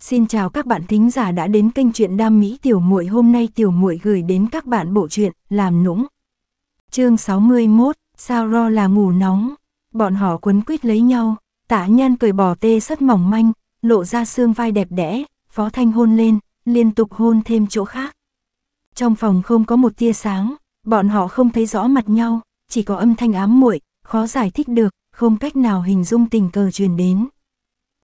Xin chào các bạn thính giả đã đến kênh truyện Đam Mỹ Tiểu Muội. Hôm nay Tiểu Muội gửi đến các bạn bộ truyện Làm nũng. Chương 61, sao ro là ngủ nóng. Bọn họ quấn quýt lấy nhau, Tạ Nhan cười bỏ tê rất mỏng manh, lộ ra xương vai đẹp đẽ, Phó Thanh hôn lên, liên tục hôn thêm chỗ khác. Trong phòng không có một tia sáng, bọn họ không thấy rõ mặt nhau, chỉ có âm thanh ám muội, khó giải thích được, không cách nào hình dung tình cờ truyền đến.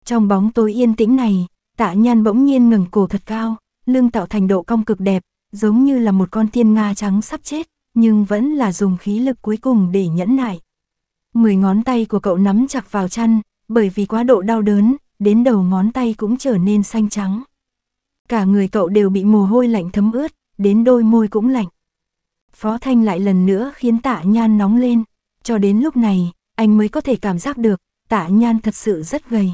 Trong bóng tối yên tĩnh này, Tạ nhan bỗng nhiên ngẩng cổ thật cao, lưng tạo thành độ cong cực đẹp, giống như là một con tiên nga trắng sắp chết, nhưng vẫn là dùng khí lực cuối cùng để nhẫn nại. Mười ngón tay của cậu nắm chặt vào chăn, bởi vì quá độ đau đớn, đến đầu ngón tay cũng trở nên xanh trắng. Cả người cậu đều bị mồ hôi lạnh thấm ướt, đến đôi môi cũng lạnh. Phó Thanh lại lần nữa khiến tạ nhan nóng lên, cho đến lúc này, anh mới có thể cảm giác được, tạ nhan thật sự rất gầy.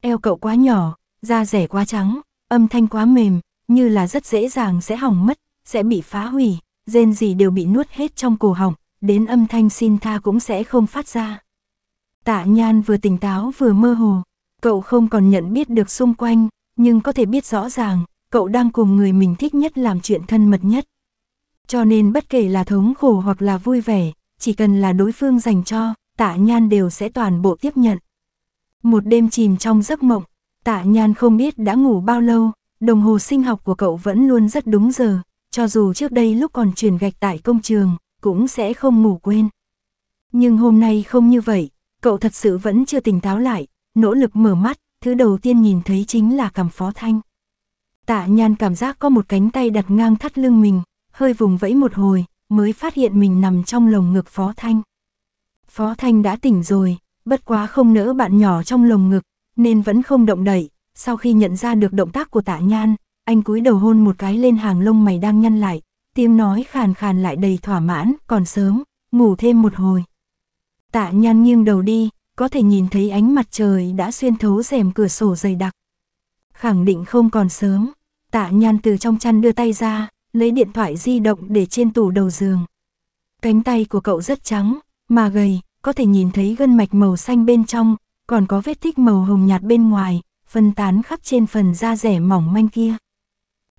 Eo cậu quá nhỏ, da rẻ quá trắng, âm thanh quá mềm, như là rất dễ dàng sẽ hỏng mất, sẽ bị phá hủy, rên gì đều bị nuốt hết trong cổ họng, đến âm thanh xin tha cũng sẽ không phát ra. Tạ nhan vừa tỉnh táo vừa mơ hồ, cậu không còn nhận biết được xung quanh, nhưng có thể biết rõ ràng, cậu đang cùng người mình thích nhất làm chuyện thân mật nhất. Cho nên bất kể là thống khổ hoặc là vui vẻ, chỉ cần là đối phương dành cho, tạ nhan đều sẽ toàn bộ tiếp nhận. Một đêm chìm trong giấc mộng, Tạ nhan không biết đã ngủ bao lâu, đồng hồ sinh học của cậu vẫn luôn rất đúng giờ, cho dù trước đây lúc còn chuyển gạch tại công trường, cũng sẽ không ngủ quên. Nhưng hôm nay không như vậy, cậu thật sự vẫn chưa tỉnh táo lại, nỗ lực mở mắt, thứ đầu tiên nhìn thấy chính là cằm phó thanh. Tạ nhan cảm giác có một cánh tay đặt ngang thắt lưng mình, hơi vùng vẫy một hồi, mới phát hiện mình nằm trong lồng ngực phó thanh. Phó thanh đã tỉnh rồi, bất quá không nỡ bạn nhỏ trong lồng ngực, nên vẫn không động đậy. Sau khi nhận ra được động tác của tạ nhan, anh cúi đầu hôn một cái lên hàng lông mày đang nhăn lại, tiếng nói khàn khàn lại đầy thỏa mãn, còn sớm, ngủ thêm một hồi. Tạ nhan nghiêng đầu đi, có thể nhìn thấy ánh mặt trời đã xuyên thấu rèm cửa sổ dày đặc. Khẳng định không còn sớm, tạ nhan từ trong chăn đưa tay ra, lấy điện thoại di động để trên tủ đầu giường. Cánh tay của cậu rất trắng, mà gầy, có thể nhìn thấy gân mạch màu xanh bên trong, còn có vết tích màu hồng nhạt bên ngoài, phân tán khắp trên phần da rẻ mỏng manh kia.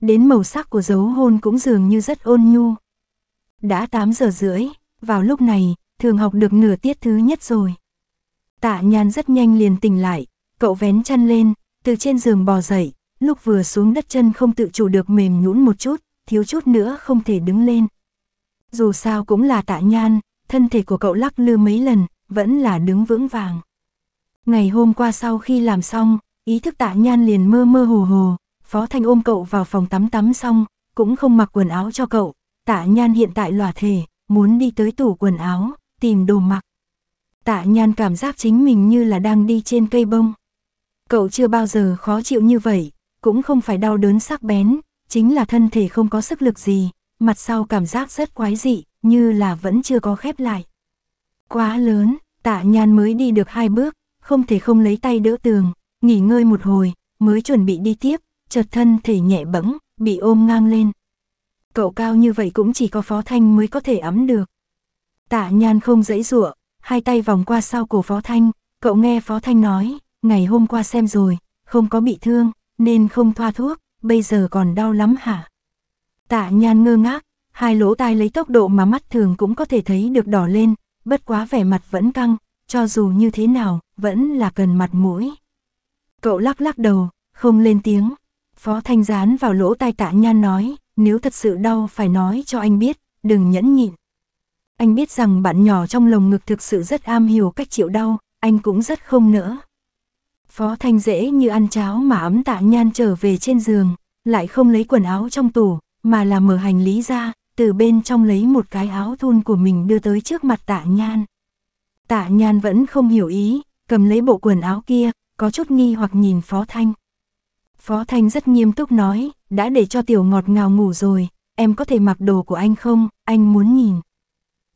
Đến màu sắc của dấu hôn cũng dường như rất ôn nhu. Đã 8 giờ rưỡi, vào lúc này, thường học được nửa tiết thứ nhất rồi. Tạ nhàn rất nhanh liền tỉnh lại, cậu vén chăn lên, từ trên giường bò dậy, lúc vừa xuống đất chân không tự chủ được mềm nhũn một chút, thiếu chút nữa không thể đứng lên. Dù sao cũng là tạ nhan, thân thể của cậu lắc lư mấy lần, vẫn là đứng vững vàng. Ngày hôm qua sau khi làm xong, ý thức tạ nhan liền mơ mơ hồ hồ, Phó Thanh ôm cậu vào phòng tắm tắm xong, cũng không mặc quần áo cho cậu, tạ nhan hiện tại lòa thể, muốn đi tới tủ quần áo, tìm đồ mặc. Tạ nhan cảm giác chính mình như là đang đi trên cây bông. Cậu chưa bao giờ khó chịu như vậy, cũng không phải đau đớn sắc bén, chính là thân thể không có sức lực gì, mặt sau cảm giác rất quái dị, như là vẫn chưa có khép lại. Quá lớn, tạ nhan mới đi được hai bước, không thể không lấy tay đỡ tường, nghỉ ngơi một hồi, mới chuẩn bị đi tiếp, chợt thân thể nhẹ bẫng, bị ôm ngang lên. Cậu cao như vậy cũng chỉ có Phó Thanh mới có thể ấm được. Tạ nhan không dãy dụa, hai tay vòng qua sau cổ Phó Thanh, cậu nghe Phó Thanh nói, ngày hôm qua xem rồi, không có bị thương, nên không thoa thuốc, bây giờ còn đau lắm hả? Tạ nhan ngơ ngác, hai lỗ tai lấy tốc độ mà mắt thường cũng có thể thấy được đỏ lên, bất quá vẻ mặt vẫn căng, cho dù như thế nào, vẫn là cần mặt mũi. Cậu lắc lắc đầu, không lên tiếng. Phó Thanh dán vào lỗ tai tạ nhan nói, nếu thật sự đau phải nói cho anh biết, đừng nhẫn nhịn. Anh biết rằng bạn nhỏ trong lồng ngực thực sự rất am hiểu cách chịu đau, anh cũng rất không nỡ. Phó Thanh dễ như ăn cháo mà ấm tạ nhan trở về trên giường, lại không lấy quần áo trong tủ, mà là mở hành lý ra, từ bên trong lấy một cái áo thun của mình đưa tới trước mặt tạ nhan. Tạ nhan vẫn không hiểu ý, cầm lấy bộ quần áo kia, có chút nghi hoặc nhìn Phó Thanh. Phó Thanh rất nghiêm túc nói, đã để cho tiểu ngọt ngào ngủ rồi, em có thể mặc đồ của anh không, anh muốn nhìn.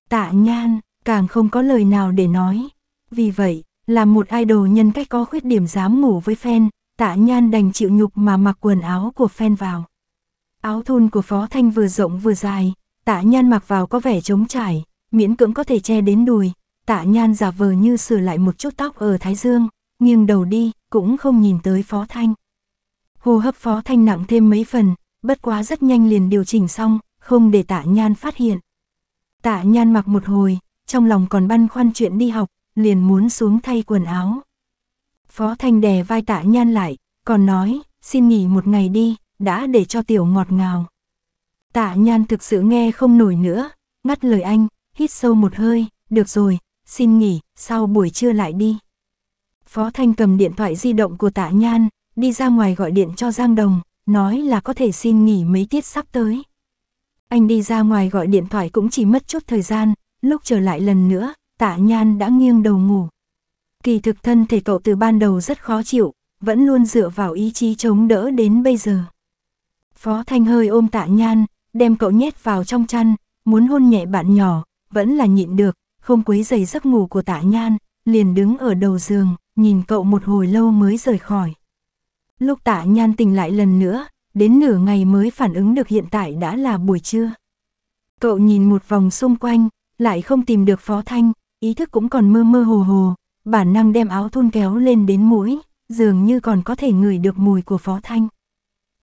Tạ nhan, càng không có lời nào để nói. Vì vậy, là một idol nhân cách có khuyết điểm dám ngủ với fan, tạ nhan đành chịu nhục mà mặc quần áo của fan vào. Áo thun của Phó Thanh vừa rộng vừa dài, tạ nhan mặc vào có vẻ trống trải, miễn cưỡng có thể che đến đùi, Tạ nhan giả vờ như sửa lại một chút tóc ở Thái Dương, nghiêng đầu đi, cũng không nhìn tới Phó Thanh. Hô hấp Phó Thanh nặng thêm mấy phần, bất quá rất nhanh liền điều chỉnh xong, không để tạ nhan phát hiện. Tạ nhan mặc một hồi, trong lòng còn băn khoăn chuyện đi học, liền muốn xuống thay quần áo. Phó Thanh đè vai tạ nhan lại, còn nói, xin nghỉ một ngày đi, đã để cho tiểu ngọt ngào. Tạ nhan thực sự nghe không nổi nữa, ngắt lời anh, hít sâu một hơi, được rồi, xin nghỉ, sau buổi trưa lại đi. Phó Thanh cầm điện thoại di động của tạ Nhan, đi ra ngoài gọi điện cho Giang Đồng, nói là có thể xin nghỉ mấy tiết sắp tới. Anh đi ra ngoài gọi điện thoại cũng chỉ mất chút thời gian, lúc trở lại lần nữa, tạ Nhan đã nghiêng đầu ngủ. Kỳ thực thân thể cậu từ ban đầu rất khó chịu, vẫn luôn dựa vào ý chí chống đỡ đến bây giờ. Phó Thanh hơi ôm tạ Nhan, đem cậu nhét vào trong chăn, muốn hôn nhẹ bạn nhỏ, vẫn là nhịn được, không quấy dày giấc ngủ của tạ nhan, liền đứng ở đầu giường, nhìn cậu một hồi lâu mới rời khỏi. Lúc tạ nhan tỉnh lại lần nữa, đến nửa ngày mới phản ứng được hiện tại đã là buổi trưa. Cậu nhìn một vòng xung quanh, lại không tìm được phó thanh, ý thức cũng còn mơ mơ hồ hồ, bản năng đem áo thun kéo lên đến mũi, dường như còn có thể ngửi được mùi của phó thanh.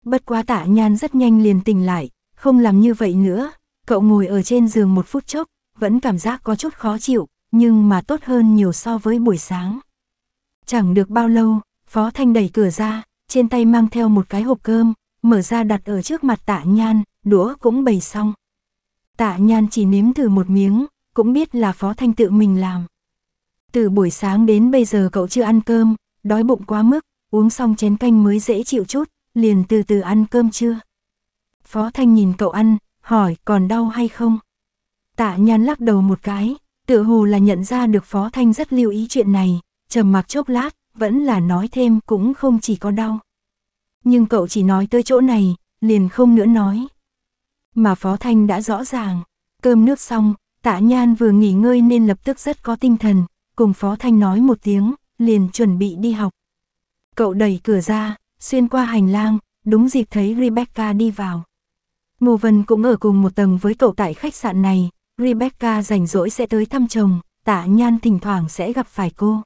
Bất quá tạ nhan rất nhanh liền tỉnh lại, không làm như vậy nữa, cậu ngồi ở trên giường một phút chốc, vẫn cảm giác có chút khó chịu, nhưng mà tốt hơn nhiều so với buổi sáng. Chẳng được bao lâu, Phó Thanh đẩy cửa ra, trên tay mang theo một cái hộp cơm, mở ra đặt ở trước mặt tạ nhan, đũa cũng bày xong. Tạ nhan chỉ nếm thử một miếng, cũng biết là Phó Thanh tự mình làm. Từ buổi sáng đến bây giờ cậu chưa ăn cơm, đói bụng quá mức, uống xong chén canh mới dễ chịu chút, liền từ từ ăn cơm chưa. Phó Thanh nhìn cậu ăn, hỏi còn đau hay không? Tạ nhan lắc đầu một cái, tựa hồ là nhận ra được Phó Thanh rất lưu ý chuyện này, trầm mặc chốc lát, vẫn là nói thêm cũng không chỉ có đau. Nhưng cậu chỉ nói tới chỗ này, liền không nữa nói. Mà Phó Thanh đã rõ ràng, cơm nước xong, tạ nhan vừa nghỉ ngơi nên lập tức rất có tinh thần, cùng Phó Thanh nói một tiếng, liền chuẩn bị đi học. Cậu đẩy cửa ra, xuyên qua hành lang, đúng dịp thấy Rebecca đi vào. Ngô Vân cũng ở cùng một tầng với cậu tại khách sạn này, Rebecca rảnh rỗi sẽ tới thăm chồng, tạ nhan thỉnh thoảng sẽ gặp phải cô.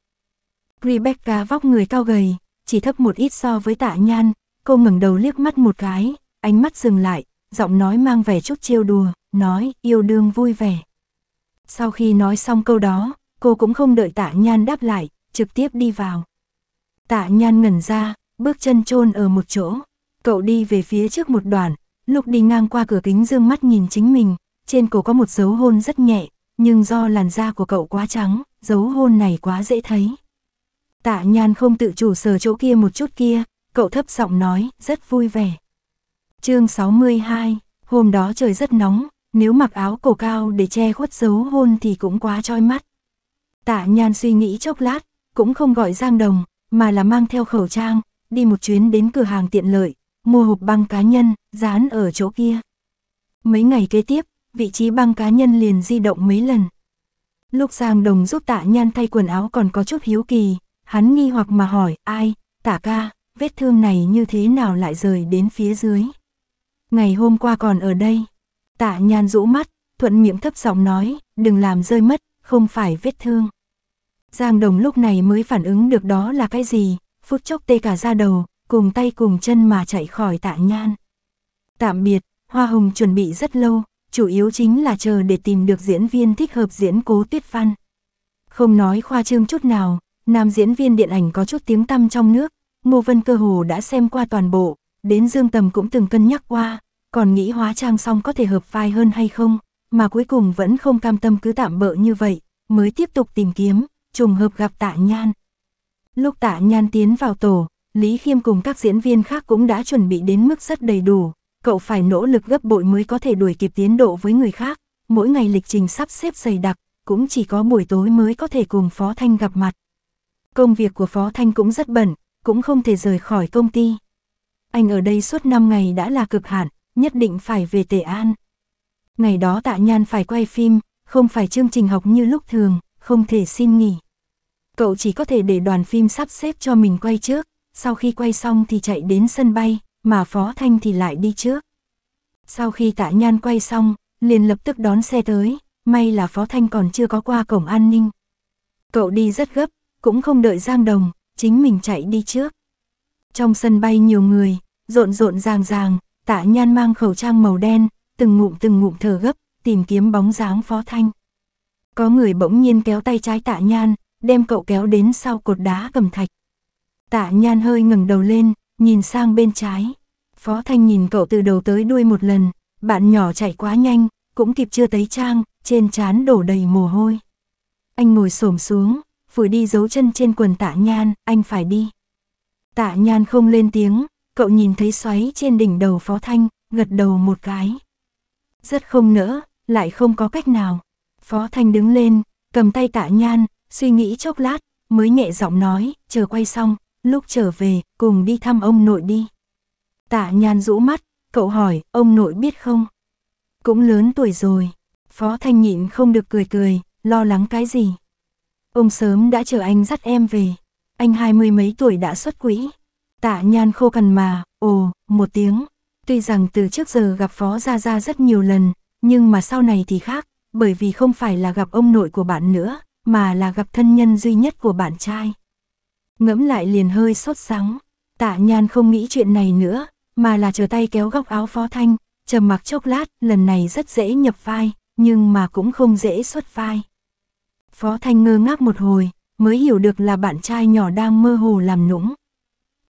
Rebecca vóc người cao gầy, chỉ thấp một ít so với tạ nhan, cô ngẩng đầu liếc mắt một cái, ánh mắt dừng lại, giọng nói mang vẻ chút trêu đùa, nói yêu đương vui vẻ. Sau khi nói xong câu đó, cô cũng không đợi tạ nhan đáp lại, trực tiếp đi vào. Tạ nhan ngẩn ra, bước chân chôn ở một chỗ, cậu đi về phía trước một đoạn, lúc đi ngang qua cửa kính dương mắt nhìn chính mình, trên cổ có một dấu hôn rất nhẹ, nhưng do làn da của cậu quá trắng, dấu hôn này quá dễ thấy. Tạ nhan không tự chủ sờ chỗ kia một chút kia, cậu thấp giọng nói, rất vui vẻ. chương 62, hôm đó trời rất nóng, nếu mặc áo cổ cao để che khuất dấu hôn thì cũng quá chói mắt. Tạ nhan suy nghĩ chốc lát, cũng không gọi Giang Đồng, mà là mang theo khẩu trang, đi một chuyến đến cửa hàng tiện lợi, mua hộp băng cá nhân, dán ở chỗ kia. Mấy ngày kế tiếp, vị trí băng cá nhân liền di động mấy lần. Lúc Giang Đồng giúp tạ nhan thay quần áo còn có chút hiếu kỳ, hắn nghi hoặc mà hỏi, ai, tạ ca, vết thương này như thế nào lại rời đến phía dưới. Ngày hôm qua còn ở đây, tạ nhan rũ mắt, thuận miệng thấp giọng nói, đừng làm rơi mất, không phải vết thương. Giang Đồng lúc này mới phản ứng được đó là cái gì, phút chốc tê cả ra đầu, cùng tay cùng chân mà chạy khỏi tạ nhan. Tạm biệt, Hoa Hồng chuẩn bị rất lâu, chủ yếu chính là chờ để tìm được diễn viên thích hợp diễn cố tuyết văn. Không nói khoa trương chút nào, nam diễn viên điện ảnh có chút tiếng tăm trong nước, Ngô Vân cơ hồ đã xem qua toàn bộ, đến Dương Tầm cũng từng cân nhắc qua, còn nghĩ hóa trang xong có thể hợp vai hơn hay không, mà cuối cùng vẫn không cam tâm cứ tạm bỡ như vậy, mới tiếp tục tìm kiếm, trùng hợp gặp tạ nhan. Lúc tạ nhan tiến vào tổ, Lý Khiêm cùng các diễn viên khác cũng đã chuẩn bị đến mức rất đầy đủ, cậu phải nỗ lực gấp bội mới có thể đuổi kịp tiến độ với người khác, mỗi ngày lịch trình sắp xếp dày đặc, cũng chỉ có buổi tối mới có thể cùng Phó Thanh gặp mặt. Công việc của Phó Thanh cũng rất bẩn, cũng không thể rời khỏi công ty. Anh ở đây suốt 5 ngày đã là cực hạn, nhất định phải về Tề An. Ngày đó Tạ Nhan phải quay phim, không phải chương trình học như lúc thường, không thể xin nghỉ. Cậu chỉ có thể để đoàn phim sắp xếp cho mình quay trước, sau khi quay xong thì chạy đến sân bay, mà Phó Thanh thì lại đi trước. Sau khi tạ nhan quay xong, liền lập tức đón xe tới, may là Phó Thanh còn chưa có qua cổng an ninh. Cậu đi rất gấp, cũng không đợi Giang Đồng, chính mình chạy đi trước. Trong sân bay nhiều người, rộn rộn ràng ràng, tạ nhan mang khẩu trang màu đen, từng ngụm từng ngụm thở gấp, tìm kiếm bóng dáng Phó Thanh. Có người bỗng nhiên kéo tay trái tạ nhan, đem cậu kéo đến sau cột đá cầm thạch. Tạ nhan hơi ngẩng đầu lên, nhìn sang bên trái. Phó Thanh nhìn cậu từ đầu tới đuôi một lần, bạn nhỏ chạy quá nhanh, cũng kịp chưa thấy trang, trên trán đổ đầy mồ hôi. Anh ngồi xổm xuống, phủi đi dấu chân trên quần tạ nhan, anh phải đi. Tạ nhan không lên tiếng, cậu nhìn thấy xoáy trên đỉnh đầu Phó Thanh, gật đầu một cái. Rất không nỡ, lại không có cách nào. Phó Thanh đứng lên, cầm tay tạ nhan, suy nghĩ chốc lát, mới nhẹ giọng nói, chờ quay xong, lúc trở về, cùng đi thăm ông nội đi. Tạ nhan rũ mắt, cậu hỏi, ông nội biết không? Cũng lớn tuổi rồi, Phó Thanh nhịn không được cười cười, lo lắng cái gì. Ông sớm đã chờ anh dắt em về, anh hai mươi mấy tuổi đã xuất quỹ. Tạ nhan khô cằn mà, ồ, một tiếng. Tuy rằng từ trước giờ gặp Phó Ra Ra rất nhiều lần, nhưng mà sau này thì khác, bởi vì không phải là gặp ông nội của bạn nữa, mà là gặp thân nhân duy nhất của bạn trai. Ngẫm lại liền hơi sốt sắng, tạ nhan không nghĩ chuyện này nữa, mà là chờ tay kéo góc áo phó thanh, trầm mặc chốc lát, lần này rất dễ nhập vai, nhưng mà cũng không dễ xuất vai. Phó thanh ngơ ngác một hồi, mới hiểu được là bạn trai nhỏ đang mơ hồ làm nũng.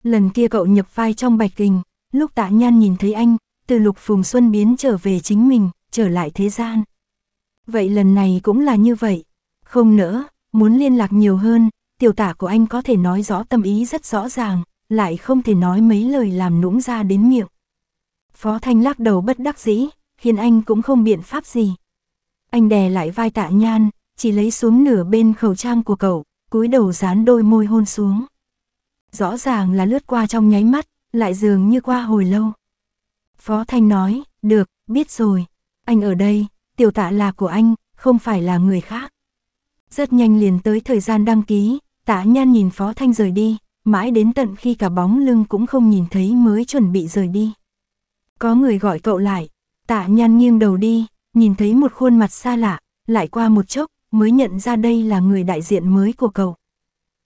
Lần kia cậu nhập vai trong bạch kình, lúc tạ nhan nhìn thấy anh, từ lục phùng xuân biến trở về chính mình, trở lại thế gian. Vậy lần này cũng là như vậy, không nỡ, muốn liên lạc nhiều hơn, tiểu tả của anh có thể nói rõ tâm ý rất rõ ràng, lại không thể nói mấy lời làm nũng ra đến miệng. Phó Thanh lắc đầu bất đắc dĩ, khiến anh cũng không biện pháp gì. Anh đè lại vai tạ nhan, chỉ lấy xuống nửa bên khẩu trang của cậu, cúi đầu dán đôi môi hôn xuống. Rõ ràng là lướt qua trong nháy mắt, lại dường như qua hồi lâu. Phó Thanh nói, được, biết rồi, anh ở đây, tiểu tạ là của anh, không phải là người khác. Rất nhanh liền tới thời gian đăng ký, Tạ nhan nhìn Phó Thanh rời đi, mãi đến tận khi cả bóng lưng cũng không nhìn thấy mới chuẩn bị rời đi. Có người gọi cậu lại, tạ nhan nghiêng đầu đi, nhìn thấy một khuôn mặt xa lạ, lại qua một chốc, mới nhận ra đây là người đại diện mới của cậu.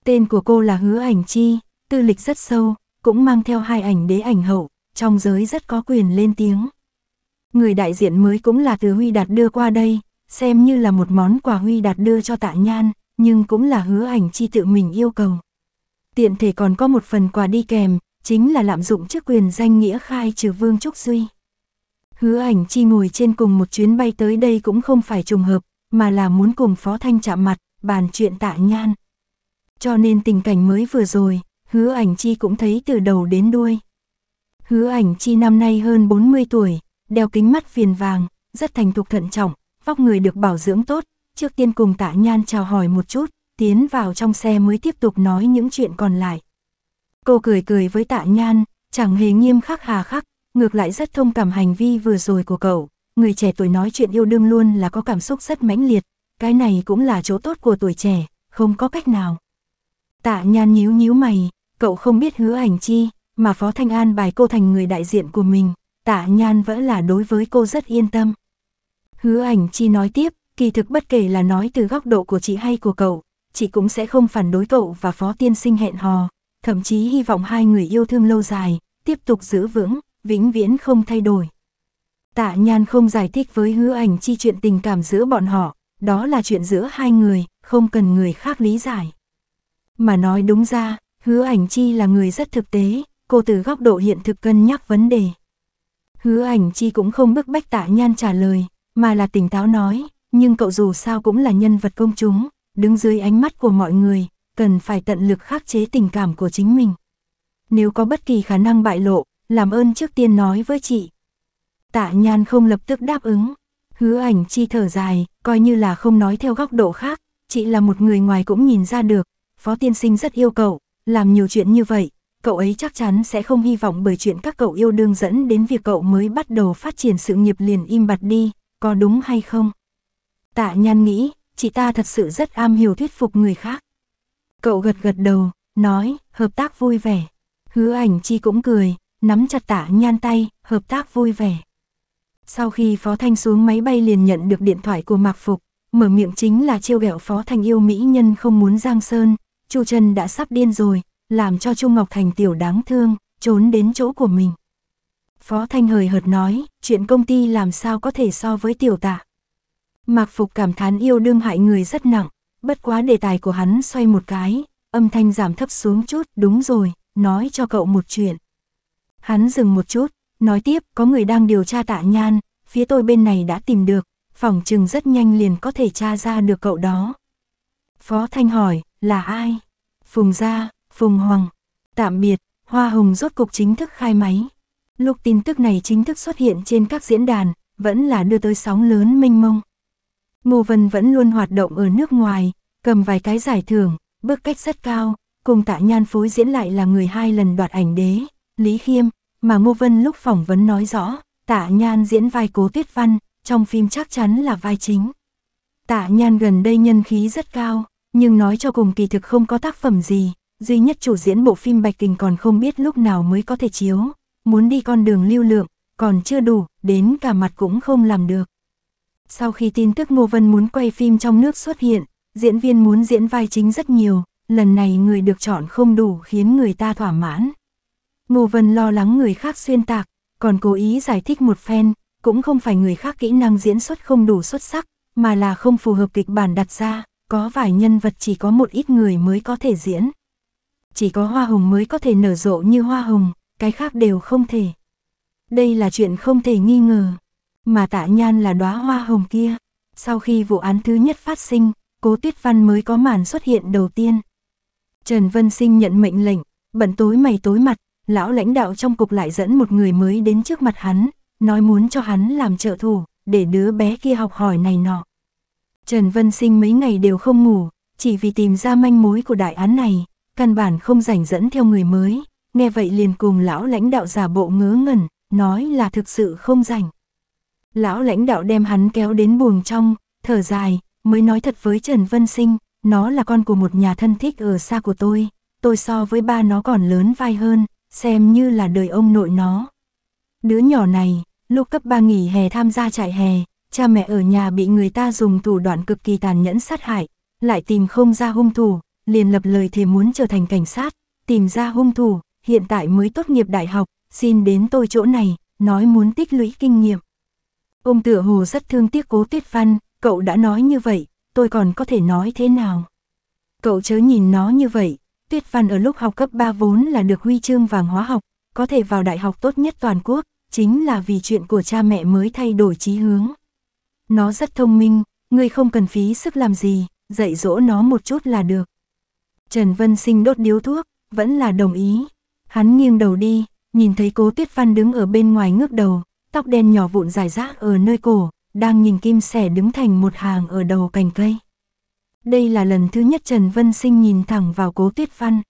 Tên của cô là Hứa Ảnh Chi, tư lịch rất sâu, cũng mang theo hai ảnh đế ảnh hậu, trong giới rất có quyền lên tiếng. Người đại diện mới cũng là từ Huy Đạt đưa qua đây, xem như là một món quà Huy Đạt đưa cho tạ nhan, nhưng cũng là hứa ảnh chi tự mình yêu cầu. Tiện thể còn có một phần quà đi kèm, chính là lạm dụng chức quyền danh nghĩa khai trừ Vương Trúc Duy. Hứa ảnh chi ngồi trên cùng một chuyến bay tới đây cũng không phải trùng hợp, mà là muốn cùng Phó Thanh chạm mặt, bàn chuyện tạ nhan. Cho nên tình cảnh mới vừa rồi, hứa ảnh chi cũng thấy từ đầu đến đuôi. Hứa ảnh chi năm nay hơn 40 tuổi, đeo kính mắt viền vàng, rất thành thục thận trọng, vóc người được bảo dưỡng tốt, trước tiên cùng tạ nhan chào hỏi một chút, tiến vào trong xe mới tiếp tục nói những chuyện còn lại. Cô cười cười với tạ nhan, chẳng hề nghiêm khắc hà khắc, ngược lại rất thông cảm hành vi vừa rồi của cậu. Người trẻ tuổi nói chuyện yêu đương luôn là có cảm xúc rất mãnh liệt, cái này cũng là chỗ tốt của tuổi trẻ, không có cách nào. Tạ nhan nhíu nhíu mày, cậu không biết hứa ảnh chi, mà Phó Thanh An bài cô thành người đại diện của mình, tạ nhan vẫn là đối với cô rất yên tâm. Hứa ảnh chi nói tiếp, Kỳ thực bất kể là nói từ góc độ của chị hay của cậu, chị cũng sẽ không phản đối cậu và phó tiên sinh hẹn hò, thậm chí hy vọng hai người yêu thương lâu dài, tiếp tục giữ vững, vĩnh viễn không thay đổi. Tạ Nhan không giải thích với hứa ảnh chi chuyện tình cảm giữa bọn họ, đó là chuyện giữa hai người, không cần người khác lý giải. Mà nói đúng ra, hứa ảnh chi là người rất thực tế, cô từ góc độ hiện thực cân nhắc vấn đề. Hứa ảnh chi cũng không bức bách tạ nhan trả lời, mà là tỉnh táo nói, nhưng cậu dù sao cũng là nhân vật công chúng, đứng dưới ánh mắt của mọi người, cần phải tận lực khắc chế tình cảm của chính mình. Nếu có bất kỳ khả năng bại lộ, làm ơn trước tiên nói với chị. Tạ nhan không lập tức đáp ứng, hứa ảnh chi thở dài, coi như là không nói theo góc độ khác, chị là một người ngoài cũng nhìn ra được, phó tiên sinh rất yêu cậu, làm nhiều chuyện như vậy, cậu ấy chắc chắn sẽ không hy vọng bởi chuyện các cậu yêu đương dẫn đến việc cậu mới bắt đầu phát triển sự nghiệp liền im bặt đi, có đúng hay không? Tạ nhan nghĩ, chị ta thật sự rất am hiểu thuyết phục người khác. Cậu gật gật đầu, nói, hợp tác vui vẻ. Hứa ảnh chi cũng cười, nắm chặt tạ nhan tay, hợp tác vui vẻ. Sau khi Phó Thanh xuống máy bay liền nhận được điện thoại của Mạc Phục, mở miệng chính là trêu ghẹo Phó Thanh yêu mỹ nhân không muốn Giang Sơn, Chu Trân đã sắp điên rồi, làm cho Chu Ngọc Thành tiểu đáng thương, trốn đến chỗ của mình. Phó Thanh hời hợt nói, chuyện công ty làm sao có thể so với tiểu tạ. Mạc Phục cảm thán yêu đương hại người rất nặng, bất quá đề tài của hắn xoay một cái, âm thanh giảm thấp xuống chút, đúng rồi, nói cho cậu một chuyện. Hắn dừng một chút, nói tiếp, có người đang điều tra tạ nhan, phía tôi bên này đã tìm được, phòng trừng rất nhanh liền có thể tra ra được cậu đó. Phó Thanh hỏi, là ai? Phùng Gia, Phùng Hoàng, tạm biệt, Hoa Hồng rốt cục chính thức khai máy. Lúc tin tức này chính thức xuất hiện trên các diễn đàn, vẫn là đưa tới sóng lớn mênh mông. Ngô Vân vẫn luôn hoạt động ở nước ngoài, cầm vài cái giải thưởng, bước cách rất cao, cùng tạ nhan phối diễn lại là người hai lần đoạt ảnh đế, Lý Khiêm, mà Ngô Vân lúc phỏng vấn nói rõ, tạ nhan diễn vai cố tuyết văn, trong phim chắc chắn là vai chính. Tạ nhan gần đây nhân khí rất cao, nhưng nói cho cùng kỳ thực không có tác phẩm gì, duy nhất chủ diễn bộ phim Bạch Tình còn không biết lúc nào mới có thể chiếu, muốn đi con đường lưu lượng, còn chưa đủ, đến cả mặt cũng không làm được. Sau khi tin tức Ngô Vân muốn quay phim trong nước xuất hiện, diễn viên muốn diễn vai chính rất nhiều, lần này người được chọn không đủ khiến người ta thỏa mãn. Ngô Vân lo lắng người khác xuyên tạc, còn cố ý giải thích một phen, cũng không phải người khác kỹ năng diễn xuất không đủ xuất sắc, mà là không phù hợp kịch bản đặt ra, có vài nhân vật chỉ có một ít người mới có thể diễn. Chỉ có hoa hồng mới có thể nở rộ như hoa hồng, cái khác đều không thể. Đây là chuyện không thể nghi ngờ. Mà tạ nhan là đóa hoa hồng kia. Sau khi vụ án thứ nhất phát sinh, cố tuyết văn mới có màn xuất hiện đầu tiên. Trần Vân Sinh nhận mệnh lệnh, bận tối mày tối mặt, lão lãnh đạo trong cục lại dẫn một người mới đến trước mặt hắn, nói muốn cho hắn làm trợ thủ, để đứa bé kia học hỏi này nọ. Trần Vân Sinh mấy ngày đều không ngủ, chỉ vì tìm ra manh mối của đại án này, căn bản không rảnh dẫn theo người mới, nghe vậy liền cùng lão lãnh đạo giả bộ ngớ ngẩn, nói là thực sự không rảnh. Lão lãnh đạo đem hắn kéo đến buồng trong, thở dài, mới nói thật với Trần Vân Sinh, nó là con của một nhà thân thích ở xa của tôi, tôi so với ba nó còn lớn vai hơn, xem như là đời ông nội nó. Đứa nhỏ này, lúc cấp ba nghỉ hè tham gia trại hè, cha mẹ ở nhà bị người ta dùng thủ đoạn cực kỳ tàn nhẫn sát hại, lại tìm không ra hung thủ, liền lập lời thì muốn trở thành cảnh sát, tìm ra hung thủ, hiện tại mới tốt nghiệp đại học, xin đến tôi chỗ này, nói muốn tích lũy kinh nghiệm. Ông tựa hồ rất thương tiếc cố tuyết văn, cậu đã nói như vậy, tôi còn có thể nói thế nào? Cậu chớ nhìn nó như vậy, tuyết văn ở lúc học cấp 3 vốn là được huy chương vàng hóa học, có thể vào đại học tốt nhất toàn quốc, chính là vì chuyện của cha mẹ mới thay đổi chí hướng. Nó rất thông minh, người không cần phí sức làm gì, dạy dỗ nó một chút là được. Trần Vân Sinh đốt điếu thuốc, vẫn là đồng ý. Hắn nghiêng đầu đi, nhìn thấy cố Tuyết Văn đứng ở bên ngoài ngước đầu, tóc đen nhỏ vụn dài rác ở nơi cổ, đang nhìn kim sẻ đứng thành một hàng ở đầu cành cây. Đây là lần thứ nhất Trần Vân Sinh nhìn thẳng vào cố tuyết văn.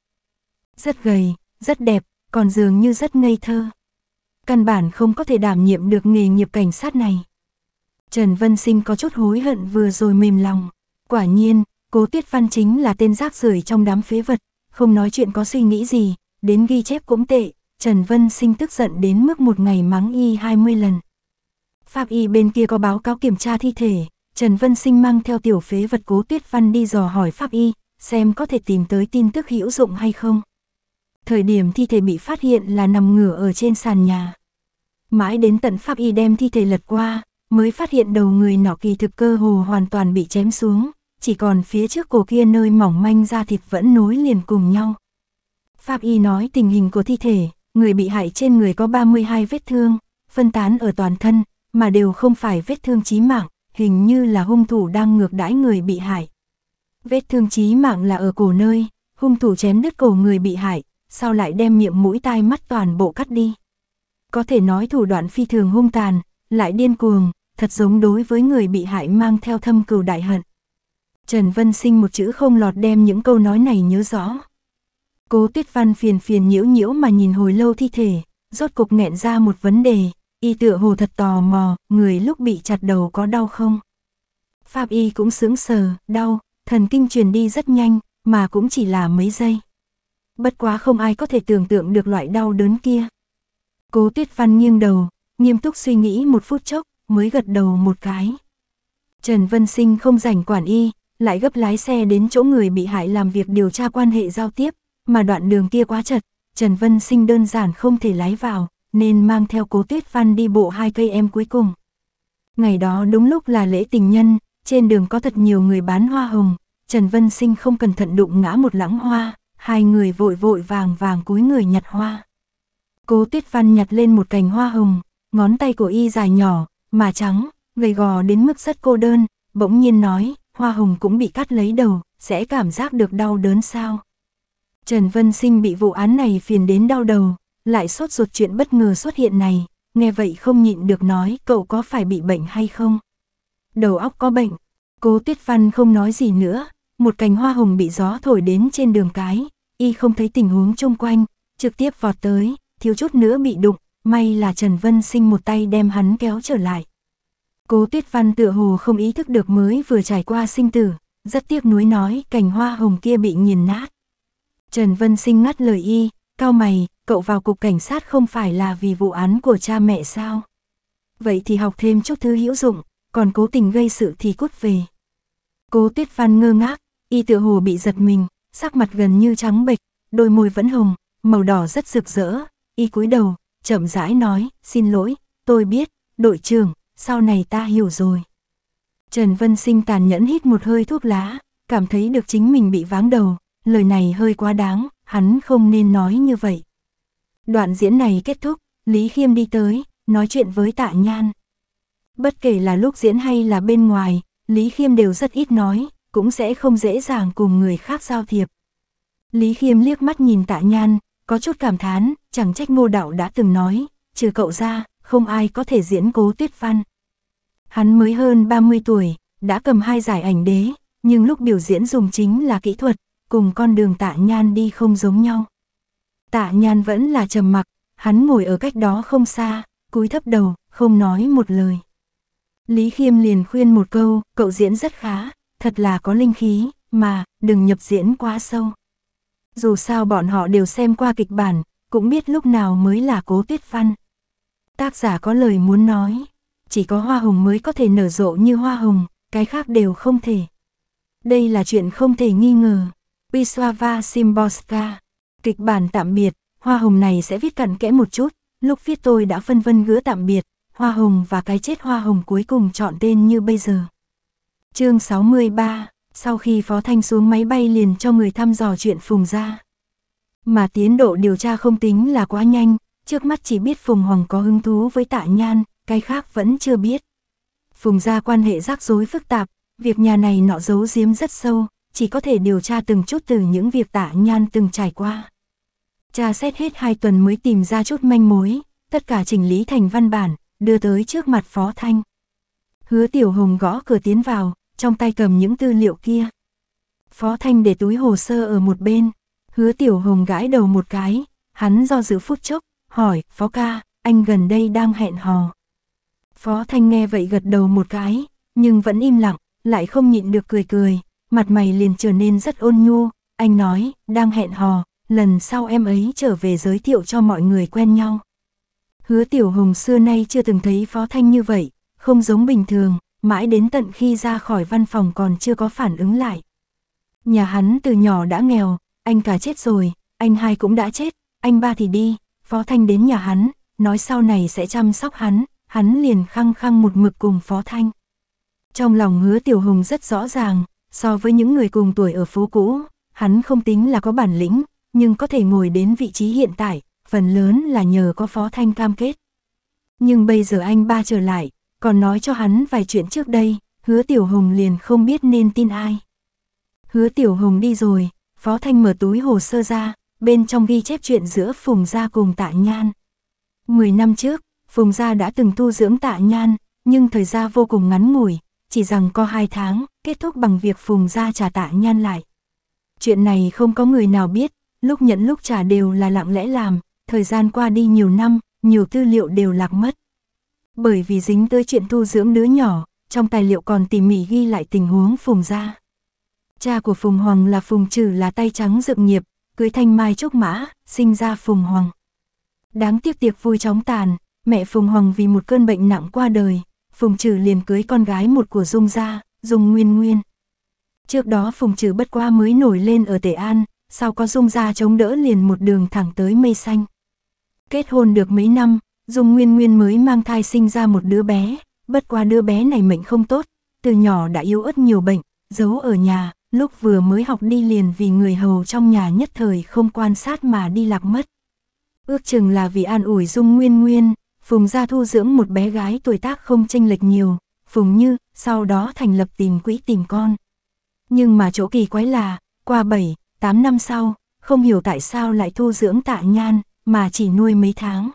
Rất gầy, rất đẹp, còn dường như rất ngây thơ. Căn bản không có thể đảm nhiệm được nghề nghiệp cảnh sát này. Trần Vân Sinh có chút hối hận vừa rồi mềm lòng. Quả nhiên, cố tuyết văn chính là tên rác rưởi trong đám phế vật, không nói chuyện có suy nghĩ gì, đến ghi chép cũng tệ, Trần Vân Sinh tức giận đến mức một ngày mắng y 20 lần. Pháp y bên kia có báo cáo kiểm tra thi thể, Trần Vân Sinh mang theo tiểu phế vật cố tuyết văn đi dò hỏi pháp y, xem có thể tìm tới tin tức hữu dụng hay không. Thời điểm thi thể bị phát hiện là nằm ngửa ở trên sàn nhà. Mãi đến tận pháp y đem thi thể lật qua, mới phát hiện đầu người nọ kỳ thực cơ hồ hoàn toàn bị chém xuống, chỉ còn phía trước cổ kia nơi mỏng manh da thịt vẫn nối liền cùng nhau. Pháp y nói tình hình của thi thể, Người bị hại trên người có 32 vết thương, phân tán ở toàn thân, mà đều không phải vết thương chí mạng, hình như là hung thủ đang ngược đãi người bị hại. Vết thương chí mạng là ở cổ nơi, hung thủ chém đứt cổ người bị hại, sau lại đem miệng mũi tai mắt toàn bộ cắt đi. Có thể nói thủ đoạn phi thường hung tàn, lại điên cuồng, thật giống đối với người bị hại mang theo thâm cừu đại hận. Trần Vân Sinh một chữ không lọt đem những câu nói này nhớ rõ. Cố tuyết văn phiền phiền nhiễu nhiễu mà nhìn hồi lâu thi thể, rốt cục nghẹn ra một vấn đề, y tựa hồ thật tò mò, người lúc bị chặt đầu có đau không? Pháp y cũng sướng sờ, đau, thần kinh truyền đi rất nhanh, mà cũng chỉ là mấy giây. Bất quá không ai có thể tưởng tượng được loại đau đớn kia. Cố tuyết văn nghiêng đầu, nghiêm túc suy nghĩ một phút chốc, mới gật đầu một cái. Trần Vân Sinh không rảnh quản y, lại gấp lái xe đến chỗ người bị hại làm việc điều tra quan hệ giao tiếp, mà đoạn đường kia quá chật, Trần Vân Sinh đơn giản không thể lái vào, nên mang theo cố tuyết văn đi bộ hai cây em cuối cùng. Ngày đó đúng lúc là lễ tình nhân, trên đường có thật nhiều người bán hoa hồng, Trần Vân Sinh không cẩn thận đụng ngã một lãng hoa, hai người vội vội vàng vàng cúi người nhặt hoa. Cố tuyết văn nhặt lên một cành hoa hồng, ngón tay của y dài nhỏ, mà trắng, gầy gò đến mức rất cô đơn, bỗng nhiên nói, hoa hồng cũng bị cắt lấy đầu, sẽ cảm giác được đau đớn sao. Trần Vân Sinh bị vụ án này phiền đến đau đầu, lại sốt ruột chuyện bất ngờ xuất hiện này, nghe vậy không nhịn được nói cậu có phải bị bệnh hay không. Đầu óc có bệnh, cố tuyết văn không nói gì nữa, một cành hoa hồng bị gió thổi đến trên đường cái, y không thấy tình huống chung quanh, trực tiếp vọt tới, thiếu chút nữa bị đụng, may là Trần Vân Sinh một tay đem hắn kéo trở lại. Cố tuyết văn tựa hồ không ý thức được mới vừa trải qua sinh tử, rất tiếc nuối nói cành hoa hồng kia bị nghiền nát. Trần Vân Sinh ngắt lời y, cao mày, cậu vào cục cảnh sát không phải là vì vụ án của cha mẹ sao? Vậy thì học thêm chút thứ hữu dụng, còn cố tình gây sự thì cút về. Cố Tuyết Văn ngơ ngác, y tựa hồ bị giật mình, sắc mặt gần như trắng bệch, đôi môi vẫn hồng, màu đỏ rất rực rỡ, y cúi đầu, chậm rãi nói, xin lỗi, tôi biết, đội trưởng, sau này ta hiểu rồi. Trần Vân Sinh tàn nhẫn hít một hơi thuốc lá, cảm thấy được chính mình bị váng đầu, lời này hơi quá đáng, hắn không nên nói như vậy. Đoạn diễn này kết thúc, Lý Khiêm đi tới, nói chuyện với tạ nhan. Bất kể là lúc diễn hay là bên ngoài, Lý Khiêm đều rất ít nói, cũng sẽ không dễ dàng cùng người khác giao thiệp. Lý Khiêm liếc mắt nhìn tạ nhan, có chút cảm thán, chẳng trách ngô đạo đã từng nói, trừ cậu ra, không ai có thể diễn cố tuyết văn. Hắn mới hơn 30 tuổi, đã cầm hai giải ảnh đế, nhưng lúc biểu diễn dùng chính là kỹ thuật, cùng con đường tạ nhan đi không giống nhau. Tạ nhan vẫn là trầm mặc, hắn ngồi ở cách đó không xa, cúi thấp đầu, không nói một lời. Lý Khiêm liền khuyên một câu, cậu diễn rất khá, thật là có linh khí, mà, đừng nhập diễn quá sâu. Dù sao bọn họ đều xem qua kịch bản, cũng biết lúc nào mới là cố tuyết văn. Tác giả có lời muốn nói, chỉ có hoa hồng mới có thể nở rộ như hoa hồng, cái khác đều không thể. Đây là chuyện không thể nghi ngờ. Wisława Szymborska. Kịch bản tạm biệt, hoa hồng này sẽ viết cặn kẽ một chút, lúc viết tôi đã phân vân gỡ tạm biệt, hoa hồng và cái chết hoa hồng cuối cùng chọn tên như bây giờ. chương 63, sau khi Phó Thanh xuống máy bay liền cho người thăm dò chuyện Phùng ra. Mà tiến độ điều tra không tính là quá nhanh, trước mắt chỉ biết Phùng Hoàng có hứng thú với tạ nhan, cái khác vẫn chưa biết. Phùng ra quan hệ rắc rối phức tạp, việc nhà này nọ giấu giếm rất sâu, chỉ có thể điều tra từng chút từ những việc tạ nhan từng trải qua. Cha xét hết hai tuần mới tìm ra chút manh mối, tất cả chỉnh lý thành văn bản, đưa tới trước mặt Phó Thanh. Hứa Tiểu Hồng gõ cửa tiến vào, trong tay cầm những tư liệu kia. Phó Thanh để túi hồ sơ ở một bên, hứa Tiểu Hồng gãi đầu một cái, hắn do dự phút chốc, hỏi, Phó ca, anh gần đây đang hẹn hò. Phó Thanh nghe vậy gật đầu một cái, nhưng vẫn im lặng, lại không nhịn được cười cười, mặt mày liền trở nên rất ôn nhu, anh nói, đang hẹn hò, lần sau em ấy trở về giới thiệu cho mọi người quen nhau. Hứa Tiểu Hùng xưa nay chưa từng thấy Phó Thanh như vậy, không giống bình thường, mãi đến tận khi ra khỏi văn phòng còn chưa có phản ứng lại. Nhà hắn từ nhỏ đã nghèo, anh cả chết rồi, anh hai cũng đã chết, anh ba thì đi, Phó Thanh đến nhà hắn, nói sau này sẽ chăm sóc hắn, hắn liền khăng khăng một mực cùng Phó Thanh. Trong lòng hứa Tiểu Hùng rất rõ ràng, So với những người cùng tuổi ở phố cũ, hắn không tính là có bản lĩnh, nhưng có thể ngồi đến vị trí hiện tại, phần lớn là nhờ có Phó Thanh cam kết. Nhưng bây giờ anh ba trở lại, còn nói cho hắn vài chuyện trước đây, hứa Tiểu Hùng liền không biết nên tin ai. Hứa Tiểu Hùng đi rồi, Phó Thanh mở túi hồ sơ ra, bên trong ghi chép chuyện giữa Phùng Gia cùng Tạ Nhan. Mười năm trước, Phùng Gia đã từng tu dưỡng Tạ Nhan, nhưng thời gian vô cùng ngắn ngủi, chỉ rằng có hai tháng, kết thúc bằng việc Phùng ra trả tạ nhan lại. Chuyện này không có người nào biết, lúc nhận lúc trả đều là lặng lẽ làm, thời gian qua đi nhiều năm, nhiều tư liệu đều lạc mất. Bởi vì dính tới chuyện thu dưỡng đứa nhỏ, trong tài liệu còn tỉ mỉ ghi lại tình huống Phùng ra. Cha của Phùng Hoàng là Phùng Trừ là tay trắng dựng nghiệp, cưới thanh mai trúc mã, sinh ra Phùng Hoàng. Đáng tiếc tiệc vui chóng tàn, mẹ Phùng Hoàng vì một cơn bệnh nặng qua đời, Phùng Trừ liền cưới con gái một của Dung gia, Dung Nguyên Nguyên. Trước đó Phùng Trừ bất qua mới nổi lên ở Tề An, sau có Dung gia chống đỡ liền một đường thẳng tới mây xanh. Kết hôn được mấy năm, Dung Nguyên Nguyên mới mang thai sinh ra một đứa bé, bất qua đứa bé này mệnh không tốt, từ nhỏ đã yếu ớt nhiều bệnh, giấu ở nhà, lúc vừa mới học đi liền vì người hầu trong nhà nhất thời không quan sát mà đi lạc mất. Ước chừng là vì an ủi Dung Nguyên Nguyên, Phùng gia thu dưỡng một bé gái tuổi tác không tranh lệch nhiều, Phùng Như, sau đó thành lập tìm quỹ tìm con. Nhưng mà chỗ kỳ quái là, qua 7, 8 năm sau, không hiểu tại sao lại thu dưỡng tạ nhan, mà chỉ nuôi mấy tháng.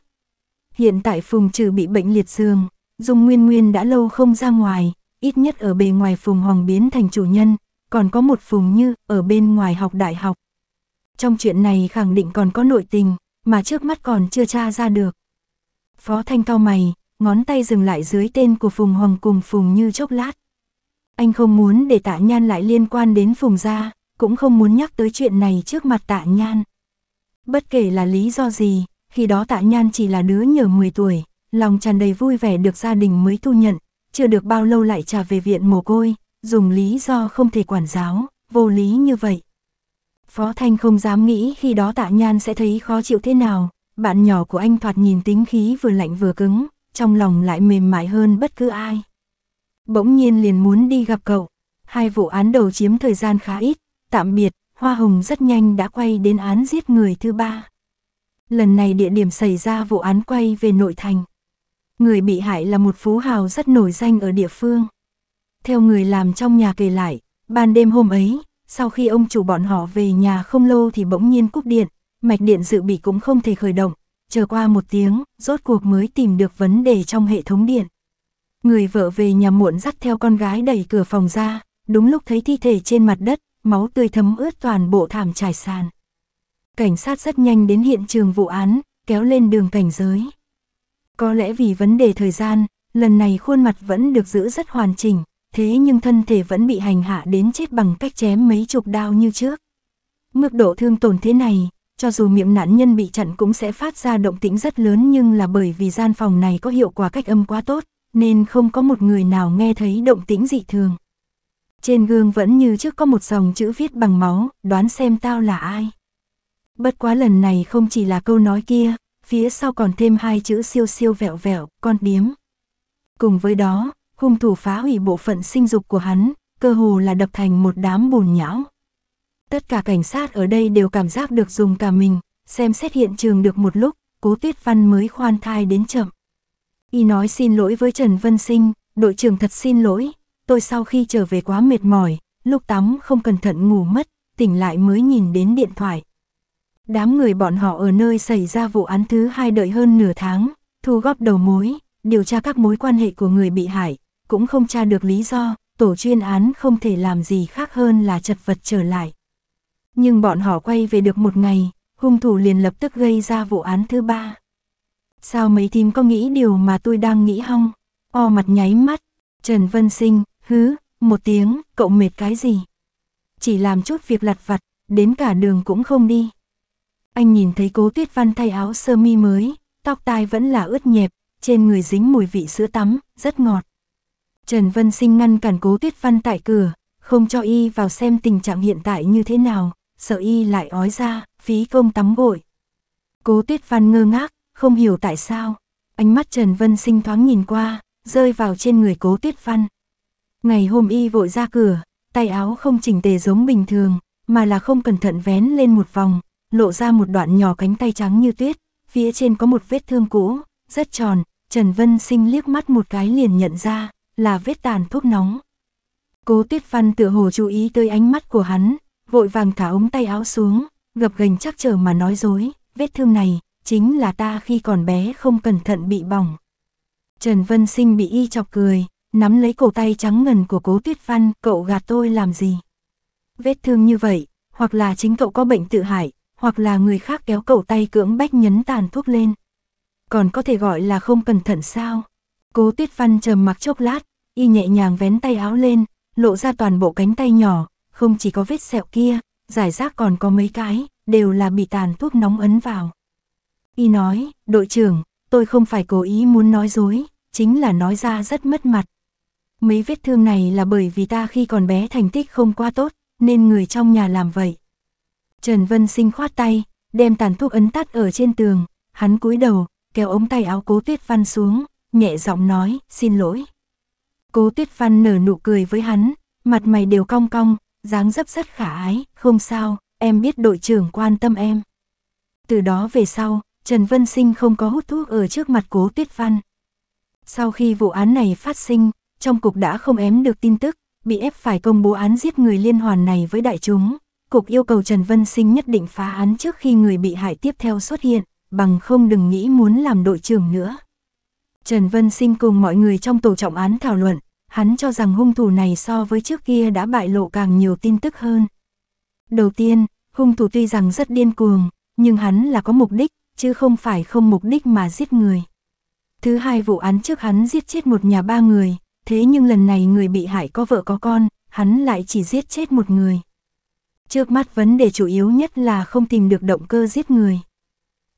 Hiện tại Phùng trừ bị bệnh liệt giường, Dung Nguyên Nguyên đã lâu không ra ngoài, ít nhất ở bề ngoài Phùng Hoàng biến thành chủ nhân, còn có một Phùng Như ở bên ngoài học đại học. Trong chuyện này khẳng định còn có nội tình, mà trước mắt còn chưa tra ra được. Phó Thanh cau mày, ngón tay dừng lại dưới tên của Phùng Hoàng cùng Phùng Như chốc lát. Anh không muốn để tạ nhan lại liên quan đến Phùng gia, cũng không muốn nhắc tới chuyện này trước mặt tạ nhan. Bất kể là lý do gì, khi đó tạ nhan chỉ là đứa nhờ 10 tuổi, lòng tràn đầy vui vẻ được gia đình mới thu nhận, chưa được bao lâu lại trả về viện mồ côi, dùng lý do không thể quản giáo, vô lý như vậy. Phó Thanh không dám nghĩ khi đó tạ nhan sẽ thấy khó chịu thế nào, bạn nhỏ của anh thoạt nhìn tính khí vừa lạnh vừa cứng, trong lòng lại mềm mại hơn bất cứ ai. Bỗng nhiên liền muốn đi gặp cậu. Hai vụ án đầu chiếm thời gian khá ít, tạm biệt, Hoa Hồng rất nhanh đã quay đến án giết người thứ ba. Lần này địa điểm xảy ra vụ án quay về nội thành. Người bị hại là một phú hào rất nổi danh ở địa phương. Theo người làm trong nhà kể lại, ban đêm hôm ấy, sau khi ông chủ bọn họ về nhà không lâu thì bỗng nhiên cúp điện, mạch điện dự bị cũng không thể khởi động, chờ qua một tiếng, rốt cuộc mới tìm được vấn đề trong hệ thống điện. Người vợ về nhà muộn dắt theo con gái đẩy cửa phòng ra, đúng lúc thấy thi thể trên mặt đất, máu tươi thấm ướt toàn bộ thảm trải sàn. Cảnh sát rất nhanh đến hiện trường vụ án, kéo lên đường cảnh giới. Có lẽ vì vấn đề thời gian, lần này khuôn mặt vẫn được giữ rất hoàn chỉnh, thế nhưng thân thể vẫn bị hành hạ đến chết bằng cách chém mấy chục đao như trước. Mức độ thương tổn thế này, cho dù miệng nạn nhân bị chặn cũng sẽ phát ra động tĩnh rất lớn nhưng là bởi vì gian phòng này có hiệu quả cách âm quá tốt, nên không có một người nào nghe thấy động tĩnh dị thường. Trên gương vẫn như trước có một dòng chữ viết bằng máu, đoán xem tao là ai. Bất quá lần này không chỉ là câu nói kia, phía sau còn thêm hai chữ siêu siêu vẹo vẹo, con điếm. Cùng với đó, hung thủ phá hủy bộ phận sinh dục của hắn, cơ hồ là đập thành một đám bùn nhão. Tất cả cảnh sát ở đây đều cảm giác được dùng cả mình, xem xét hiện trường được một lúc, cố tuyết văn mới khoan thai đến chậm. Y nói xin lỗi với Trần Vân Sinh, đội trưởng thật xin lỗi, tôi sau khi trở về quá mệt mỏi, lúc tắm không cẩn thận ngủ mất, tỉnh lại mới nhìn đến điện thoại. Đám người bọn họ ở nơi xảy ra vụ án thứ hai đợi hơn nửa tháng, thu góp đầu mối, điều tra các mối quan hệ của người bị hại, cũng không tra được lý do, tổ chuyên án không thể làm gì khác hơn là chật vật trở lại nhưng bọn họ quay về được một ngày, hung thủ liền lập tức gây ra vụ án thứ ba. Sao mấy thím có nghĩ điều mà tôi đang nghĩ không? O mặt nháy mắt, Trần Vân Sinh, hứ, một tiếng, cậu mệt cái gì? Chỉ làm chút việc lặt vặt, đến cả đường cũng không đi. Anh nhìn thấy cố tuyết văn thay áo sơ mi mới, tóc tai vẫn là ướt nhẹp, trên người dính mùi vị sữa tắm, rất ngọt. Trần Vân Sinh ngăn cản cố tuyết văn tại cửa, không cho y vào xem tình trạng hiện tại như thế nào, sợ y lại ói ra, phí công tắm gội. Cố tuyết văn ngơ ngác, không hiểu tại sao. Ánh mắt Trần Vân Sinh thoáng nhìn qua, rơi vào trên người cố tuyết văn. Ngày hôm y vội ra cửa, tay áo không chỉnh tề giống bình thường, mà là không cẩn thận vén lên một vòng, lộ ra một đoạn nhỏ cánh tay trắng như tuyết, phía trên có một vết thương cũ, rất tròn, Trần Vân Sinh liếc mắt một cái liền nhận ra, là vết tàn thuốc nóng. Cố Tuyết Văn tựa hồ chú ý tới ánh mắt của hắn, vội vàng thả ống tay áo xuống, gập gành chắc trở mà nói dối, vết thương này, chính là ta khi còn bé không cẩn thận bị bỏng. Trần Vân Sinh bị y chọc cười, nắm lấy cổ tay trắng ngần của cố tuyết văn, cậu gạt tôi làm gì? Vết thương như vậy, hoặc là chính cậu có bệnh tự hại, hoặc là người khác kéo cậu tay cưỡng bách nhấn tàn thuốc lên. Còn có thể gọi là không cẩn thận sao? Cố tuyết văn trầm mặc chốc lát, y nhẹ nhàng vén tay áo lên, lộ ra toàn bộ cánh tay nhỏ, không chỉ có vết sẹo kia, giải rác còn có mấy cái, đều là bị tàn thuốc nóng ấn vào. Y nói, đội trưởng, tôi không phải cố ý muốn nói dối, chính là nói ra rất mất mặt. Mấy vết thương này là bởi vì ta khi còn bé thành tích không quá tốt, nên người trong nhà làm vậy. Trần Vân Sinh khoát tay, đem tàn thuốc ấn tắt ở trên tường, hắn cúi đầu, kéo ống tay áo cố tuyết văn xuống, nhẹ giọng nói, xin lỗi. Cố tuyết văn nở nụ cười với hắn, mặt mày đều cong cong, dáng dấp rất khả ái, không sao, em biết đội trưởng quan tâm em. Từ đó về sau, Trần Vân Sinh không có hút thuốc ở trước mặt cố Tuyết Văn. Sau khi vụ án này phát sinh, trong cục đã không ém được tin tức, bị ép phải công bố án giết người liên hoàn này với đại chúng. Cục yêu cầu Trần Vân Sinh nhất định phá án trước khi người bị hại tiếp theo xuất hiện, bằng không đừng nghĩ muốn làm đội trưởng nữa. Trần Vân Sinh cùng mọi người trong tổ trọng án thảo luận, hắn cho rằng hung thủ này so với trước kia đã bại lộ càng nhiều tin tức hơn. Đầu tiên, hung thủ tuy rằng rất điên cuồng, nhưng hắn là có mục đích, chứ không phải không mục đích mà giết người. Thứ hai vụ án trước hắn giết chết một nhà ba người, thế nhưng lần này người bị hại có vợ có con, hắn lại chỉ giết chết một người. Trước mắt vấn đề chủ yếu nhất là không tìm được động cơ giết người.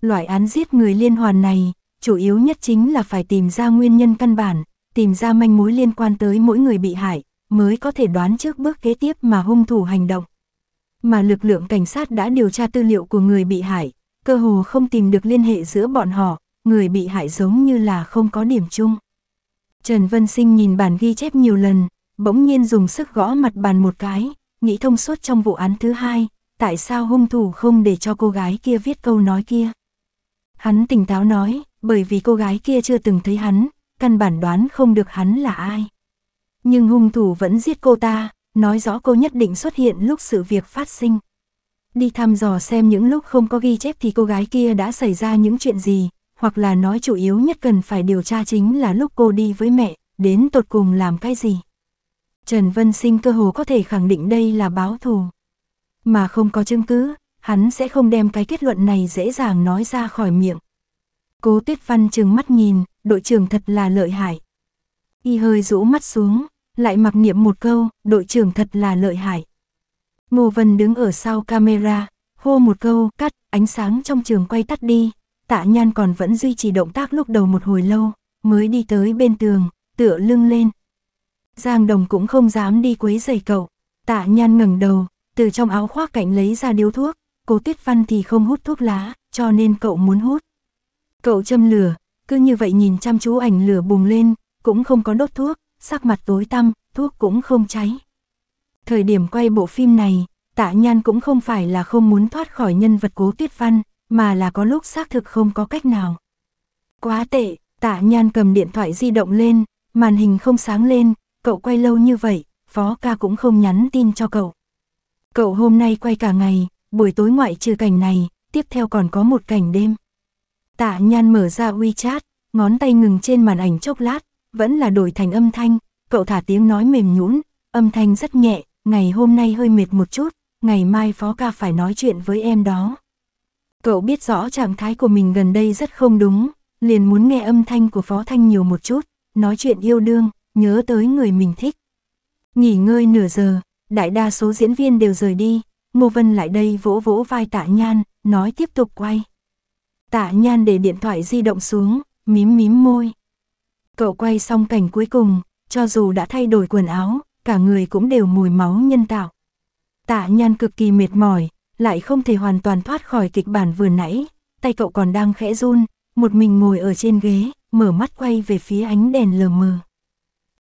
Loại án giết người liên hoàn này, chủ yếu nhất chính là phải tìm ra nguyên nhân căn bản, tìm ra manh mối liên quan tới mỗi người bị hại, mới có thể đoán trước bước kế tiếp mà hung thủ hành động. Mà lực lượng cảnh sát đã điều tra tư liệu của người bị hại, cơ hồ không tìm được liên hệ giữa bọn họ, người bị hại giống như là không có điểm chung. Trần Vân Sinh nhìn bản ghi chép nhiều lần, bỗng nhiên dùng sức gõ mặt bàn một cái, nghĩ thông suốt trong vụ án thứ hai, tại sao hung thủ không để cho cô gái kia viết câu nói kia. Hắn tỉnh táo nói, bởi vì cô gái kia chưa từng thấy hắn, căn bản đoán không được hắn là ai. Nhưng hung thủ vẫn giết cô ta, nói rõ cô nhất định xuất hiện lúc sự việc phát sinh. Đi thăm dò xem những lúc không có ghi chép thì cô gái kia đã xảy ra những chuyện gì, hoặc là nói chủ yếu nhất cần phải điều tra chính là lúc cô đi với mẹ, đến tột cùng làm cái gì. Trần Vân Sinh cơ hồ có thể khẳng định đây là báo thù. Mà không có chứng cứ, hắn sẽ không đem cái kết luận này dễ dàng nói ra khỏi miệng. Cố Tuyết Văn trừng mắt nhìn, đội trưởng thật là lợi hại. Y hơi rũ mắt xuống, lại mặc niệm một câu, đội trưởng thật là lợi hại. Ngô Vân đứng ở sau camera, hô một câu, cắt, ánh sáng trong trường quay tắt đi. Tạ nhan còn vẫn duy trì động tác lúc đầu một hồi lâu, mới đi tới bên tường, tựa lưng lên. Giang đồng cũng không dám đi quấy giày cậu. Tạ nhan ngẩng đầu, từ trong áo khoác cạnh lấy ra điếu thuốc. Cố tuyết văn thì không hút thuốc lá, cho nên cậu muốn hút. Cậu châm lửa, cứ như vậy nhìn chăm chú ảnh lửa bùng lên, cũng không có đốt thuốc, sắc mặt tối tăm, thuốc cũng không cháy. Thời điểm quay bộ phim này, tạ nhan cũng không phải là không muốn thoát khỏi nhân vật cố tuyết văn, mà là có lúc xác thực không có cách nào. Quá tệ, tạ nhan cầm điện thoại di động lên, màn hình không sáng lên, cậu quay lâu như vậy, phó ca cũng không nhắn tin cho cậu. Cậu hôm nay quay cả ngày, buổi tối ngoại trừ cảnh này, tiếp theo còn có một cảnh đêm. Tạ nhan mở ra WeChat, ngón tay ngừng trên màn ảnh chốc lát, vẫn là đổi thành âm thanh, cậu thả tiếng nói mềm nhũn, âm thanh rất nhẹ, ngày hôm nay hơi mệt một chút, ngày mai phó ca phải nói chuyện với em đó. Cậu biết rõ trạng thái của mình gần đây rất không đúng, liền muốn nghe âm thanh của phó thanh nhiều một chút, nói chuyện yêu đương, nhớ tới người mình thích. Nghỉ ngơi nửa giờ, đại đa số diễn viên đều rời đi, Ngô Vân lại đây vỗ vỗ vai tạ nhan, nói tiếp tục quay. Tạ nhan để điện thoại di động xuống, mím mím môi. Cậu quay xong cảnh cuối cùng, cho dù đã thay đổi quần áo, cả người cũng đều mùi máu nhân tạo. Tạ nhan cực kỳ mệt mỏi, lại không thể hoàn toàn thoát khỏi kịch bản vừa nãy, tay cậu còn đang khẽ run, một mình ngồi ở trên ghế, mở mắt quay về phía ánh đèn lờ mờ.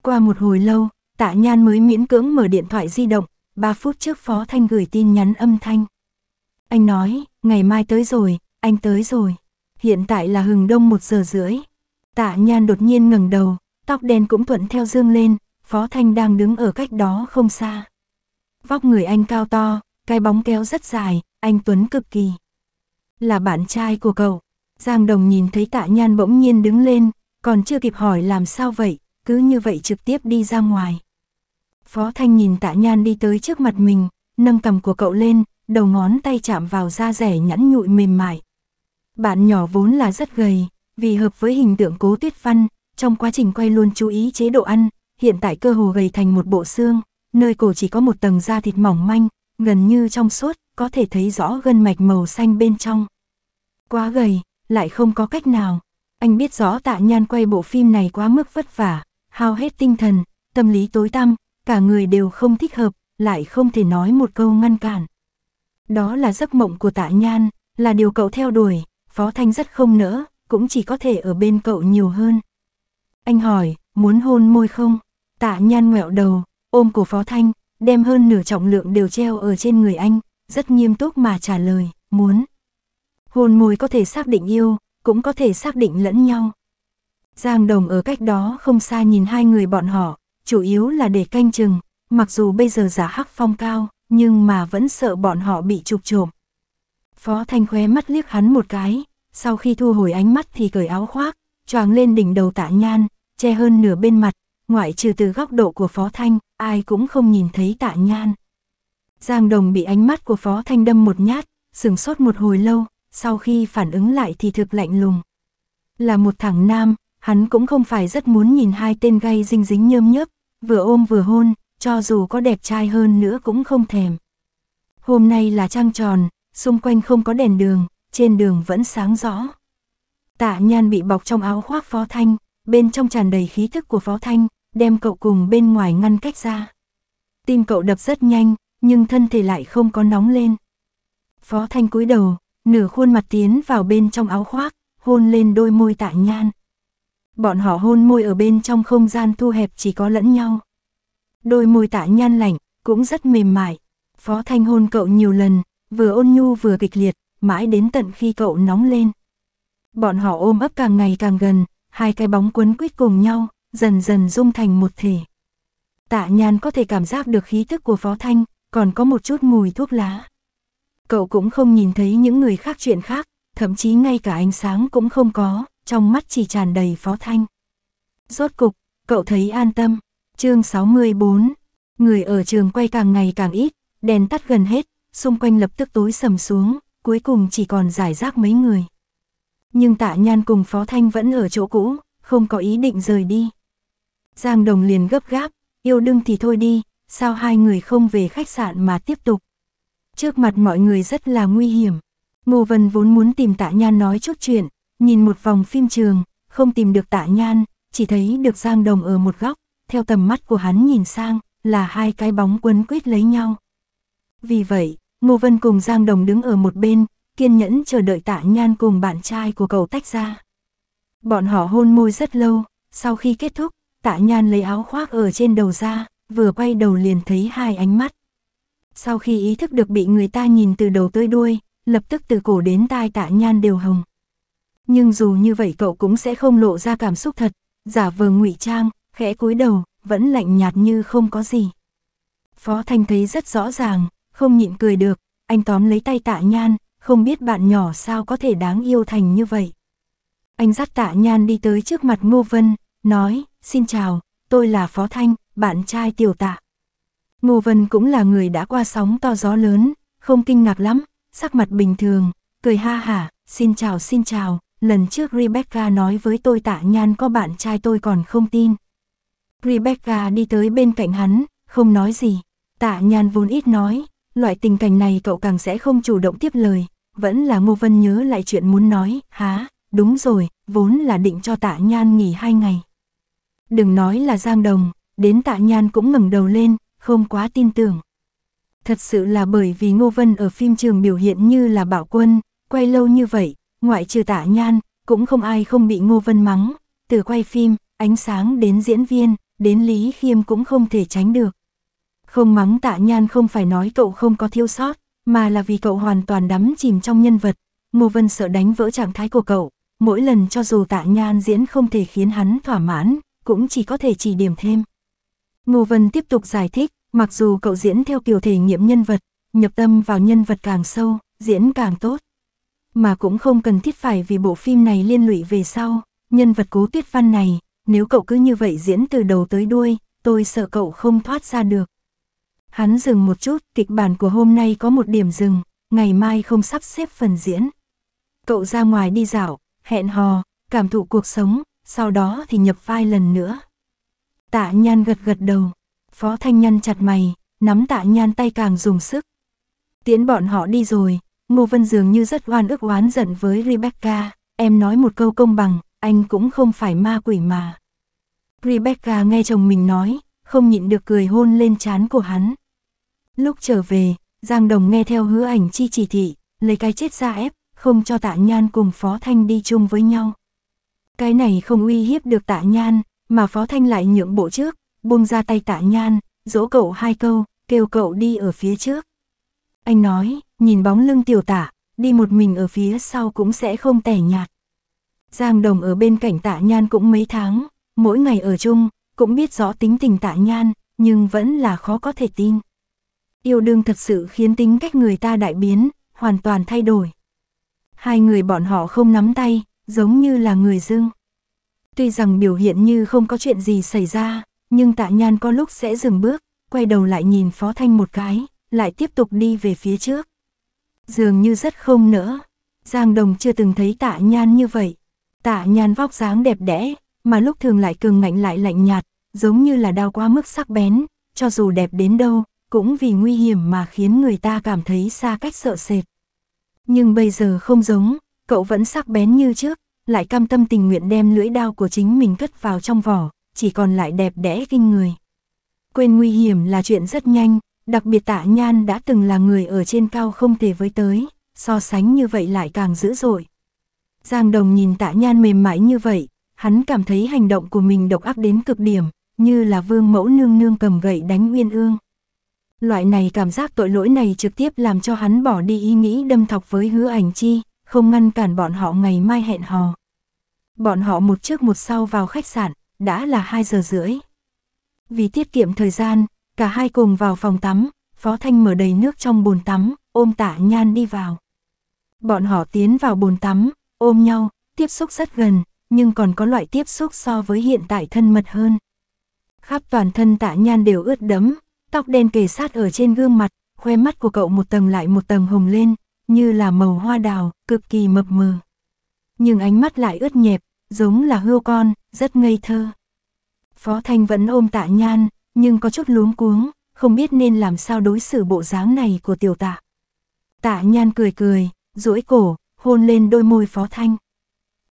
Qua một hồi lâu, tạ nhan mới miễn cưỡng mở điện thoại di động, 3 phút trước Phó Thanh gửi tin nhắn âm thanh. Anh nói, ngày mai tới rồi, anh tới rồi. Hiện tại là hừng đông một giờ rưỡi. Tạ nhan đột nhiên ngẩng đầu, tóc đen cũng thuận theo dương lên, Phó Thanh đang đứng ở cách đó không xa. Vóc người anh cao to, cái bóng kéo rất dài, anh Tuấn cực kỳ. Là bạn trai của cậu. Giang Đồng nhìn thấy tạ nhan bỗng nhiên đứng lên, còn chưa kịp hỏi làm sao vậy, cứ như vậy trực tiếp đi ra ngoài. Phó Thanh nhìn tạ nhan đi tới trước mặt mình, nâng cầm của cậu lên, đầu ngón tay chạm vào da rẻ nhẵn nhụi mềm mại, bạn nhỏ vốn là rất gầy, vì hợp với hình tượng cố tuyết văn, trong quá trình quay luôn chú ý chế độ ăn, hiện tại cơ hồ gầy thành một bộ xương, nơi cổ chỉ có một tầng da thịt mỏng manh, gần như trong suốt, có thể thấy rõ gân mạch màu xanh bên trong. Quá gầy, lại không có cách nào. Anh biết rõ tạ nhan quay bộ phim này quá mức vất vả, hao hết tinh thần, tâm lý tối tăm, cả người đều không thích hợp, lại không thể nói một câu ngăn cản. Đó là giấc mộng của tạ nhan, là điều cậu theo đuổi, Phó Thanh rất không nỡ, cũng chỉ có thể ở bên cậu nhiều hơn. Anh hỏi, muốn hôn môi không? Tạ nhan ngẹo đầu, ôm cổ Phó Thanh, đem hơn nửa trọng lượng đều treo ở trên người anh, rất nghiêm túc mà trả lời, muốn. Hôn môi có thể xác định yêu, cũng có thể xác định lẫn nhau. Giang Đồng ở cách đó không xa nhìn hai người bọn họ, chủ yếu là để canh chừng, mặc dù bây giờ giả hắc phong cao, nhưng mà vẫn sợ bọn họ bị trục trộm. Phó Thanh khóe mắt liếc hắn một cái, sau khi thu hồi ánh mắt thì cởi áo khoác, choàng lên đỉnh đầu tạ nhan, che hơn nửa bên mặt, ngoại trừ từ góc độ của Phó Thanh, ai cũng không nhìn thấy tạ nhan. Giang Đồng bị ánh mắt của Phó Thanh đâm một nhát, sừng sốt một hồi lâu, sau khi phản ứng lại thì thực lạnh lùng. Là một thằng nam, hắn cũng không phải rất muốn nhìn hai tên gay dinh dính nhơm nhớp, vừa ôm vừa hôn, cho dù có đẹp trai hơn nữa cũng không thèm. Hôm nay là trăng tròn, xung quanh không có đèn đường, trên đường vẫn sáng rõ. Tạ nhan bị bọc trong áo khoác phó thanh, bên trong tràn đầy khí thức của phó thanh, đem cậu cùng bên ngoài ngăn cách ra. Tim cậu đập rất nhanh, nhưng thân thể lại không có nóng lên. Phó thanh cúi đầu, nửa khuôn mặt tiến vào bên trong áo khoác, hôn lên đôi môi tạ nhan. Bọn họ hôn môi ở bên trong không gian thu hẹp chỉ có lẫn nhau. Đôi môi tạ nhan lạnh, cũng rất mềm mại. Phó thanh hôn cậu nhiều lần, vừa ôn nhu vừa kịch liệt, mãi đến tận khi cậu nóng lên. Bọn họ ôm ấp càng ngày càng gần, hai cái bóng quấn quýt cùng nhau, dần dần dung thành một thể. Tạ nhàn có thể cảm giác được khí thức của Phó Thanh, còn có một chút mùi thuốc lá. Cậu cũng không nhìn thấy những người khác chuyện khác, thậm chí ngay cả ánh sáng cũng không có, trong mắt chỉ tràn đầy Phó Thanh. Rốt cục, cậu thấy an tâm. Chương 64, người ở trường quay càng ngày càng ít, đèn tắt gần hết, xung quanh lập tức tối sầm xuống, cuối cùng chỉ còn giải rác mấy người. Nhưng tạ nhan cùng Phó Thanh vẫn ở chỗ cũ, không có ý định rời đi. Giang Đồng liền gấp gáp, yêu đương thì thôi đi, sao hai người không về khách sạn mà tiếp tục. Trước mặt mọi người rất là nguy hiểm. Ngô Vân vốn muốn tìm tạ nhan nói chút chuyện, nhìn một vòng phim trường, không tìm được tạ nhan, chỉ thấy được Giang Đồng ở một góc, theo tầm mắt của hắn nhìn sang, là hai cái bóng quấn quýt lấy nhau. Vì vậy, Ngô Vân cùng Giang Đồng đứng ở một bên, kiên nhẫn chờ đợi tạ nhan cùng bạn trai của cậu tách ra. Bọn họ hôn môi rất lâu, sau khi kết thúc, tạ nhan lấy áo khoác ở trên đầu ra, vừa quay đầu liền thấy hai ánh mắt. Sau khi ý thức được bị người ta nhìn từ đầu tới đuôi, lập tức từ cổ đến tai tạ nhan đều hồng. Nhưng dù như vậy cậu cũng sẽ không lộ ra cảm xúc thật, giả vờ ngụy trang, khẽ cúi đầu, vẫn lạnh nhạt như không có gì. Phó Thanh thấy rất rõ ràng, không nhịn cười được, anh tóm lấy tay tạ nhan, không biết bạn nhỏ sao có thể đáng yêu thành như vậy. Anh dắt tạ nhan đi tới trước mặt Ngô Vân, nói, xin chào, tôi là Phó Thanh, bạn trai tiểu tạ. Ngô Vân cũng là người đã qua sóng to gió lớn, không kinh ngạc lắm, sắc mặt bình thường, cười ha hả, xin chào xin chào, lần trước Rebecca nói với tôi tạ nhan có bạn trai tôi còn không tin. Rebecca đi tới bên cạnh hắn, không nói gì, tạ nhan vốn ít nói, loại tình cảnh này cậu càng sẽ không chủ động tiếp lời, vẫn là Ngô Vân nhớ lại chuyện muốn nói, há, đúng rồi, vốn là định cho tạ nhan nghỉ hai ngày. Đừng nói là Giang Đồng, đến tạ nhan cũng ngẩng đầu lên, không quá tin tưởng. Thật sự là bởi vì Ngô Vân ở phim trường biểu hiện như là bảo quân, quay lâu như vậy, ngoại trừ tạ nhan, cũng không ai không bị Ngô Vân mắng, từ quay phim, ánh sáng đến diễn viên, đến Lý Khiêm cũng không thể tránh được. Không mắng tạ nhan không phải nói cậu không có thiếu sót, mà là vì cậu hoàn toàn đắm chìm trong nhân vật. Ngô Vân sợ đánh vỡ trạng thái của cậu, mỗi lần cho dù tạ nhan diễn không thể khiến hắn thỏa mãn, cũng chỉ có thể chỉ điểm thêm. Ngô Vân tiếp tục giải thích, mặc dù cậu diễn theo kiểu thể nghiệm nhân vật, nhập tâm vào nhân vật càng sâu, diễn càng tốt. Mà cũng không cần thiết phải vì bộ phim này liên lụy về sau, nhân vật cố tuyết văn này, nếu cậu cứ như vậy diễn từ đầu tới đuôi, tôi sợ cậu không thoát ra được. Hắn dừng một chút, kịch bản của hôm nay có một điểm dừng, ngày mai không sắp xếp phần diễn. Cậu ra ngoài đi dạo, hẹn hò, cảm thụ cuộc sống, sau đó thì nhập vai lần nữa. Tạ nhan gật gật đầu, phó thanh nhăn chặt mày, nắm tạ nhan tay càng dùng sức. tiến bọn họ đi rồi, Ngô Vân dường như rất oan ức oán giận với Rebecca, em nói một câu công bằng, anh cũng không phải ma quỷ mà. Rebecca nghe chồng mình nói, không nhịn được cười hôn lên trán của hắn. Lúc trở về, Giang Đồng nghe theo hứa ảnh chi chỉ thị, lấy cái chết ra ép, không cho tạ nhan cùng Phó Thanh đi chung với nhau. Cái này không uy hiếp được tạ nhan, mà Phó Thanh lại nhượng bộ trước, buông ra tay tạ nhan, dỗ cậu hai câu, kêu cậu đi ở phía trước. Anh nói, nhìn bóng lưng tiểu tạ, đi một mình ở phía sau cũng sẽ không tẻ nhạt. Giang Đồng ở bên cạnh tạ nhan cũng mấy tháng, mỗi ngày ở chung, cũng biết rõ tính tình tạ nhan, nhưng vẫn là khó có thể tin. Yêu đương thật sự khiến tính cách người ta đại biến, hoàn toàn thay đổi. Hai người bọn họ không nắm tay, giống như là người dưng. Tuy rằng biểu hiện như không có chuyện gì xảy ra, nhưng tạ nhan có lúc sẽ dừng bước, quay đầu lại nhìn Phó Thanh một cái, lại tiếp tục đi về phía trước. Dường như rất không nỡ, Giang Đồng chưa từng thấy tạ nhan như vậy. Tạ nhan vóc dáng đẹp đẽ, mà lúc thường lại cường ngạnh lại lạnh nhạt, giống như là đau quá mức sắc bén, cho dù đẹp đến đâu, cũng vì nguy hiểm mà khiến người ta cảm thấy xa cách sợ sệt. Nhưng bây giờ không giống, cậu vẫn sắc bén như trước, lại cam tâm tình nguyện đem lưỡi đao của chính mình cất vào trong vỏ, chỉ còn lại đẹp đẽ kinh người. Quên nguy hiểm là chuyện rất nhanh, đặc biệt tạ nhan đã từng là người ở trên cao không thể với tới, so sánh như vậy lại càng dữ dội. Giang Đồng nhìn tạ nhan mềm mại như vậy, hắn cảm thấy hành động của mình độc ác đến cực điểm, như là vương mẫu nương nương cầm gậy đánh uyên ương. Loại này cảm giác tội lỗi này trực tiếp làm cho hắn bỏ đi ý nghĩ đâm thọc với hứa ảnh chi, không ngăn cản bọn họ ngày mai hẹn hò. Bọn họ một trước một sau vào khách sạn, đã là 2 giờ rưỡi. Vì tiết kiệm thời gian, cả hai cùng vào phòng tắm, Phó Thanh mở đầy nước trong bồn tắm, ôm tạ nhan đi vào. Bọn họ tiến vào bồn tắm, ôm nhau, tiếp xúc rất gần, nhưng còn có loại tiếp xúc so với hiện tại thân mật hơn. Khắp toàn thân tạ nhan đều ướt đẫm, tóc đen kề sát ở trên gương mặt, khoe mắt của cậu một tầng lại một tầng hồng lên, như là màu hoa đào, cực kỳ mập mờ. Nhưng ánh mắt lại ướt nhẹp, giống là hươu con, rất ngây thơ. Phó Thanh vẫn ôm tạ nhan, nhưng có chút luống cuống, không biết nên làm sao đối xử bộ dáng này của tiểu tạ. Tạ nhan cười cười, duỗi cổ, hôn lên đôi môi Phó Thanh.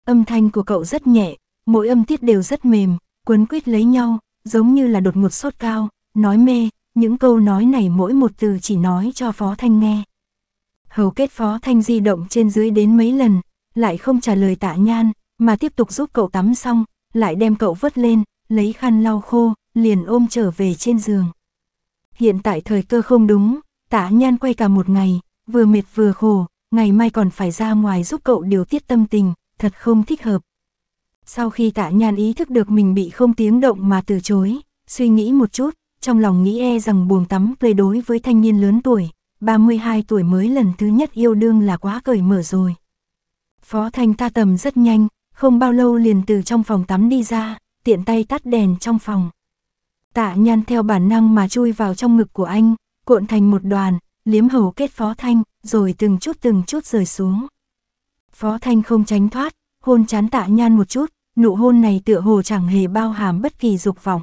Âm thanh của cậu rất nhẹ, mỗi âm tiết đều rất mềm, quấn quýt lấy nhau, giống như là đột ngột sốt cao, nói mê, những câu nói này mỗi một từ chỉ nói cho Phó Thanh nghe. Hầu kết Phó Thanh di động trên dưới đến mấy lần, lại không trả lời tạ nhan, mà tiếp tục giúp cậu tắm xong, lại đem cậu vớt lên, lấy khăn lau khô, liền ôm trở về trên giường. Hiện tại thời cơ không đúng, tạ nhan quay cả một ngày, vừa mệt vừa khổ, ngày mai còn phải ra ngoài giúp cậu điều tiết tâm tình, thật không thích hợp. Sau khi tạ nhan ý thức được mình bị không tiếng động mà từ chối, suy nghĩ một chút, trong lòng nghĩ e rằng buồng tắm về đối với thanh niên lớn tuổi, 32 tuổi mới lần thứ nhất yêu đương là quá cởi mở rồi. Phó Thanh ta tầm rất nhanh, không bao lâu liền từ trong phòng tắm đi ra, tiện tay tắt đèn trong phòng. Tạ nhan theo bản năng mà chui vào trong ngực của anh, cuộn thành một đoàn, liếm hầu kết Phó Thanh, rồi từng chút từng chút rời xuống. Phó Thanh không tránh thoát, hôn chán tạ nhan một chút, nụ hôn này tựa hồ chẳng hề bao hàm bất kỳ dục vọng.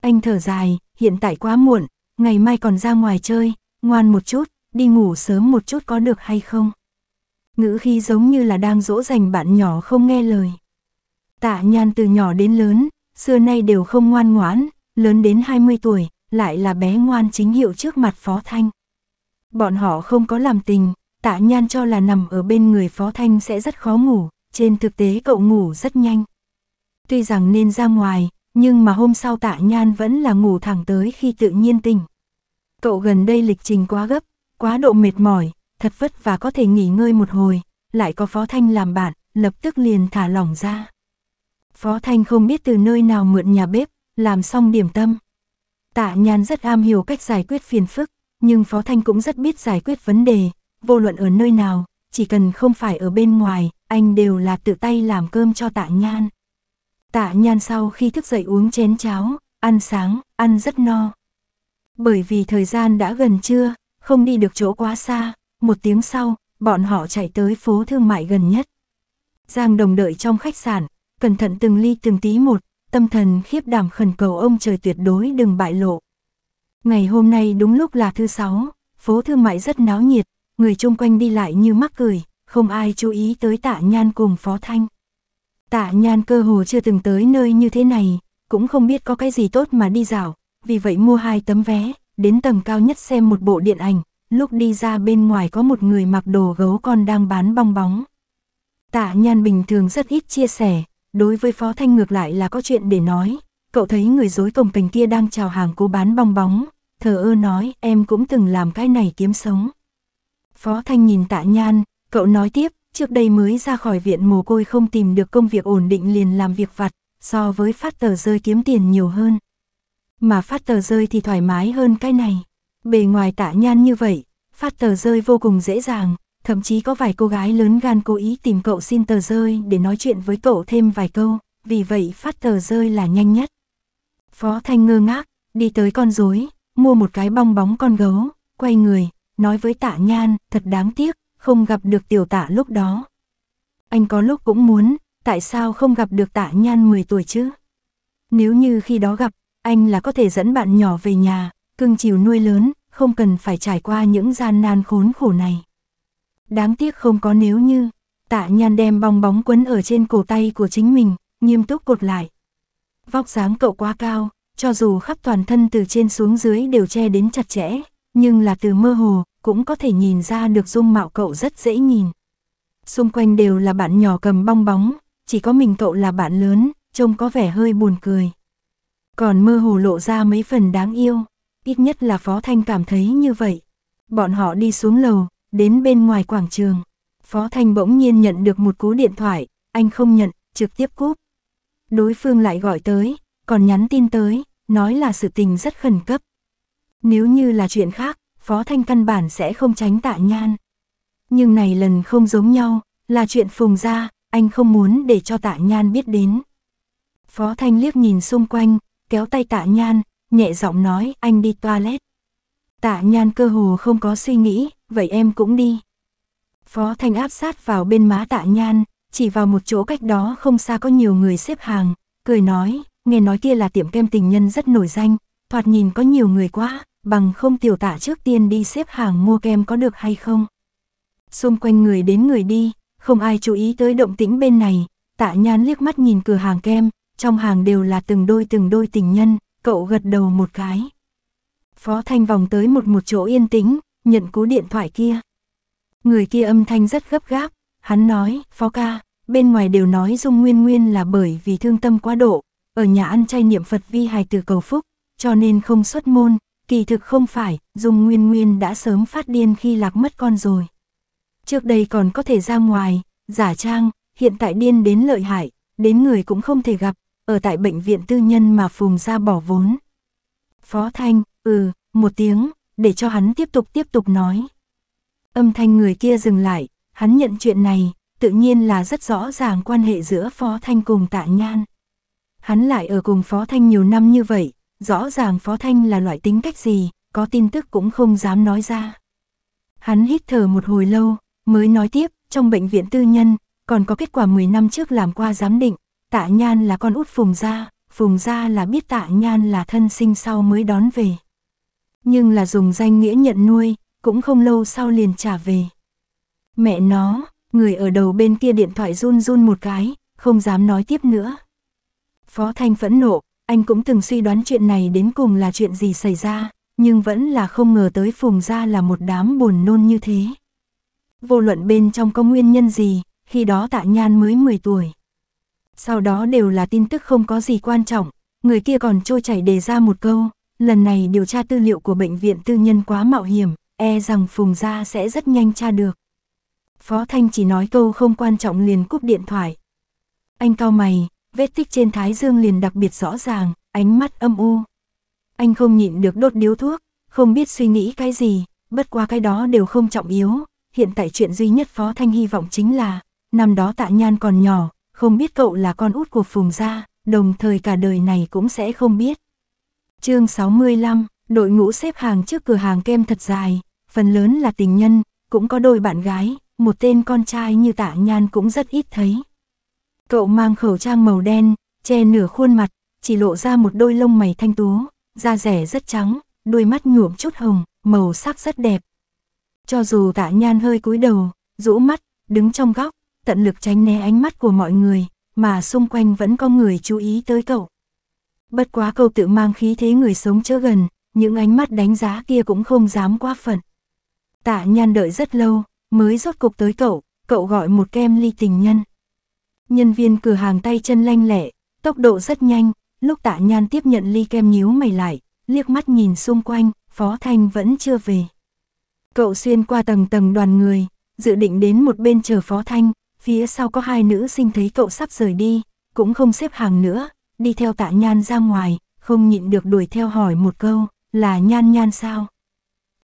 Anh thở dài, hiện tại quá muộn, ngày mai còn ra ngoài chơi, ngoan một chút, đi ngủ sớm một chút có được hay không? Ngữ khí giống như là đang dỗ dành bạn nhỏ không nghe lời. Tạ nhan từ nhỏ đến lớn, xưa nay đều không ngoan ngoãn, lớn đến 20 tuổi, lại là bé ngoan chính hiệu trước mặt Phó Thanh. Bọn họ không có làm tình, tạ nhan cho là nằm ở bên người Phó Thanh sẽ rất khó ngủ, trên thực tế cậu ngủ rất nhanh. Tuy rằng nên ra ngoài, nhưng mà hôm sau tạ nhan vẫn là ngủ thẳng tới khi tự nhiên tỉnh. Cậu gần đây lịch trình quá gấp, quá độ mệt mỏi, thật vất và có thể nghỉ ngơi một hồi, lại có Phó Thanh làm bạn, lập tức liền thả lỏng ra. Phó Thanh không biết từ nơi nào mượn nhà bếp, làm xong điểm tâm. Tạ Nhan rất am hiểu cách giải quyết phiền phức, nhưng Phó Thanh cũng rất biết giải quyết vấn đề, vô luận ở nơi nào, chỉ cần không phải ở bên ngoài, anh đều là tự tay làm cơm cho Tạ Nhan. Tạ nhan sau khi thức dậy uống chén cháo, ăn sáng, ăn rất no. Bởi vì thời gian đã gần trưa, không đi được chỗ quá xa, một tiếng sau, bọn họ chạy tới phố thương mại gần nhất. Giang đồng đợi trong khách sạn, cẩn thận từng ly từng tí một, tâm thần khiếp đảm khẩn cầu ông trời tuyệt đối đừng bại lộ. Ngày hôm nay đúng lúc là thứ sáu, phố thương mại rất náo nhiệt, người chung quanh đi lại như mắc cười, không ai chú ý tới tạ nhan cùng phó thanh. Tạ nhan cơ hồ chưa từng tới nơi như thế này, cũng không biết có cái gì tốt mà đi dạo, vì vậy mua hai tấm vé, đến tầng cao nhất xem một bộ điện ảnh, lúc đi ra bên ngoài có một người mặc đồ gấu con đang bán bong bóng. Tạ nhan bình thường rất ít chia sẻ, đối với Phó Thanh ngược lại là có chuyện để nói, cậu thấy người dối cổng cành kia đang chào hàng cố bán bong bóng, thờ ơ nói em cũng từng làm cái này kiếm sống. Phó Thanh nhìn tạ nhan, cậu nói tiếp, trước đây mới ra khỏi viện mồ côi không tìm được công việc ổn định liền làm việc vặt, so với phát tờ rơi kiếm tiền nhiều hơn. Mà phát tờ rơi thì thoải mái hơn cái này. Bề ngoài tạ nhan như vậy, phát tờ rơi vô cùng dễ dàng, thậm chí có vài cô gái lớn gan cố ý tìm cậu xin tờ rơi để nói chuyện với cậu thêm vài câu, vì vậy phát tờ rơi là nhanh nhất. Phó Thanh ngơ ngác, đi tới con rối, mua một cái bong bóng con gấu, quay người, nói với tạ nhan, thật đáng tiếc, không gặp được tiểu tạ lúc đó. Anh có lúc cũng muốn, tại sao không gặp được tạ nhan 10 tuổi chứ? Nếu như khi đó gặp, anh là có thể dẫn bạn nhỏ về nhà, cưng chiều nuôi lớn, không cần phải trải qua những gian nan khốn khổ này. Đáng tiếc không có nếu như, tạ nhan đem bong bóng quấn ở trên cổ tay của chính mình, nghiêm túc cột lại. Vóc dáng cậu quá cao, cho dù khắp toàn thân từ trên xuống dưới đều che đến chặt chẽ, nhưng là từ mơ hồ, cũng có thể nhìn ra được dung mạo cậu rất dễ nhìn. Xung quanh đều là bạn nhỏ cầm bong bóng, chỉ có mình cậu là bạn lớn, trông có vẻ hơi buồn cười. Còn mơ hồ lộ ra mấy phần đáng yêu, ít nhất là Phó Thanh cảm thấy như vậy. Bọn họ đi xuống lầu, đến bên ngoài quảng trường. Phó Thanh bỗng nhiên nhận được một cú điện thoại, anh không nhận, trực tiếp cúp. Đối phương lại gọi tới, còn nhắn tin tới, nói là sự tình rất khẩn cấp. Nếu như là chuyện khác, Phó Thanh căn bản sẽ không tránh tạ nhan. Nhưng này lần không giống nhau, là chuyện phùng ra, anh không muốn để cho tạ nhan biết đến. Phó Thanh liếc nhìn xung quanh, kéo tay tạ nhan, nhẹ giọng nói anh đi toilet. Tạ nhan cơ hồ không có suy nghĩ, vậy em cũng đi. Phó Thanh áp sát vào bên má tạ nhan, chỉ vào một chỗ cách đó không xa có nhiều người xếp hàng, cười nói, nghe nói kia là tiệm kem tình nhân rất nổi danh, thoạt nhìn có nhiều người quá, bằng không tiểu tạ trước tiên đi xếp hàng mua kem có được hay không. Xung quanh người đến người đi, không ai chú ý tới động tĩnh bên này, tạ nhan liếc mắt nhìn cửa hàng kem, trong hàng đều là từng đôi từng đôi tình nhân, cậu gật đầu một cái. Phó Thanh vòng tới một một chỗ yên tĩnh, nhận cú điện thoại kia. Người kia âm thanh rất gấp gáp, hắn nói, Phó ca, bên ngoài đều nói Dung Nguyên Nguyên là bởi vì thương tâm quá độ, ở nhà ăn chay niệm Phật vi hài từ cầu phúc, cho nên không xuất môn, Kỳ thực không phải, Dung Nguyên Nguyên đã sớm phát điên khi lạc mất con rồi. Trước đây còn có thể ra ngoài, giả trang, hiện tại điên đến lợi hại, đến người cũng không thể gặp, ở tại bệnh viện tư nhân mà phùng ra bỏ vốn. Phó Thanh, ừ, một tiếng, để cho hắn tiếp tục tiếp tục nói. Âm thanh người kia dừng lại, hắn nhận chuyện này, tự nhiên là rất rõ ràng quan hệ giữa Phó Thanh cùng Tạ Nhan. Hắn lại ở cùng Phó Thanh nhiều năm như vậy, rõ ràng Phó Thanh là loại tính cách gì, có tin tức cũng không dám nói ra. Hắn hít thở một hồi lâu, mới nói tiếp, trong bệnh viện tư nhân, còn có kết quả 10 năm trước làm qua giám định, tạ nhan là con út phùng gia, phùng gia là biết tạ nhan là thân sinh sau mới đón về. Nhưng là dùng danh nghĩa nhận nuôi, cũng không lâu sau liền trả về. Mẹ nó, người ở đầu bên kia điện thoại run run một cái, không dám nói tiếp nữa. Phó Thanh phẫn nộ, anh cũng từng suy đoán chuyện này đến cùng là chuyện gì xảy ra, nhưng vẫn là không ngờ tới phùng ra là một đám buồn nôn như thế. Vô luận bên trong có nguyên nhân gì, khi đó tạ nhan mới 10 tuổi. Sau đó đều là tin tức không có gì quan trọng, người kia còn trôi chảy đề ra một câu, lần này điều tra tư liệu của bệnh viện tư nhân quá mạo hiểm, e rằng phùng ra sẽ rất nhanh tra được. Phó Thanh chỉ nói câu không quan trọng liền cúp điện thoại. Anh cao mày, vết tích trên thái dương liền đặc biệt rõ ràng, ánh mắt âm u. Anh không nhịn được đốt điếu thuốc, không biết suy nghĩ cái gì, bất qua cái đó đều không trọng yếu. Hiện tại chuyện duy nhất Phó Thanh hy vọng chính là, năm đó tạ nhan còn nhỏ, không biết cậu là con út của Phùng Gia, đồng thời cả đời này cũng sẽ không biết. chương 65, đội ngũ xếp hàng trước cửa hàng kem thật dài, phần lớn là tình nhân, cũng có đôi bạn gái, một tên con trai như tạ nhan cũng rất ít thấy. Cậu mang khẩu trang màu đen, che nửa khuôn mặt, chỉ lộ ra một đôi lông mày thanh tú, da rẻ rất trắng, đôi mắt nhuộm chút hồng, màu sắc rất đẹp. Cho dù tạ nhan hơi cúi đầu, rũ mắt, đứng trong góc, tận lực tránh né ánh mắt của mọi người, mà xung quanh vẫn có người chú ý tới cậu. Bất quá cậu tự mang khí thế người sống chớ gần, những ánh mắt đánh giá kia cũng không dám quá phận. Tạ nhan đợi rất lâu, mới rốt cục tới cậu, cậu gọi một kem ly tình nhân nhân viên cửa hàng tay chân lanh lẹ, tốc độ rất nhanh, lúc tạ nhan tiếp nhận ly kem nhíu mày lại, liếc mắt nhìn xung quanh, Phó Thanh vẫn chưa về. Cậu xuyên qua tầng tầng đoàn người, dự định đến một bên chờ Phó Thanh, phía sau có hai nữ sinh thấy cậu sắp rời đi, cũng không xếp hàng nữa, đi theo tạ nhan ra ngoài, không nhịn được đuổi theo hỏi một câu, là nhan nhan sao?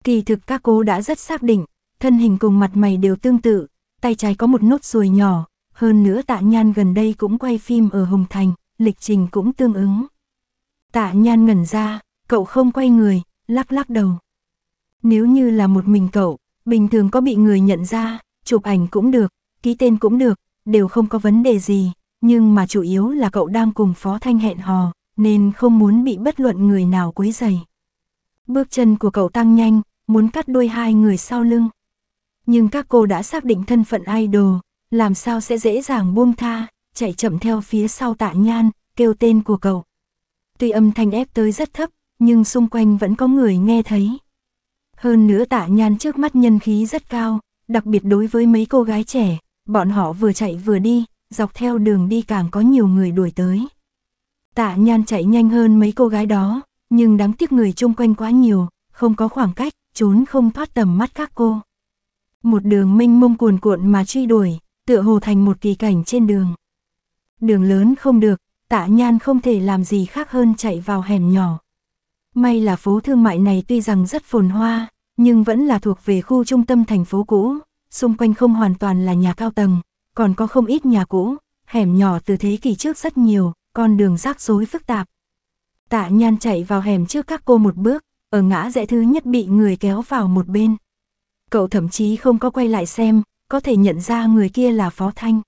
Kỳ thực các cô đã rất xác định, thân hình cùng mặt mày đều tương tự, tay trái có một nốt ruồi nhỏ, hơn nữa tạ nhan gần đây cũng quay phim ở Hồng Thành, lịch trình cũng tương ứng. Tạ nhan ngẩn ra, cậu không quay người, lắc lắc đầu. Nếu như là một mình cậu, bình thường có bị người nhận ra, chụp ảnh cũng được, ký tên cũng được, đều không có vấn đề gì, nhưng mà chủ yếu là cậu đang cùng Phó Thanh hẹn hò, nên không muốn bị bất luận người nào quấy rầy. Bước chân của cậu tăng nhanh, muốn cắt đuôi hai người sau lưng. Nhưng các cô đã xác định thân phận idol, làm sao sẽ dễ dàng buông tha, chạy chậm theo phía sau tạ nhan, kêu tên của cậu. Tuy âm thanh ép tới rất thấp, nhưng xung quanh vẫn có người nghe thấy. Hơn nữa tạ nhan trước mắt nhân khí rất cao, đặc biệt đối với mấy cô gái trẻ, bọn họ vừa chạy vừa đi, dọc theo đường đi càng có nhiều người đuổi tới. Tạ nhan chạy nhanh hơn mấy cô gái đó, nhưng đáng tiếc người chung quanh quá nhiều, không có khoảng cách, trốn không thoát tầm mắt các cô. Một đường mênh mông cuồn cuộn mà truy đuổi, tựa hồ thành một kỳ cảnh trên đường. Đường lớn không được, tạ nhan không thể làm gì khác hơn chạy vào hẻm nhỏ. May là phố thương mại này tuy rằng rất phồn hoa, nhưng vẫn là thuộc về khu trung tâm thành phố cũ, xung quanh không hoàn toàn là nhà cao tầng, còn có không ít nhà cũ, hẻm nhỏ từ thế kỷ trước rất nhiều, con đường rác rối phức tạp. Tạ nhan chạy vào hẻm trước các cô một bước, ở ngã rẽ thứ nhất bị người kéo vào một bên. Cậu thậm chí không có quay lại xem, có thể nhận ra người kia là Phó Thanh.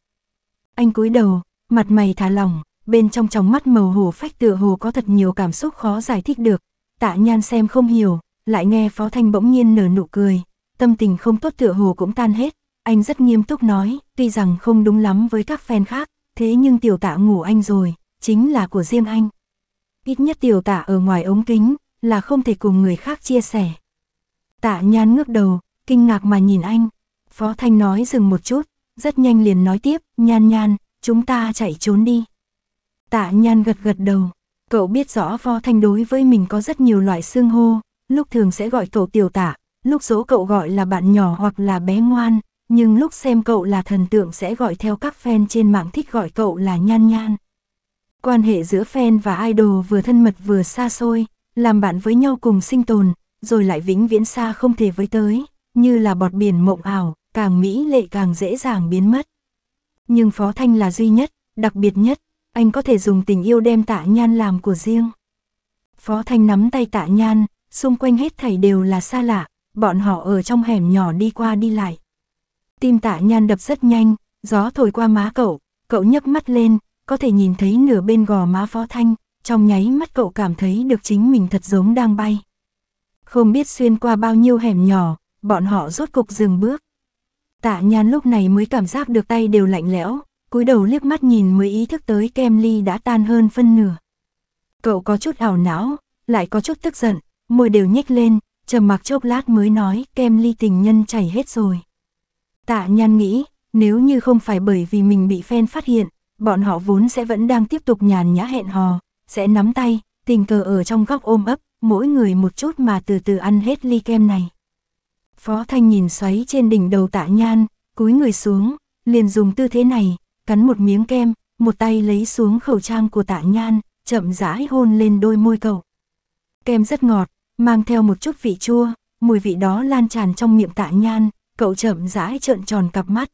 Anh cúi đầu, mặt mày thả lỏng, bên trong tròng mắt màu hồ phách tựa hồ có thật nhiều cảm xúc khó giải thích được. Tạ Nhan xem không hiểu, lại nghe Phó Thanh bỗng nhiên nở nụ cười, tâm tình không tốt tựa hồ cũng tan hết. Anh rất nghiêm túc nói, tuy rằng không đúng lắm với các fan khác, thế nhưng tiểu tạ ngủ anh rồi, chính là của riêng anh. Ít nhất tiểu tạ ở ngoài ống kính, là không thể cùng người khác chia sẻ. Tạ nhan ngước đầu, kinh ngạc mà nhìn anh, Phó Thanh nói dừng một chút, rất nhanh liền nói tiếp, nhan nhan, chúng ta chạy trốn đi. Tạ nhan gật gật đầu, cậu biết rõ Phó Thanh đối với mình có rất nhiều loại xương hô, lúc thường sẽ gọi tổ tiểu tạ, lúc dỗ cậu gọi là bạn nhỏ hoặc là bé ngoan, nhưng lúc xem cậu là thần tượng sẽ gọi theo các fan trên mạng thích gọi cậu là nhan nhan. Quan hệ giữa fan và idol vừa thân mật vừa xa xôi, làm bạn với nhau cùng sinh tồn, rồi lại vĩnh viễn xa không thể với tới, như là bọt biển mộng ảo, càng mỹ lệ càng dễ dàng biến mất. Nhưng Phó Thanh là duy nhất, đặc biệt nhất, anh có thể dùng tình yêu đem tạ nhan làm của riêng. Phó Thanh nắm tay tạ nhan, xung quanh hết thảy đều là xa lạ, bọn họ ở trong hẻm nhỏ đi qua đi lại. Tim tạ nhan đập rất nhanh, gió thổi qua má cậu, cậu nhấc mắt lên, có thể nhìn thấy nửa bên gò má Phó Thanh, trong nháy mắt cậu cảm thấy được chính mình thật giống đang bay. Không biết xuyên qua bao nhiêu hẻm nhỏ, bọn họ rốt cục dừng bước. Tạ nhan lúc này mới cảm giác được tay đều lạnh lẽo, cúi đầu liếc mắt nhìn mới ý thức tới kem ly đã tan hơn phân nửa. Cậu có chút ảo não, lại có chút tức giận, môi đều nhếch lên, trầm mặc chốc lát mới nói kem ly tình nhân chảy hết rồi. Tạ nhan nghĩ, nếu như không phải bởi vì mình bị phen phát hiện, bọn họ vốn sẽ vẫn đang tiếp tục nhàn nhã hẹn hò, sẽ nắm tay, tình cờ ở trong góc ôm ấp, mỗi người một chút mà từ từ ăn hết ly kem này. Phó Thanh nhìn xoáy trên đỉnh đầu tạ nhan, cúi người xuống, liền dùng tư thế này, cắn một miếng kem, một tay lấy xuống khẩu trang của tạ nhan, chậm rãi hôn lên đôi môi cậu. Kem rất ngọt, mang theo một chút vị chua, mùi vị đó lan tràn trong miệng tạ nhan, cậu chậm rãi trợn tròn cặp mắt.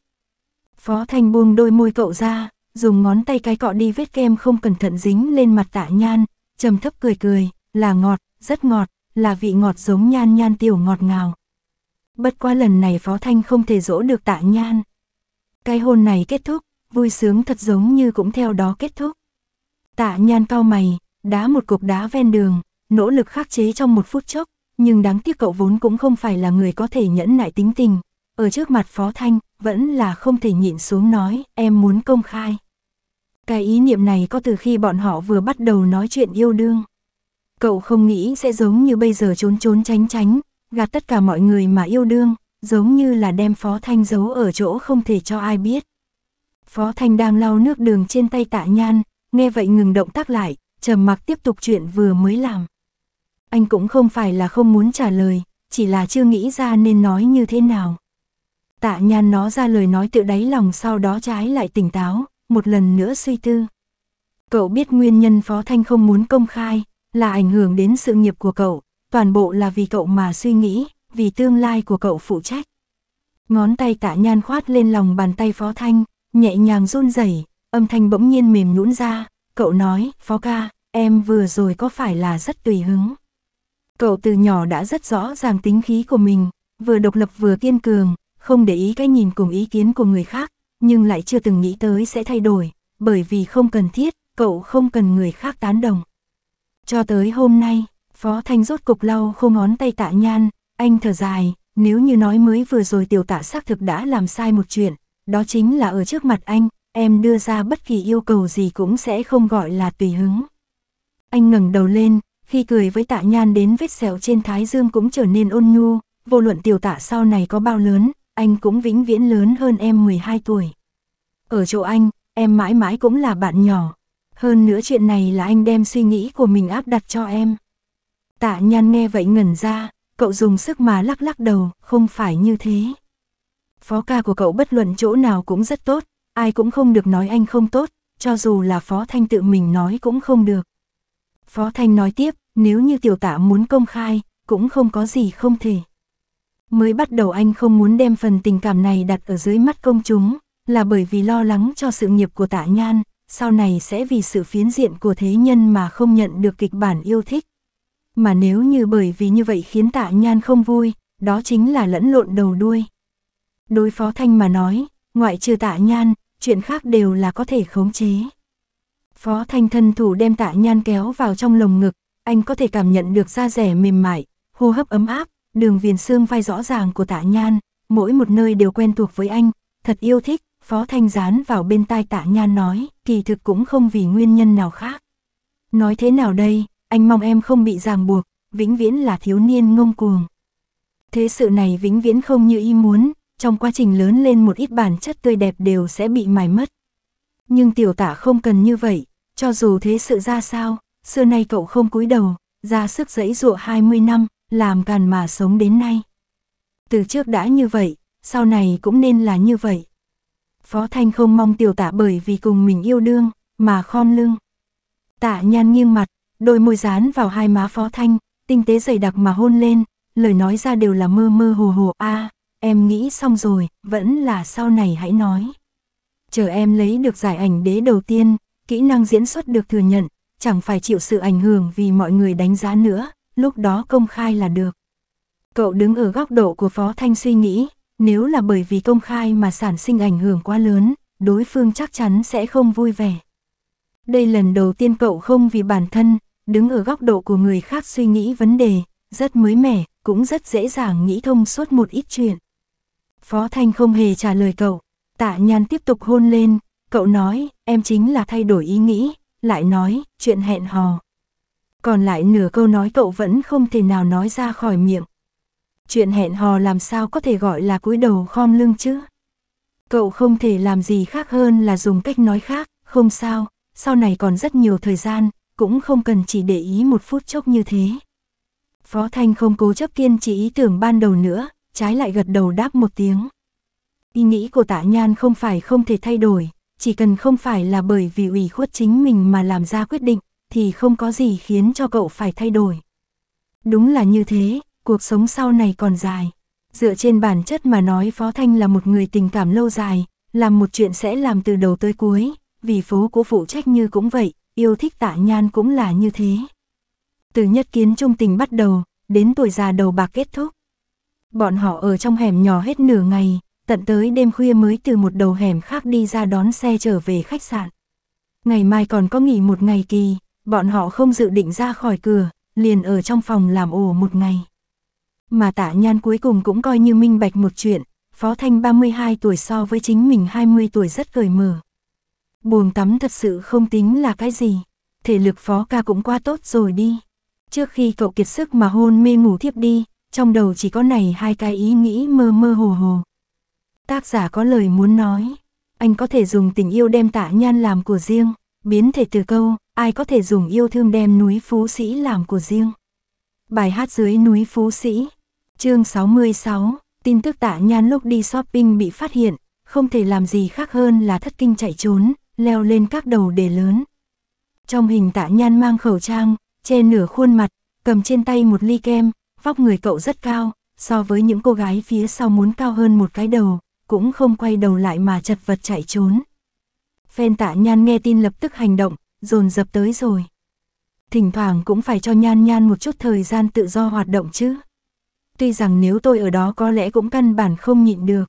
Phó Thanh buông đôi môi cậu ra, dùng ngón tay cái cọ đi vết kem không cẩn thận dính lên mặt tạ nhan, trầm thấp cười cười, là ngọt, rất ngọt, là vị ngọt giống nhan nhan tiểu ngọt ngào. Bất quá lần này Phó Thanh không thể dỗ được tạ nhan. Cái hôn này kết thúc, vui sướng thật giống như cũng theo đó kết thúc. Tạ nhan cao mày, đá một cục đá ven đường, nỗ lực khắc chế trong một phút chốc, nhưng đáng tiếc cậu vốn cũng không phải là người có thể nhẫn nại tính tình. Ở trước mặt Phó Thanh, vẫn là không thể nhịn xuống nói, em muốn công khai. Cái ý niệm này có từ khi bọn họ vừa bắt đầu nói chuyện yêu đương. Cậu không nghĩ sẽ giống như bây giờ trốn trốn tránh tránh, gạt tất cả mọi người mà yêu đương, giống như là đem Phó Thanh giấu ở chỗ không thể cho ai biết. Phó Thanh đang lau nước đường trên tay tạ nhan, nghe vậy ngừng động tác lại, trầm mặc tiếp tục chuyện vừa mới làm. Anh cũng không phải là không muốn trả lời, chỉ là chưa nghĩ ra nên nói như thế nào. Tạ nhan nó ra lời nói tự đáy lòng sau đó trái lại tỉnh táo, một lần nữa suy tư. Cậu biết nguyên nhân Phó Thanh không muốn công khai, là ảnh hưởng đến sự nghiệp của cậu, toàn bộ là vì cậu mà suy nghĩ, vì tương lai của cậu phụ trách. Ngón tay tạ nhan khoát lên lòng bàn tay phó thanh, nhẹ nhàng run rẩy, âm thanh bỗng nhiên mềm nhũn ra, cậu nói, phó ca, em vừa rồi có phải là rất tùy hứng. Cậu từ nhỏ đã rất rõ ràng tính khí của mình, vừa độc lập vừa kiên cường, không để ý cái nhìn cùng ý kiến của người khác, nhưng lại chưa từng nghĩ tới sẽ thay đổi, bởi vì không cần thiết, cậu không cần người khác tán đồng. Cho tới hôm nay, Phó Thanh rốt cục lau khô ngón tay tạ nhan, anh thở dài, nếu như nói mới vừa rồi tiểu tạ xác thực đã làm sai một chuyện, đó chính là ở trước mặt anh, em đưa ra bất kỳ yêu cầu gì cũng sẽ không gọi là tùy hứng. Anh ngẩng đầu lên, khi cười với tạ nhan đến vết sẹo trên thái dương cũng trở nên ôn nhu, vô luận tiểu tạ sau này có bao lớn, anh cũng vĩnh viễn lớn hơn em 12 tuổi. Ở chỗ anh, em mãi mãi cũng là bạn nhỏ. Hơn nữa chuyện này là anh đem suy nghĩ của mình áp đặt cho em. Tạ nhan nghe vậy ngẩn ra, cậu dùng sức mà lắc lắc đầu, không phải như thế. Phó ca của cậu bất luận chỗ nào cũng rất tốt, ai cũng không được nói anh không tốt, cho dù là Phó Thanh tự mình nói cũng không được. Phó Thanh nói tiếp, nếu như tiểu tạ muốn công khai, cũng không có gì không thể. Mới bắt đầu anh không muốn đem phần tình cảm này đặt ở dưới mắt công chúng, là bởi vì lo lắng cho sự nghiệp của tạ nhan, sau này sẽ vì sự phiến diện của thế nhân mà không nhận được kịch bản yêu thích. Mà nếu như bởi vì như vậy khiến tạ nhan không vui, đó chính là lẫn lộn đầu đuôi. Đối phó thanh mà nói, ngoại trừ tạ nhan, chuyện khác đều là có thể khống chế. Phó thanh thân thủ đem tạ nhan kéo vào trong lồng ngực, anh có thể cảm nhận được da rẻ mềm mại, hô hấp ấm áp, đường viền xương vai rõ ràng của tạ nhan, mỗi một nơi đều quen thuộc với anh, thật yêu thích, Phó Thanh dán vào bên tai tạ nhan nói, kỳ thực cũng không vì nguyên nhân nào khác. Nói thế nào đây, anh mong em không bị ràng buộc, vĩnh viễn là thiếu niên ngông cuồng. Thế sự này vĩnh viễn không như ý muốn, trong quá trình lớn lên một ít bản chất tươi đẹp đều sẽ bị mài mất. Nhưng tiểu tả không cần như vậy, cho dù thế sự ra sao, xưa nay cậu không cúi đầu, ra sức dẫy dụa 20 năm, làm càn mà sống đến nay. Từ trước đã như vậy, sau này cũng nên là như vậy. Phó Thanh không mong tiểu tả bởi vì cùng mình yêu đương, mà khom lưng. Tạ nhan nghiêng mặt, đôi môi dán vào hai má phó thanh, tinh tế dày đặc mà hôn lên, lời nói ra đều là mơ mơ hồ hồ, a em nghĩ xong rồi, vẫn là sau này hãy nói. Chờ em lấy được giải ảnh đế đầu tiên, kỹ năng diễn xuất được thừa nhận, chẳng phải chịu sự ảnh hưởng vì mọi người đánh giá nữa, lúc đó công khai là được. Cậu đứng ở góc độ của Phó Thanh suy nghĩ, nếu là bởi vì công khai mà sản sinh ảnh hưởng quá lớn, đối phương chắc chắn sẽ không vui vẻ. Đây lần đầu tiên cậu không vì bản thân, đứng ở góc độ của người khác suy nghĩ vấn đề, rất mới mẻ, cũng rất dễ dàng nghĩ thông suốt một ít chuyện. Phó Thanh không hề trả lời cậu, tạ nhan tiếp tục hôn lên, cậu nói, em chính là thay đổi ý nghĩ, lại nói, chuyện hẹn hò. Còn lại nửa câu nói cậu vẫn không thể nào nói ra khỏi miệng. Chuyện hẹn hò làm sao có thể gọi là cúi đầu khom lưng chứ? Cậu không thể làm gì khác hơn là dùng cách nói khác, không sao, sau này còn rất nhiều thời gian, cũng không cần chỉ để ý một phút chốc như thế. Phó Thanh không cố chấp kiên trì ý tưởng ban đầu nữa, trái lại gật đầu đáp một tiếng. Ý nghĩ của tạ nhan không phải không thể thay đổi, chỉ cần không phải là bởi vì ủy khuất chính mình mà làm ra quyết định, thì không có gì khiến cho cậu phải thay đổi. Đúng là như thế, cuộc sống sau này còn dài. Dựa trên bản chất mà nói Phó Thanh là một người tình cảm lâu dài, làm một chuyện sẽ làm từ đầu tới cuối, vì phố của phụ trách như cũng vậy, yêu thích tạ nhan cũng là như thế. Từ nhất kiến trung tình bắt đầu, đến tuổi già đầu bạc kết thúc. Bọn họ ở trong hẻm nhỏ hết nửa ngày, tận tới đêm khuya mới từ một đầu hẻm khác đi ra đón xe trở về khách sạn. Ngày mai còn có nghỉ một ngày kỳ, bọn họ không dự định ra khỏi cửa, liền ở trong phòng làm ổ một ngày. Mà tạ nhan cuối cùng cũng coi như minh bạch một chuyện, Phó Thanh 32 tuổi so với chính mình 20 tuổi rất cởi mở. Buồng tắm thật sự không tính là cái gì. Thể lực phó ca cũng quá tốt rồi đi. Trước khi cậu kiệt sức mà hôn mê ngủ thiếp đi, trong đầu chỉ có này hai cái ý nghĩ mơ mơ hồ hồ. Tác giả có lời muốn nói. Anh có thể dùng tình yêu đem tạ nhan làm của riêng, biến thể từ câu, ai có thể dùng yêu thương đem núi Phú Sĩ làm của riêng. Bài hát dưới núi Phú Sĩ, chương 66, tin tức tạ nhan lúc đi shopping bị phát hiện, không thể làm gì khác hơn là thất kinh chạy trốn, leo lên các đầu đề lớn. Trong hình tạ nhan mang khẩu trang, che nửa khuôn mặt, cầm trên tay một ly kem, vóc người cậu rất cao, so với những cô gái phía sau muốn cao hơn một cái đầu, cũng không quay đầu lại mà chật vật chạy trốn. Phen tạ nhan nghe tin lập tức hành động, dồn dập tới rồi. Thỉnh thoảng cũng phải cho nhan nhan một chút thời gian tự do hoạt động chứ. Tuy rằng nếu tôi ở đó có lẽ cũng căn bản không nhịn được.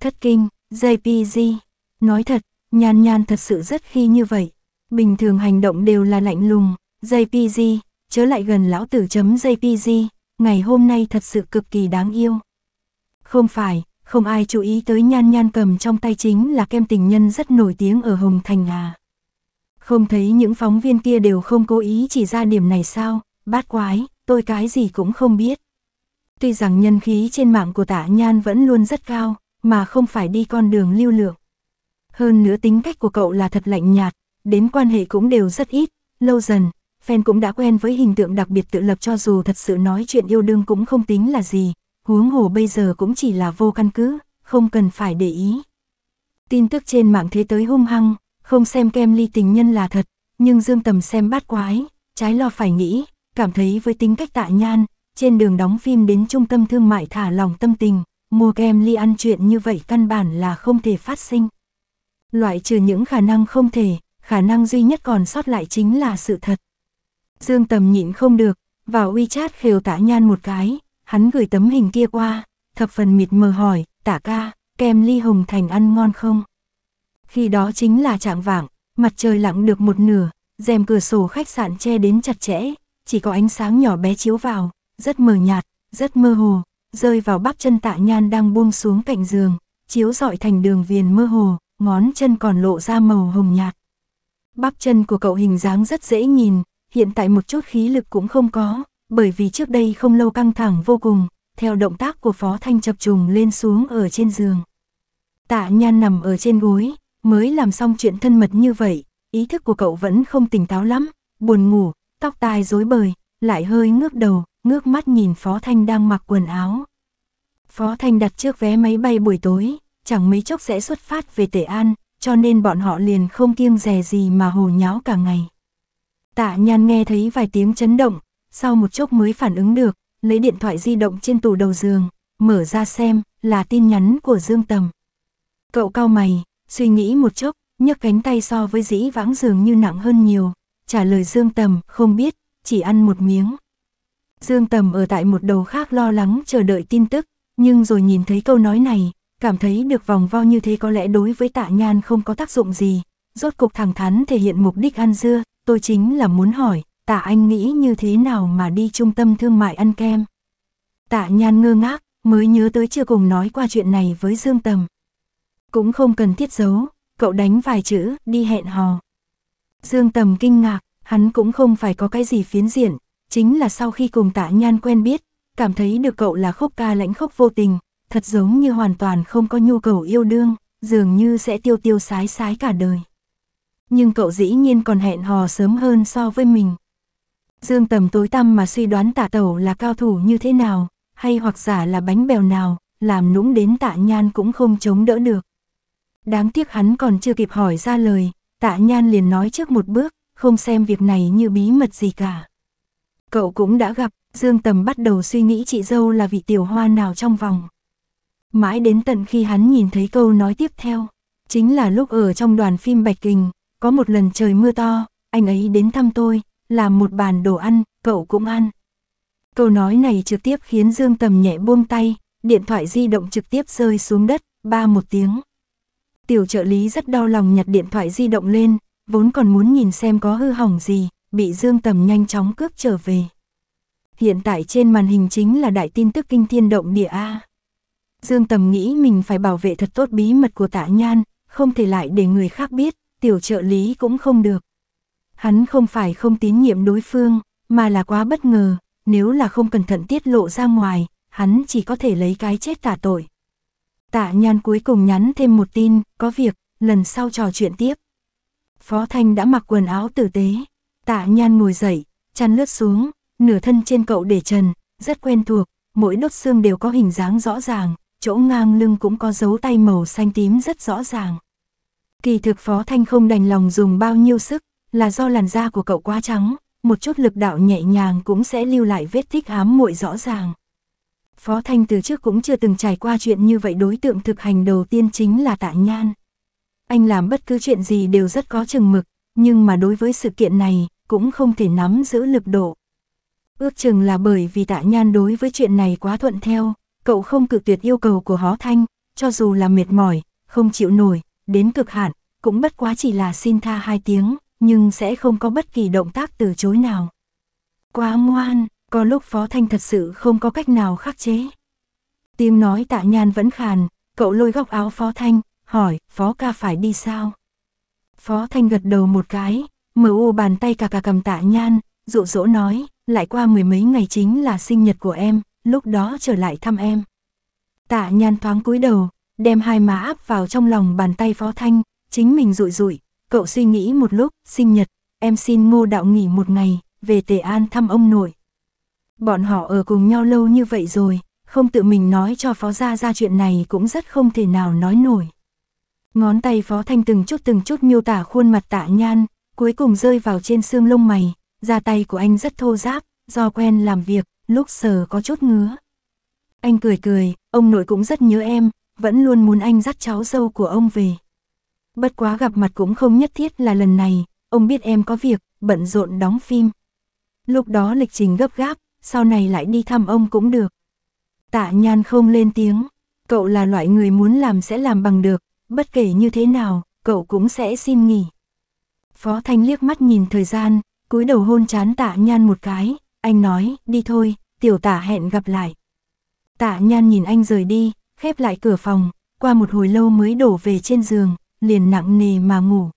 Thất kinh, JPG, nói thật, Nhan nhan thật sự rất khi như vậy. Bình thường hành động đều là lạnh lùng, JPG, chớ lại gần lão tử chấm JPG, ngày hôm nay thật sự cực kỳ đáng yêu. Không phải, không ai chú ý tới nhan nhan cầm trong tay chính là kem tình nhân rất nổi tiếng ở Hồng Thành à. Không thấy những phóng viên kia đều không cố ý chỉ ra điểm này sao, bát quái, tôi cái gì cũng không biết. Tuy rằng nhân khí trên mạng của Tạ nhan vẫn luôn rất cao, mà không phải đi con đường lưu lượng. Hơn nữa tính cách của cậu là thật lạnh nhạt, đến quan hệ cũng đều rất ít, lâu dần, fan cũng đã quen với hình tượng đặc biệt tự lập cho dù thật sự nói chuyện yêu đương cũng không tính là gì, huống hồ bây giờ cũng chỉ là vô căn cứ, không cần phải để ý. Tin tức trên mạng thế tới hung hăng, không xem kem ly tình nhân là thật, nhưng Dương Tầm xem bát quái, trái lo phải nghĩ, cảm thấy với tính cách tạ nhan, trên đường đóng phim đến trung tâm thương mại thả lòng tâm tình, mua kem ly ăn chuyện như vậy căn bản là không thể phát sinh. Loại trừ những khả năng không thể, khả năng duy nhất còn sót lại chính là sự thật. Dương Tầm nhịn không được, vào WeChat khều tả nhan một cái, hắn gửi tấm hình kia qua, thập phần mịt mờ hỏi, tả ca, kem ly hồng thành ăn ngon không? Khi đó chính là trạng vạng, mặt trời lặng được một nửa, rèm cửa sổ khách sạn che đến chặt chẽ, chỉ có ánh sáng nhỏ bé chiếu vào, rất mờ nhạt, rất mơ hồ, rơi vào bắp chân tạ nhan đang buông xuống cạnh giường, chiếu dọi thành đường viền mơ hồ, ngón chân còn lộ ra màu hồng nhạt. Bắp chân của cậu hình dáng rất dễ nhìn, hiện tại một chút khí lực cũng không có, bởi vì trước đây không lâu căng thẳng vô cùng, theo động tác của Phó Thanh chập trùng lên xuống ở trên giường. Tạ Nhan nằm ở trên gối, mới làm xong chuyện thân mật như vậy, ý thức của cậu vẫn không tỉnh táo lắm, buồn ngủ, tóc tai rối bời, lại hơi ngước đầu, ngước mắt nhìn Phó Thanh đang mặc quần áo. Phó Thanh đặt trước vé máy bay buổi tối, chẳng mấy chốc sẽ xuất phát về Tề An, cho nên bọn họ liền không kiêng dè gì mà hồ nháo cả ngày. Tạ Nhan nghe thấy vài tiếng chấn động, sau một chốc mới phản ứng được, lấy điện thoại di động trên tủ đầu giường, mở ra xem, là tin nhắn của Dương Tầm. Cậu cao mày, suy nghĩ một chốc, nhấc cánh tay so với dĩ vãng giường như nặng hơn nhiều, trả lời Dương Tầm, không biết, chỉ ăn một miếng. Dương Tầm ở tại một đầu khác lo lắng chờ đợi tin tức, nhưng rồi nhìn thấy câu nói này, Cảm thấy được vòng vo như thế có lẽ đối với tạ nhan không có tác dụng gì. Rốt cục thẳng thắn thể hiện mục đích ăn dưa, tôi chính là muốn hỏi, tạ anh nghĩ như thế nào mà đi trung tâm thương mại ăn kem. Tạ nhan ngơ ngác, mới nhớ tới chưa cùng nói qua chuyện này với Dương Tầm. Cũng không cần thiết giấu, cậu đánh vài chữ, đi hẹn hò. Dương Tầm kinh ngạc, hắn cũng không phải có cái gì phiến diện, chính là sau khi cùng tạ nhan quen biết, cảm thấy được cậu là khúc ca lãnh khốc vô tình, thật giống như hoàn toàn không có nhu cầu yêu đương, dường như sẽ tiêu tiêu sái sái cả đời. Nhưng cậu dĩ nhiên còn hẹn hò sớm hơn so với mình. Dương tầm tối tăm mà suy đoán tạ tẩu là cao thủ như thế nào, hay hoặc giả là bánh bèo nào, làm nũng đến tạ nhan cũng không chống đỡ được. Đáng tiếc hắn còn chưa kịp hỏi ra lời, tạ nhan liền nói trước một bước, không xem việc này như bí mật gì cả. Cậu cũng đã gặp, Dương Tầm bắt đầu suy nghĩ chị dâu là vị tiểu hoa nào trong vòng. Mãi đến tận khi hắn nhìn thấy câu nói tiếp theo, chính là lúc ở trong đoàn phim Bạch Kình, có một lần trời mưa to, anh ấy đến thăm tôi, làm một bàn đồ ăn, cậu cũng ăn. Câu nói này trực tiếp khiến Dương Tầm nhẹ buông tay, điện thoại di động trực tiếp rơi xuống đất, ba một tiếng. Tiểu trợ lý rất đau lòng nhặt điện thoại di động lên, vốn còn muốn nhìn xem có hư hỏng gì, bị Dương Tầm nhanh chóng cướp trở về. Hiện tại trên màn hình chính là đại tin tức kinh thiên động địa A. Dương Tầm nghĩ mình phải bảo vệ thật tốt bí mật của tạ nhan, không thể lại để người khác biết, tiểu trợ lý cũng không được. Hắn không phải không tín nhiệm đối phương, mà là quá bất ngờ, nếu là không cẩn thận tiết lộ ra ngoài, hắn chỉ có thể lấy cái chết tả tội. Tạ nhan cuối cùng nhắn thêm một tin, có việc, lần sau trò chuyện tiếp. Phó Thanh đã mặc quần áo tử tế, tạ nhan ngồi dậy, chăn lướt xuống, nửa thân trên cậu để trần, rất quen thuộc, mỗi đốt xương đều có hình dáng rõ ràng, chỗ ngang lưng cũng có dấu tay màu xanh tím rất rõ ràng. Kỳ thực Phó Thanh không đành lòng dùng bao nhiêu sức, là do làn da của cậu quá trắng, một chút lực đạo nhẹ nhàng cũng sẽ lưu lại vết tích ám muội rõ ràng. Phó Thanh từ trước cũng chưa từng trải qua chuyện như vậy đối tượng thực hành đầu tiên chính là tạ nhan. Anh làm bất cứ chuyện gì đều rất có chừng mực, nhưng mà đối với sự kiện này, cũng không thể nắm giữ lực độ. Ước chừng là bởi vì tạ nhan đối với chuyện này quá thuận theo, cậu không cự tuyệt yêu cầu của Hó Thanh, cho dù là mệt mỏi, không chịu nổi, đến cực hạn, cũng bất quá chỉ là xin tha hai tiếng, nhưng sẽ không có bất kỳ động tác từ chối nào. Quá ngoan, có lúc Phó Thanh thật sự không có cách nào khắc chế. tim nói tạ nhan vẫn khàn, cậu lôi góc áo Phó Thanh, hỏi, Phó ca phải đi sao? Phó Thanh gật đầu một cái, mở ô bàn tay cà cà cầm tạ nhan, dụ dỗ nói, lại qua mười mấy ngày chính là sinh nhật của em, lúc đó trở lại thăm em. Tạ nhan thoáng cúi đầu, đem hai má áp vào trong lòng bàn tay phó thanh, chính mình rụi rụi, cậu suy nghĩ một lúc, sinh nhật, em xin ngô đạo nghỉ một ngày, về Tề An thăm ông nội. Bọn họ ở cùng nhau lâu như vậy rồi, không tự mình nói cho phó gia ra chuyện này cũng rất không thể nào nói nổi. Ngón tay phó thanh từng chút từng chút miêu tả khuôn mặt tạ nhan, cuối cùng rơi vào trên xương lông mày, da tay của anh rất thô ráp, do quen làm việc, lúc sờ có chút ngứa. Anh cười cười, ông nội cũng rất nhớ em, vẫn luôn muốn anh dắt cháu dâu của ông về. Bất quá gặp mặt cũng không nhất thiết là lần này, ông biết em có việc, bận rộn đóng phim. Lúc đó lịch trình gấp gáp, sau này lại đi thăm ông cũng được. Tạ nhan không lên tiếng, cậu là loại người muốn làm sẽ làm bằng được, bất kể như thế nào, cậu cũng sẽ xin nghỉ. Phó Thanh liếc mắt nhìn thời gian, cúi đầu hôn chán tạ nhan một cái, anh nói, đi thôi, tiểu tả hẹn gặp lại. Tạ nhan nhìn anh rời đi, khép lại cửa phòng, qua một hồi lâu mới đổ về trên giường, liền nặng nề mà ngủ.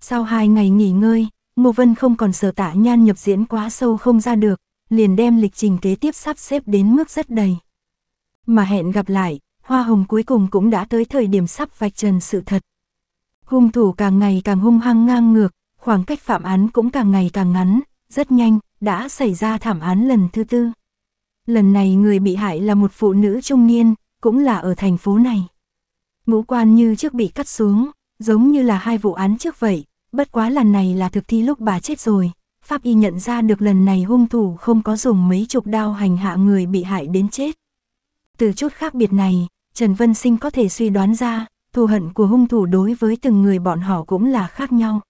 Sau hai ngày nghỉ ngơi, Ngô Vân không còn sợ tạ nhan nhập diễn quá sâu không ra được, liền đem lịch trình kế tiếp sắp xếp đến mức rất đầy. Mà hẹn gặp lại, hoa hồng cuối cùng cũng đã tới thời điểm sắp vạch trần sự thật. Hung thủ càng ngày càng hung hăng ngang ngược, khoảng cách phạm án cũng càng ngày càng ngắn, rất nhanh, đã xảy ra thảm án lần thứ tư. Lần này người bị hại là một phụ nữ trung niên, cũng là ở thành phố này. Ngũ quan như trước bị cắt xuống, giống như là hai vụ án trước vậy, bất quá lần này là thực thi lúc bà chết rồi. Pháp y nhận ra được lần này hung thủ không có dùng mấy chục đao hành hạ người bị hại đến chết. Từ chút khác biệt này, Trần Vân Sinh có thể suy đoán ra, thù hận của hung thủ đối với từng người bọn họ cũng là khác nhau.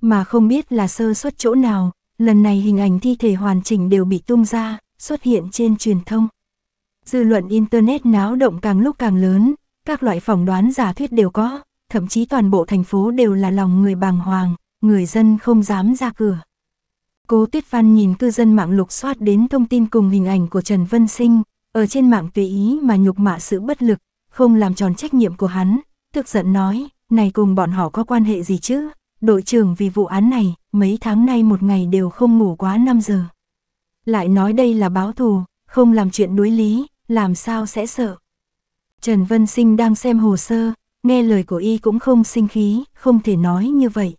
Mà không biết là sơ suất chỗ nào, lần này hình ảnh thi thể hoàn chỉnh đều bị tung ra, xuất hiện trên truyền thông. Dư luận Internet náo động càng lúc càng lớn, các loại phỏng đoán giả thuyết đều có, thậm chí toàn bộ thành phố đều là lòng người bàng hoàng, người dân không dám ra cửa. Cố Tuyết Văn nhìn cư dân mạng lục soát đến thông tin cùng hình ảnh của Trần Vân Sinh, ở trên mạng tùy ý mà nhục mạ sự bất lực, không làm tròn trách nhiệm của hắn, tức giận nói, này cùng bọn họ có quan hệ gì chứ, đội trưởng vì vụ án này, mấy tháng nay một ngày đều không ngủ quá 5 giờ. Lại nói đây là báo thù, không làm chuyện đối lý, làm sao sẽ sợ. Trần Vân Sinh đang xem hồ sơ, nghe lời của y cũng không sinh khí, không thể nói như vậy.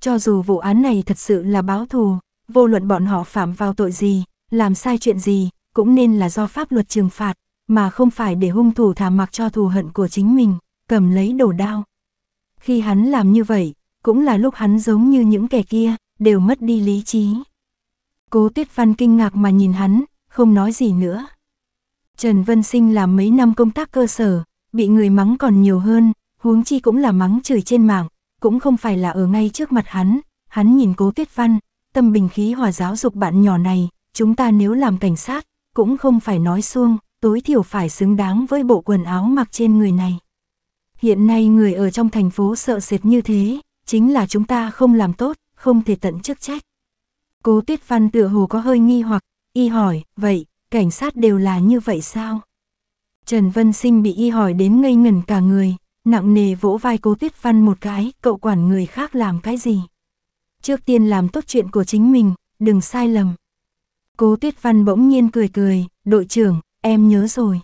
Cho dù vụ án này thật sự là báo thù, vô luận bọn họ phạm vào tội gì, làm sai chuyện gì, cũng nên là do pháp luật trừng phạt, mà không phải để hung thủ thả mặc cho thù hận của chính mình, cầm lấy đồ đao. Khi hắn làm như vậy, cũng là lúc hắn giống như những kẻ kia, đều mất đi lý trí. Cố Tuyết Văn kinh ngạc mà nhìn hắn, không nói gì nữa. Trần Vân Sinh làm mấy năm công tác cơ sở, bị người mắng còn nhiều hơn, huống chi cũng là mắng chửi trên mạng, cũng không phải là ở ngay trước mặt hắn, hắn nhìn Cố Tuyết Văn, tâm bình khí hòa giáo dục bạn nhỏ này, chúng ta nếu làm cảnh sát, cũng không phải nói xuông, tối thiểu phải xứng đáng với bộ quần áo mặc trên người này. Hiện nay người ở trong thành phố sợ sệt như thế, chính là chúng ta không làm tốt, không thể tận chức trách. Cố Tuyết Văn tựa hồ có hơi nghi hoặc, y hỏi, vậy, cảnh sát đều là như vậy sao? Trần Vân Sinh bị y hỏi đến ngây ngẩn cả người, nặng nề vỗ vai Cố Tuyết Văn một cái, cậu quản người khác làm cái gì? Trước tiên làm tốt chuyện của chính mình, đừng sai lầm. Cố Tuyết Văn bỗng nhiên cười cười, đội trưởng, em nhớ rồi.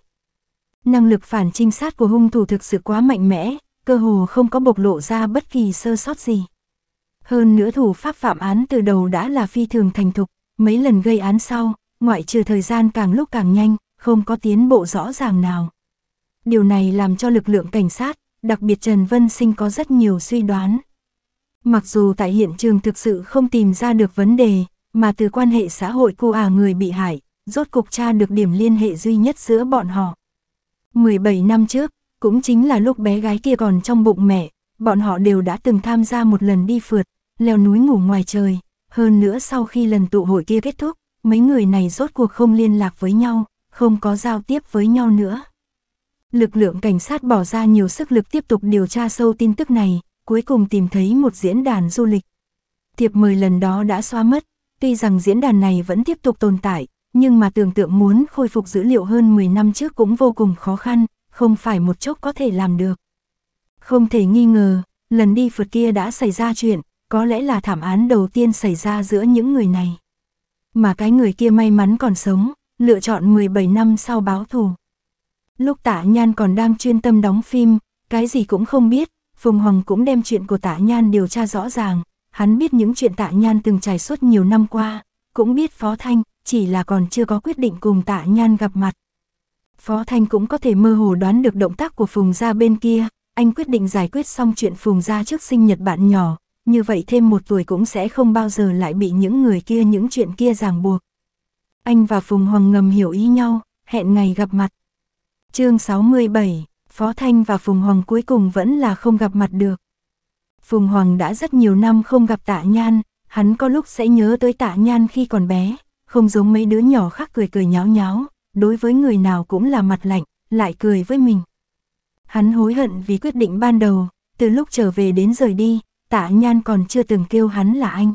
Năng lực phản trinh sát của hung thủ thực sự quá mạnh mẽ, cơ hồ không có bộc lộ ra bất kỳ sơ sót gì. Hơn nữa thủ pháp phạm án từ đầu đã là phi thường thành thục, mấy lần gây án sau, ngoại trừ thời gian càng lúc càng nhanh, không có tiến bộ rõ ràng nào. Điều này làm cho lực lượng cảnh sát, đặc biệt Trần Vân Sinh có rất nhiều suy đoán. Mặc dù tại hiện trường thực sự không tìm ra được vấn đề, mà từ quan hệ xã hội cô à người bị hại, rốt cục tra được điểm liên hệ duy nhất giữa bọn họ. 17 năm trước, cũng chính là lúc bé gái kia còn trong bụng mẹ, bọn họ đều đã từng tham gia một lần đi phượt, leo núi ngủ ngoài trời. Hơn nữa sau khi lần tụ hội kia kết thúc, mấy người này rốt cuộc không liên lạc với nhau, không có giao tiếp với nhau nữa. Lực lượng cảnh sát bỏ ra nhiều sức lực tiếp tục điều tra sâu tin tức này, cuối cùng tìm thấy một diễn đàn du lịch. Thiệp mời lần đó đã xóa mất, tuy rằng diễn đàn này vẫn tiếp tục tồn tại, nhưng mà tưởng tượng muốn khôi phục dữ liệu hơn 10 năm trước cũng vô cùng khó khăn, không phải một chốc có thể làm được. Không thể nghi ngờ, lần đi phượt kia đã xảy ra chuyện, có lẽ là thảm án đầu tiên xảy ra giữa những người này. Mà cái người kia may mắn còn sống, lựa chọn 17 năm sau báo thù. Lúc tạ nhan còn đang chuyên tâm đóng phim, cái gì cũng không biết, Phùng Hoàng cũng đem chuyện của tạ nhan điều tra rõ ràng, hắn biết những chuyện tạ nhan từng trải suốt nhiều năm qua, cũng biết Phó Thanh, chỉ là còn chưa có quyết định cùng tạ nhan gặp mặt, Phó Thanh cũng có thể mơ hồ đoán được động tác của Phùng Gia bên kia, anh quyết định giải quyết xong chuyện Phùng Gia trước sinh nhật bạn nhỏ, như vậy thêm một tuổi cũng sẽ không bao giờ lại bị những người kia những chuyện kia ràng buộc. Anh và Phùng Hoàng ngầm hiểu ý nhau, hẹn ngày gặp mặt. chương 67, Phó Thanh và Phùng Hoàng cuối cùng vẫn là không gặp mặt được. Phùng Hoàng đã rất nhiều năm không gặp tạ nhan, hắn có lúc sẽ nhớ tới tạ nhan khi còn bé, không giống mấy đứa nhỏ khác cười cười nháo nháo, đối với người nào cũng là mặt lạnh, lại cười với mình. Hắn hối hận vì quyết định ban đầu, từ lúc trở về đến rời đi, tạ nhan còn chưa từng kêu hắn là anh.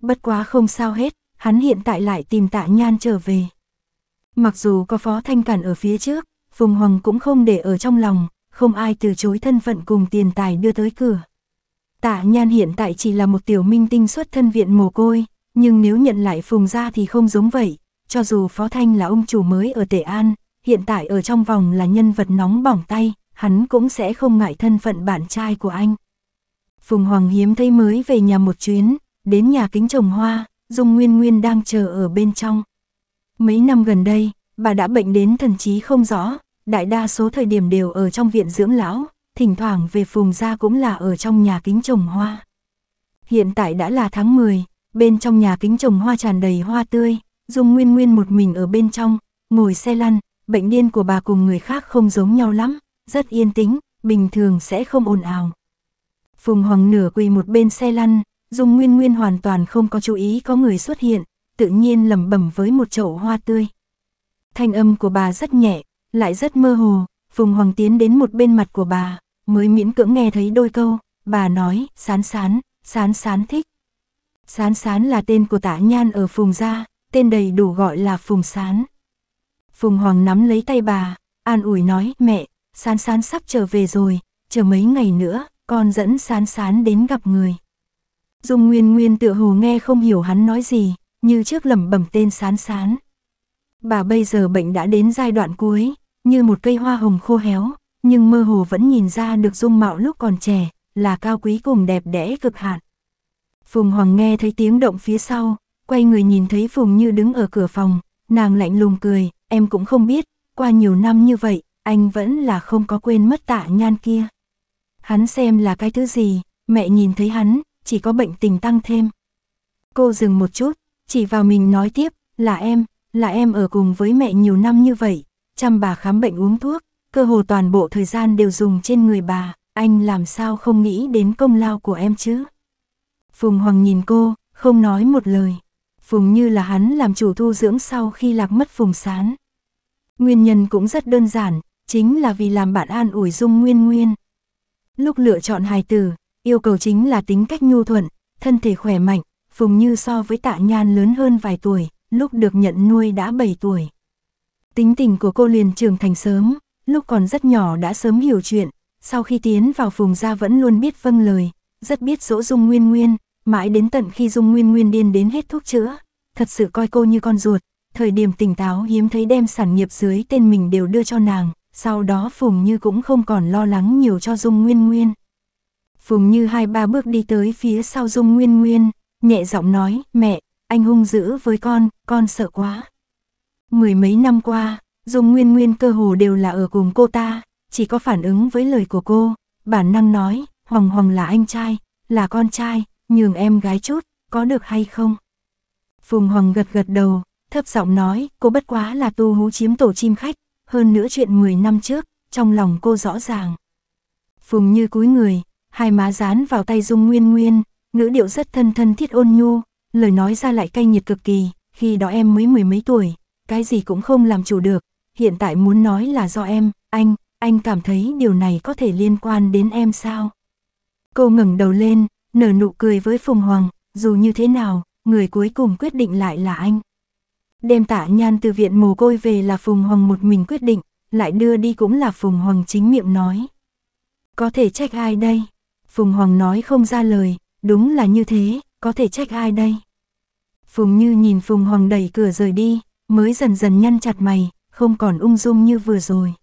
Bất quá không sao hết, hắn hiện tại lại tìm tạ nhan trở về. Mặc dù có phó thanh cản ở phía trước, Phùng Hoàng cũng không để ở trong lòng, không ai từ chối thân phận cùng tiền tài đưa tới cửa. Tạ Nhan hiện tại chỉ là một tiểu minh tinh xuất thân viện mồ côi, nhưng nếu nhận lại Phùng ra thì không giống vậy, cho dù Phó Thanh là ông chủ mới ở Tể An, hiện tại ở trong vòng là nhân vật nóng bỏng tay, hắn cũng sẽ không ngại thân phận bạn trai của anh. Phùng Hoàng hiếm thấy mới về nhà một chuyến, đến nhà kính trồng hoa, Dung Nguyên Nguyên đang chờ ở bên trong. Mấy năm gần đây, bà đã bệnh đến thần trí không rõ, đại đa số thời điểm đều ở trong viện dưỡng lão, thỉnh thoảng về Phùng gia cũng là ở trong nhà kính trồng hoa. Hiện tại đã là tháng 10, bên trong nhà kính trồng hoa tràn đầy hoa tươi, Dung Nguyên Nguyên một mình ở bên trong, ngồi xe lăn, bệnh niên của bà cùng người khác không giống nhau lắm, rất yên tĩnh, bình thường sẽ không ồn ào. Phùng Hoàng nửa quỳ một bên xe lăn, Dung Nguyên Nguyên hoàn toàn không có chú ý có người xuất hiện, tự nhiên lẩm bẩm với một chậu hoa tươi. Thanh âm của bà rất nhẹ, lại rất mơ hồ, Phùng Hoàng tiến đến một bên mặt của bà, mới miễn cưỡng nghe thấy đôi câu, bà nói, sán sán, sán sán thích. Sán sán là tên của tả nhan ở Phùng Gia, tên đầy đủ gọi là Phùng Sán. Phùng Hoàng nắm lấy tay bà, an ủi nói, mẹ, Sán Sán sắp trở về rồi, chờ mấy ngày nữa, con dẫn Sán Sán đến gặp người. Dung Nguyên Nguyên tựa hồ nghe không hiểu hắn nói gì, như trước lẩm bẩm tên Sán Sán. Bà bây giờ bệnh đã đến giai đoạn cuối, như một cây hoa hồng khô héo, nhưng mơ hồ vẫn nhìn ra được dung mạo lúc còn trẻ, là cao quý cùng đẹp đẽ cực hạn. Phùng Hoàng nghe thấy tiếng động phía sau, quay người nhìn thấy Phùng Như đứng ở cửa phòng, nàng lạnh lùng cười, em cũng không biết, qua nhiều năm như vậy, anh vẫn là không có quên mất tạ nhan kia. Hắn xem là cái thứ gì, mẹ nhìn thấy hắn, chỉ có bệnh tình tăng thêm. Cô dừng một chút, chỉ vào mình nói tiếp, là em, là em ở cùng với mẹ nhiều năm như vậy, chăm bà khám bệnh uống thuốc, cơ hồ toàn bộ thời gian đều dùng trên người bà, anh làm sao không nghĩ đến công lao của em chứ? Phùng Hoàng nhìn cô, không nói một lời. Phùng Như là hắn làm chủ thu dưỡng sau khi lạc mất Phùng Sán. Nguyên nhân cũng rất đơn giản, chính là vì làm bạn an ủi Dung Nguyên Nguyên. Lúc lựa chọn hài tử, yêu cầu chính là tính cách nhu thuận, thân thể khỏe mạnh, Phùng Như so với tạ nhan lớn hơn vài tuổi, lúc được nhận nuôi đã 7 tuổi. Tính tình của cô liền trưởng thành sớm, lúc còn rất nhỏ đã sớm hiểu chuyện, sau khi tiến vào Phùng gia vẫn luôn biết vâng lời, rất biết dỗ dung nguyên nguyên, Mãi đến tận khi Dung Nguyên Nguyên điên đến hết thuốc chữa, thật sự coi cô như con ruột, thời điểm tỉnh táo hiếm thấy đem sản nghiệp dưới tên mình đều đưa cho nàng, sau đó Phùng Như cũng không còn lo lắng nhiều cho Dung Nguyên Nguyên. Phùng Như hai ba bước đi tới phía sau Dung Nguyên Nguyên, nhẹ giọng nói, mẹ, anh hung dữ với con, con sợ quá. Mười mấy năm qua, Dung Nguyên Nguyên cơ hồ đều là ở cùng cô ta, chỉ có phản ứng với lời của cô, bản năng nói, Hoàng Hoàng là anh trai, là con trai, nhường em gái chút, có được hay không? Phùng Hoàng gật gật đầu, thấp giọng nói, cô bất quá là tu hú chiếm tổ chim khách, hơn nữa chuyện 10 năm trước, trong lòng cô rõ ràng. Phùng như cúi người, hai má dán vào tay Dung Nguyên Nguyên, ngữ điệu rất thân thân thiết ôn nhu, lời nói ra lại cay nhiệt cực kỳ, khi đó em mới mười mấy tuổi, cái gì cũng không làm chủ được, hiện tại muốn nói là do em, anh, anh cảm thấy điều này có thể liên quan đến em sao? Cô ngẩng đầu lên, nở nụ cười với Phùng Hoàng, dù như thế nào, người cuối cùng quyết định lại là anh. Đem tạ nhan từ viện mồ côi về là Phùng Hoàng một mình quyết định, lại đưa đi cũng là Phùng Hoàng chính miệng nói. Có thể trách ai đây? Phùng Hoàng nói không ra lời, đúng là như thế, có thể trách ai đây? Phùng Như nhìn Phùng Hoàng đẩy cửa rời đi, mới dần dần nhăn chặt mày, không còn ung dung như vừa rồi.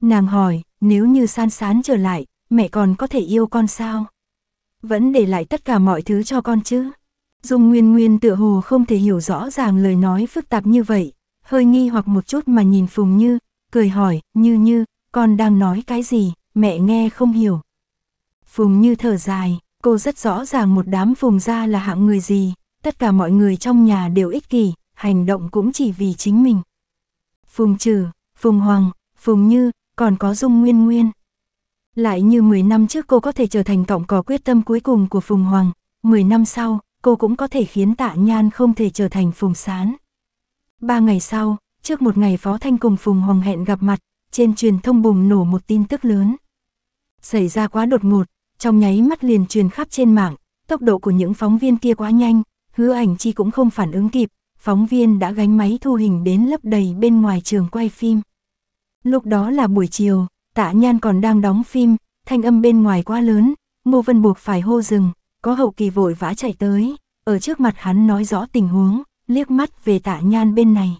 Nàng hỏi, nếu như san sán trở lại, mẹ còn có thể yêu con sao? vẫn để lại tất cả mọi thứ cho con chứ. Dung Nguyên Nguyên tựa hồ không thể hiểu rõ ràng lời nói phức tạp như vậy, hơi nghi hoặc một chút mà nhìn Phùng Như, cười hỏi, Như Như, con đang nói cái gì, mẹ nghe không hiểu. Phùng Như thở dài, cô rất rõ ràng một đám Phùng gia là hạng người gì, tất cả mọi người trong nhà đều ích kỷ, hành động cũng chỉ vì chính mình. Phùng Trừ, Phùng Hoàng, Phùng Như, còn có Dung Nguyên Nguyên, lại như 10 năm trước cô có thể trở thành cọng cỏ quyết tâm cuối cùng của Phùng Hoàng, 10 năm sau, cô cũng có thể khiến tạ nhan không thể trở thành Phùng Sán. Ba ngày sau, trước một ngày Phó Thanh cùng Phùng Hoàng hẹn gặp mặt, trên truyền thông bùng nổ một tin tức lớn. Xảy ra quá đột ngột, trong nháy mắt liền truyền khắp trên mạng, tốc độ của những phóng viên kia quá nhanh, hứa ảnh chi cũng không phản ứng kịp, phóng viên đã gánh máy thu hình đến lấp đầy bên ngoài trường quay phim. Lúc đó là buổi chiều, Tạ Nhan còn đang đóng phim, thanh âm bên ngoài quá lớn, Ngô Vân buộc phải hô dừng, có hậu kỳ vội vã chạy tới, ở trước mặt hắn nói rõ tình huống, liếc mắt về Tạ Nhan bên này.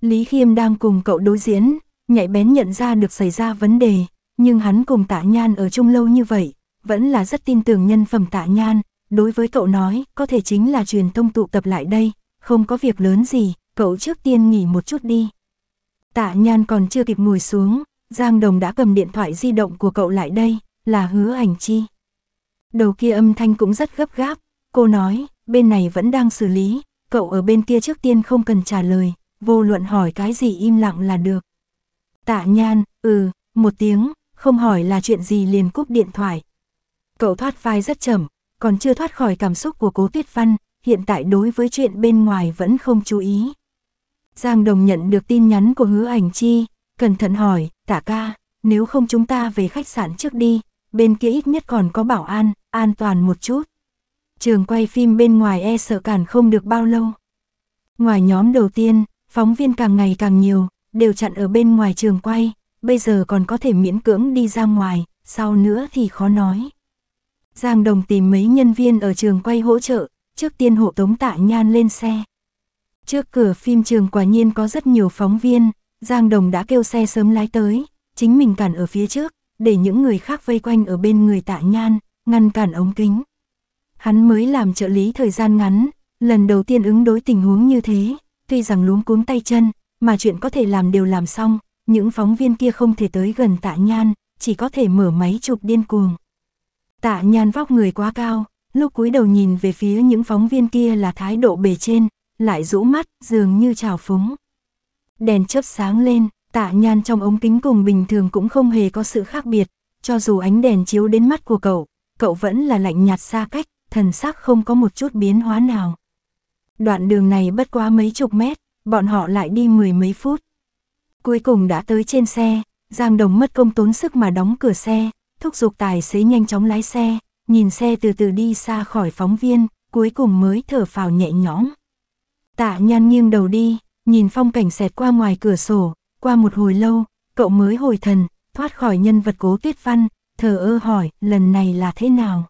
Lý Khiêm đang cùng cậu đối diễn, nhạy bén nhận ra được xảy ra vấn đề, nhưng hắn cùng Tạ Nhan ở chung lâu như vậy, vẫn là rất tin tưởng nhân phẩm Tạ Nhan, đối với cậu nói, có thể chính là truyền thông tụ tập lại đây, không có việc lớn gì, cậu trước tiên nghỉ một chút đi. Tạ Nhan còn chưa kịp ngồi xuống, Giang Đồng đã cầm điện thoại di động của cậu lại đây, là hứa ảnh chi. Đầu kia âm thanh cũng rất gấp gáp, cô nói, bên này vẫn đang xử lý, cậu ở bên kia trước tiên không cần trả lời, vô luận hỏi cái gì im lặng là được. Tạ nhan, ừ, một tiếng, không hỏi là chuyện gì liền cúp điện thoại. Cậu thoát vai rất chậm, còn chưa thoát khỏi cảm xúc của cố tuyết văn, hiện tại đối với chuyện bên ngoài vẫn không chú ý. Giang Đồng nhận được tin nhắn của hứa ảnh chi, cẩn thận hỏi, Tả ca, nếu không chúng ta về khách sạn trước đi, bên kia ít nhất còn có bảo an, an toàn một chút. Trường quay phim bên ngoài e sợ cản không được bao lâu. Ngoài nhóm đầu tiên, phóng viên càng ngày càng nhiều, đều chặn ở bên ngoài trường quay, bây giờ còn có thể miễn cưỡng đi ra ngoài, sau nữa thì khó nói. Giang Đồng tìm mấy nhân viên ở trường quay hỗ trợ, trước tiên hộ tống tạ nhan lên xe. Trước cửa phim trường quả nhiên có rất nhiều phóng viên, Giang Đồng đã kêu xe sớm lái tới, chính mình cản ở phía trước, để những người khác vây quanh ở bên người tạ nhan, ngăn cản ống kính. Hắn mới làm trợ lý thời gian ngắn, lần đầu tiên ứng đối tình huống như thế, tuy rằng luống cuống tay chân, mà chuyện có thể làm đều làm xong, những phóng viên kia không thể tới gần tạ nhan, chỉ có thể mở máy chụp điên cuồng. Tạ nhan vóc người quá cao, lúc cúi đầu nhìn về phía những phóng viên kia là thái độ bề trên, lại rũ mắt dường như trào phúng. Đèn chớp sáng lên, tạ nhan trong ống kính cùng bình thường cũng không hề có sự khác biệt, cho dù ánh đèn chiếu đến mắt của cậu, cậu vẫn là lạnh nhạt xa cách, thần sắc không có một chút biến hóa nào. Đoạn đường này bất quá mấy chục mét, bọn họ lại đi mười mấy phút. Cuối cùng đã tới trên xe, Giang Đồng mất công tốn sức mà đóng cửa xe, thúc giục tài xế nhanh chóng lái xe, nhìn xe từ từ đi xa khỏi phóng viên, cuối cùng mới thở phào nhẹ nhõm. Tạ nhan nghiêng đầu đi, Nhìn phong cảnh xẹt qua ngoài cửa sổ, qua một hồi lâu, cậu mới hồi thần, thoát khỏi nhân vật cố tuyết văn, thờ ơ hỏi lần này là thế nào.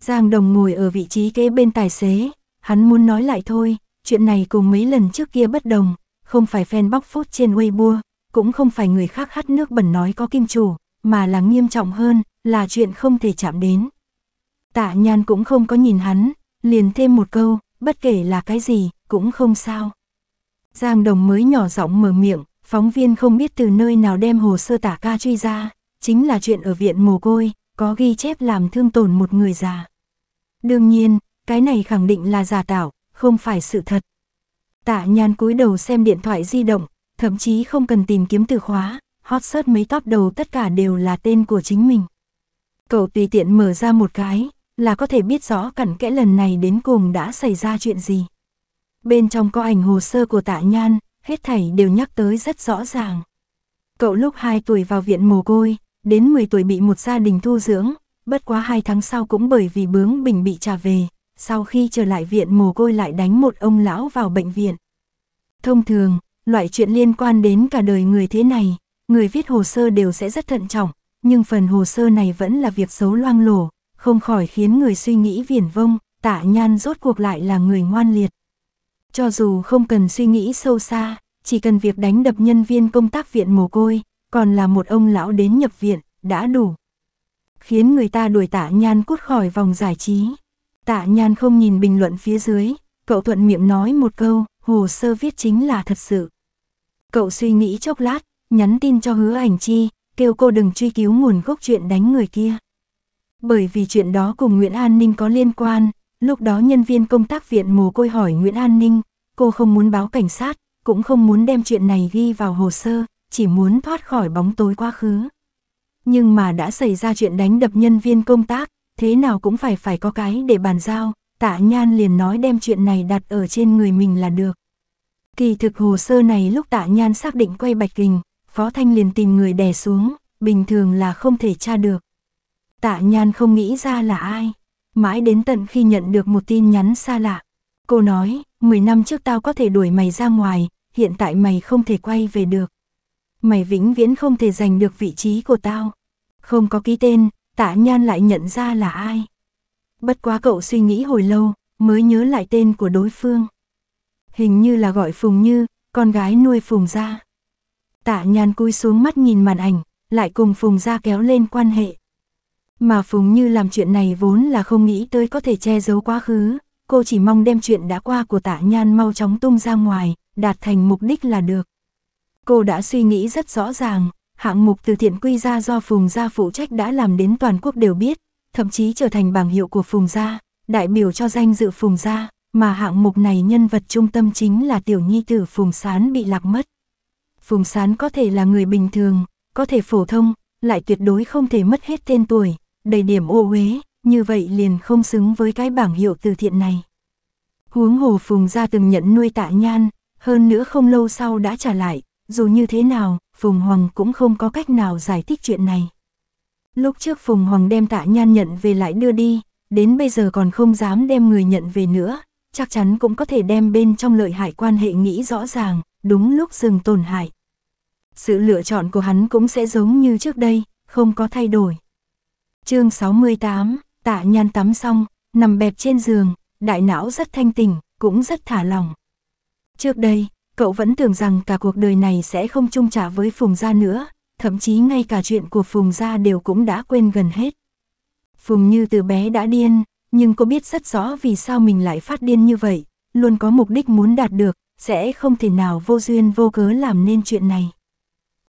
Giang Đồng ngồi ở vị trí kế bên tài xế, hắn muốn nói lại thôi, chuyện này cùng mấy lần trước kia bất đồng, không phải fan bóc phốt trên Weibo, cũng không phải người khác hắt nước bẩn nói có kim chủ, mà là nghiêm trọng hơn, là chuyện không thể chạm đến. Tạ nhan cũng không có nhìn hắn, liền thêm một câu, bất kể là cái gì, cũng không sao. Giang Đồng mới nhỏ giọng mở miệng, phóng viên không biết từ nơi nào đem hồ sơ tả ca truy ra, chính là chuyện ở viện mồ côi, có ghi chép làm thương tổn một người già. Đương nhiên, cái này khẳng định là giả tạo, không phải sự thật. Tạ nhan cúi đầu xem điện thoại di động, thậm chí không cần tìm kiếm từ khóa, hot search mấy top đầu tất cả đều là tên của chính mình. Cậu tùy tiện mở ra một cái, là có thể biết rõ cẩn kẽ lần này đến cùng đã xảy ra chuyện gì bên trong có ảnh hồ sơ của tạ nhan, hết thảy đều nhắc tới rất rõ ràng. Cậu lúc 2 tuổi vào viện mồ côi, đến 10 tuổi bị một gia đình thu dưỡng, bất quá 2 tháng sau cũng bởi vì bướng bình bị trả về, sau khi trở lại viện mồ côi lại đánh một ông lão vào bệnh viện. Thông thường, loại chuyện liên quan đến cả đời người thế này, người viết hồ sơ đều sẽ rất thận trọng, nhưng phần hồ sơ này vẫn là việc xấu loang lổ, không khỏi khiến người suy nghĩ viển vông, tạ nhan rốt cuộc lại là người ngoan liệt, cho dù không cần suy nghĩ sâu xa, chỉ cần việc đánh đập nhân viên công tác viện mồ côi, còn là một ông lão đến nhập viện, đã đủ. Khiến người ta đuổi tạ nhan cút khỏi vòng giải trí. Tạ nhan không nhìn bình luận phía dưới, cậu thuận miệng nói một câu, hồ sơ viết chính là thật sự. Cậu suy nghĩ chốc lát, nhắn tin cho hứa ảnh chi, kêu cô đừng truy cứu nguồn gốc chuyện đánh người kia. Bởi vì chuyện đó cùng Nguyễn An Ninh có liên quan, Lúc đó nhân viên công tác viện mồ côi hỏi Nguyễn An Ninh, cô không muốn báo cảnh sát, cũng không muốn đem chuyện này ghi vào hồ sơ, chỉ muốn thoát khỏi bóng tối quá khứ. Nhưng mà đã xảy ra chuyện đánh đập nhân viên công tác, thế nào cũng phải phải có cái để bàn giao, tạ nhan liền nói đem chuyện này đặt ở trên người mình là được. Kỳ thực hồ sơ này lúc tạ nhan xác định quay bạch kình, phó thanh liền tìm người đè xuống, bình thường là không thể tra được. Tạ nhan không nghĩ ra là ai mãi đến tận khi nhận được một tin nhắn xa lạ. Cô nói, 10 năm trước tao có thể đuổi mày ra ngoài, hiện tại mày không thể quay về được. Mày vĩnh viễn không thể giành được vị trí của tao. Không có ký tên, tạ nhan lại nhận ra là ai. Bất quá cậu suy nghĩ hồi lâu, mới nhớ lại tên của đối phương. Hình như là gọi Phùng Như, con gái nuôi Phùng Gia. Tạ nhan cúi xuống mắt nhìn màn ảnh, lại cùng Phùng Gia kéo lên quan hệ. Mà Phùng Như làm chuyện này vốn là không nghĩ tới có thể che giấu quá khứ, cô chỉ mong đem chuyện đã qua của tạ nhan mau chóng tung ra ngoài, đạt thành mục đích là được. Cô đã suy nghĩ rất rõ ràng, hạng mục từ thiện quy ra do Phùng gia phụ trách đã làm đến toàn quốc đều biết, thậm chí trở thành bảng hiệu của Phùng gia, đại biểu cho danh dự Phùng gia, mà hạng mục này nhân vật trung tâm chính là tiểu nhi tử Phùng Sán bị lạc mất. Phùng Sán có thể là người bình thường, có thể phổ thông, lại tuyệt đối không thể mất hết tên tuổi, đầy điểm ô uế, như vậy liền không xứng với cái bảng hiệu từ thiện này. Huống hồ Phùng gia từng nhận nuôi tạ nhan, hơn nữa không lâu sau đã trả lại, dù như thế nào, Phùng Hoàng cũng không có cách nào giải thích chuyện này. Lúc trước Phùng Hoàng đem tạ nhan nhận về lại đưa đi, đến bây giờ còn không dám đem người nhận về nữa, chắc chắn cũng có thể đem bên trong lợi hại quan hệ nghĩ rõ ràng, đúng lúc dừng tổn hại. Sự lựa chọn của hắn cũng sẽ giống như trước đây, không có thay đổi chương 68, tạ nhan tắm xong, nằm bẹp trên giường, đại não rất thanh tỉnh, cũng rất thả lòng. Trước đây, cậu vẫn tưởng rằng cả cuộc đời này sẽ không chung trả với Phùng Gia nữa, thậm chí ngay cả chuyện của Phùng Gia đều cũng đã quên gần hết. Phùng Như từ bé đã điên, nhưng cô biết rất rõ vì sao mình lại phát điên như vậy, luôn có mục đích muốn đạt được, sẽ không thể nào vô duyên vô cớ làm nên chuyện này.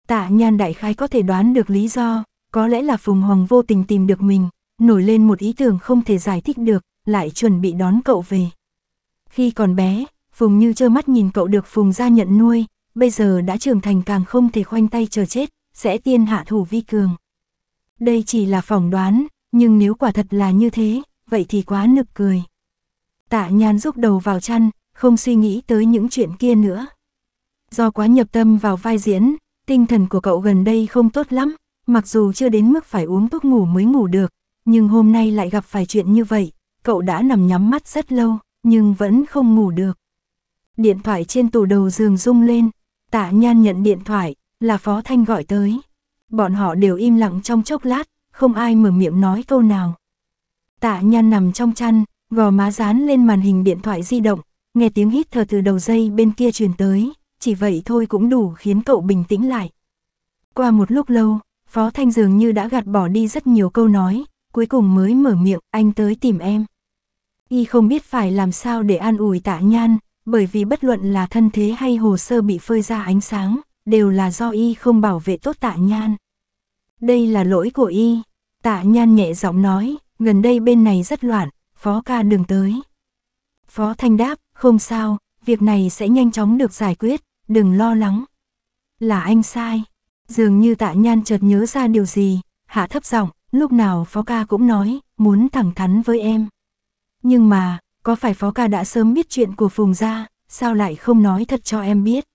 Tạ nhan đại khái có thể đoán được lý do, có lẽ là Phùng Hoàng vô tình tìm được mình, nổi lên một ý tưởng không thể giải thích được, lại chuẩn bị đón cậu về. Khi còn bé, Phùng Như trơ mắt nhìn cậu được Phùng gia nhận nuôi, bây giờ đã trưởng thành càng không thể khoanh tay chờ chết, sẽ tiên hạ thủ vi cường. Đây chỉ là phỏng đoán, nhưng nếu quả thật là như thế, vậy thì quá nực cười. Tạ nhan rúc đầu vào chăn, không suy nghĩ tới những chuyện kia nữa. Do quá nhập tâm vào vai diễn, tinh thần của cậu gần đây không tốt lắm, mặc dù chưa đến mức phải uống thuốc ngủ mới ngủ được, nhưng hôm nay lại gặp phải chuyện như vậy, cậu đã nằm nhắm mắt rất lâu, nhưng vẫn không ngủ được. Điện thoại trên tủ đầu giường rung lên, tạ nhan nhận điện thoại, là Phó Thanh gọi tới. Bọn họ đều im lặng trong chốc lát, không ai mở miệng nói câu nào. Tạ nhan nằm trong chăn, gò má dán lên màn hình điện thoại di động, nghe tiếng hít thở từ đầu dây bên kia truyền tới, chỉ vậy thôi cũng đủ khiến cậu bình tĩnh lại. Qua một lúc lâu, Phó Thanh dường như đã gạt bỏ đi rất nhiều câu nói, cuối cùng mới mở miệng, anh tới tìm em. Y không biết phải làm sao để an ủi tạ nhan, bởi vì bất luận là thân thế hay hồ sơ bị phơi ra ánh sáng, đều là do Y không bảo vệ tốt tạ nhan. Đây là lỗi của Y, tạ nhan nhẹ giọng nói, gần đây bên này rất loạn, phó ca đừng tới. Phó Thanh đáp, không sao, việc này sẽ nhanh chóng được giải quyết, đừng lo lắng. Là anh sai. Dường như tạ nhan chợt nhớ ra điều gì, hạ thấp giọng, lúc nào phó ca cũng nói, muốn thẳng thắn với em. Nhưng mà, có phải phó ca đã sớm biết chuyện của Phùng Gia, sao lại không nói thật cho em biết?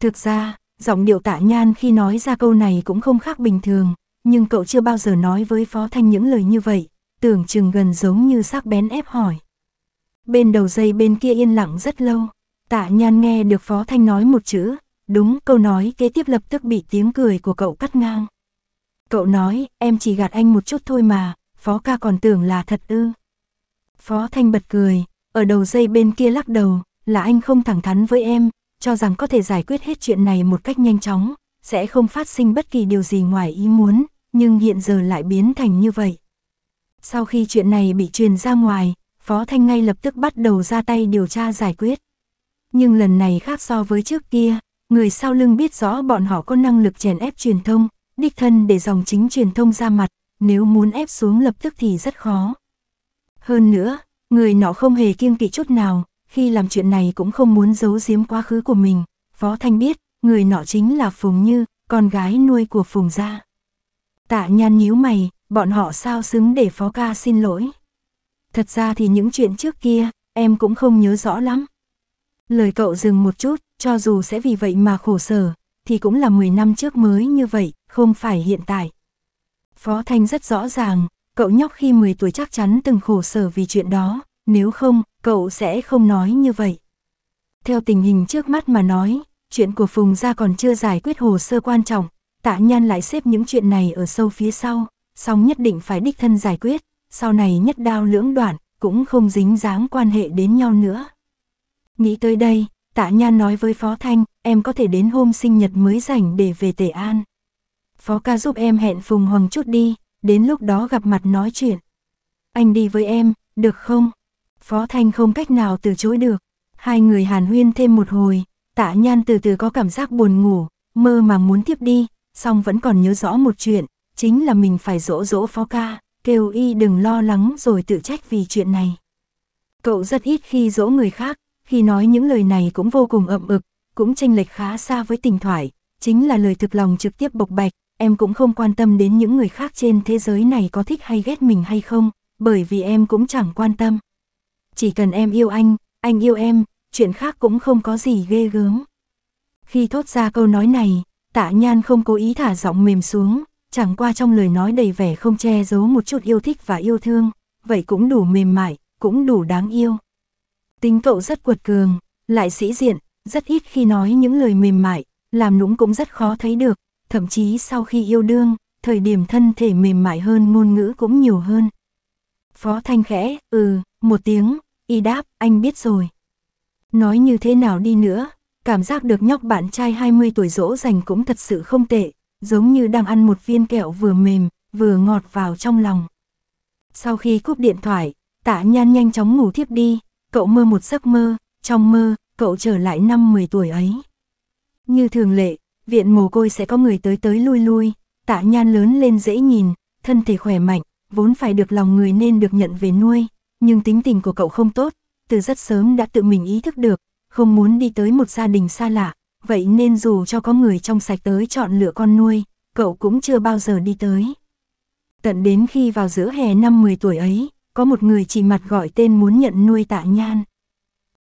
Thực ra, giọng điệu tạ nhan khi nói ra câu này cũng không khác bình thường, nhưng cậu chưa bao giờ nói với phó thanh những lời như vậy, tưởng chừng gần giống như sắc bén ép hỏi. Bên đầu dây bên kia yên lặng rất lâu, tạ nhan nghe được phó thanh nói một chữ, Đúng câu nói kế tiếp lập tức bị tiếng cười của cậu cắt ngang. Cậu nói, em chỉ gạt anh một chút thôi mà, phó ca còn tưởng là thật ư. Phó Thanh bật cười, ở đầu dây bên kia lắc đầu, là anh không thẳng thắn với em, cho rằng có thể giải quyết hết chuyện này một cách nhanh chóng, sẽ không phát sinh bất kỳ điều gì ngoài ý muốn, nhưng hiện giờ lại biến thành như vậy. Sau khi chuyện này bị truyền ra ngoài, Phó Thanh ngay lập tức bắt đầu ra tay điều tra giải quyết. Nhưng lần này khác so với trước kia, người sau lưng biết rõ bọn họ có năng lực chèn ép truyền thông, đích thân để dòng chính truyền thông ra mặt, nếu muốn ép xuống lập tức thì rất khó. Hơn nữa, người nọ không hề kiêng kỵ chút nào, khi làm chuyện này cũng không muốn giấu giếm quá khứ của mình. Phó Thanh biết, người nọ chính là Phùng Như, con gái nuôi của Phùng Gia. Tạ nhan nhíu mày, bọn họ sao xứng để Phó Ca xin lỗi. Thật ra thì những chuyện trước kia, em cũng không nhớ rõ lắm. Lời cậu dừng một chút, cho dù sẽ vì vậy mà khổ sở, thì cũng là 10 năm trước mới như vậy, không phải hiện tại. Phó Thanh rất rõ ràng, cậu nhóc khi 10 tuổi chắc chắn từng khổ sở vì chuyện đó, nếu không, cậu sẽ không nói như vậy. Theo tình hình trước mắt mà nói, chuyện của Phùng Gia còn chưa giải quyết hồ sơ quan trọng, tạ nhan lại xếp những chuyện này ở sâu phía sau, song nhất định phải đích thân giải quyết, sau này nhất đao lưỡng đoạn, cũng không dính dáng quan hệ đến nhau nữa. Nghĩ tới đây, Tạ Nhan nói với Phó Thanh, em có thể đến hôm sinh nhật mới rảnh để về Tề An. Phó ca giúp em hẹn Phùng Hoàng chút đi, đến lúc đó gặp mặt nói chuyện. Anh đi với em, được không? Phó Thanh không cách nào từ chối được. Hai người hàn huyên thêm một hồi, tạ nhan từ từ có cảm giác buồn ngủ, mơ mà muốn tiếp đi, song vẫn còn nhớ rõ một chuyện, chính là mình phải dỗ dỗ phó ca, kêu y đừng lo lắng rồi tự trách vì chuyện này. Cậu rất ít khi dỗ người khác, khi nói những lời này cũng vô cùng ậm ực, cũng tranh lệch khá xa với tình thoại, chính là lời thực lòng trực tiếp bộc bạch, em cũng không quan tâm đến những người khác trên thế giới này có thích hay ghét mình hay không, bởi vì em cũng chẳng quan tâm. Chỉ cần em yêu anh, anh yêu em, chuyện khác cũng không có gì ghê gớm. Khi thốt ra câu nói này, tạ nhan không cố ý thả giọng mềm xuống, chẳng qua trong lời nói đầy vẻ không che giấu một chút yêu thích và yêu thương, vậy cũng đủ mềm mại, cũng đủ đáng yêu. Tính cậu rất cuột cường, lại sĩ diện, rất ít khi nói những lời mềm mại, làm nũng cũng rất khó thấy được, thậm chí sau khi yêu đương, thời điểm thân thể mềm mại hơn ngôn ngữ cũng nhiều hơn. Phó Thanh khẽ, ừ, một tiếng, y đáp, anh biết rồi. Nói như thế nào đi nữa, cảm giác được nhóc bạn trai 20 tuổi dỗ dành cũng thật sự không tệ, giống như đang ăn một viên kẹo vừa mềm, vừa ngọt vào trong lòng. Sau khi cúp điện thoại, tạ nhan nhanh chóng ngủ thiếp đi, cậu mơ một giấc mơ, trong mơ, cậu trở lại năm 10 tuổi ấy. Như thường lệ, viện mồ côi sẽ có người tới tới lui lui, tạ nhan lớn lên dễ nhìn, thân thể khỏe mạnh, vốn phải được lòng người nên được nhận về nuôi, nhưng tính tình của cậu không tốt, từ rất sớm đã tự mình ý thức được, không muốn đi tới một gia đình xa lạ, vậy nên dù cho có người trong sạch tới chọn lựa con nuôi, cậu cũng chưa bao giờ đi tới. Tận đến khi vào giữa hè năm 10 tuổi ấy, có một người chỉ mặt gọi tên muốn nhận nuôi tạ nhan.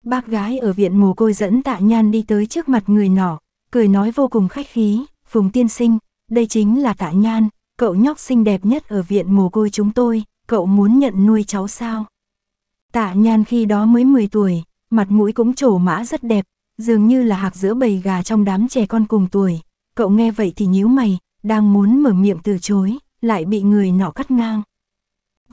Bác gái ở viện mồ côi dẫn tạ nhan đi tới trước mặt người nọ, cười nói vô cùng khách khí, Phùng Tiên Sinh, đây chính là tạ nhan, cậu nhóc xinh đẹp nhất ở viện mồ côi chúng tôi, cậu muốn nhận nuôi cháu sao? Tạ nhan khi đó mới 10 tuổi, mặt mũi cũng trổ mã rất đẹp, dường như là hạc giữa bầy gà trong đám trẻ con cùng tuổi. Cậu nghe vậy thì nhíu mày, đang muốn mở miệng từ chối, lại bị người nọ cắt ngang.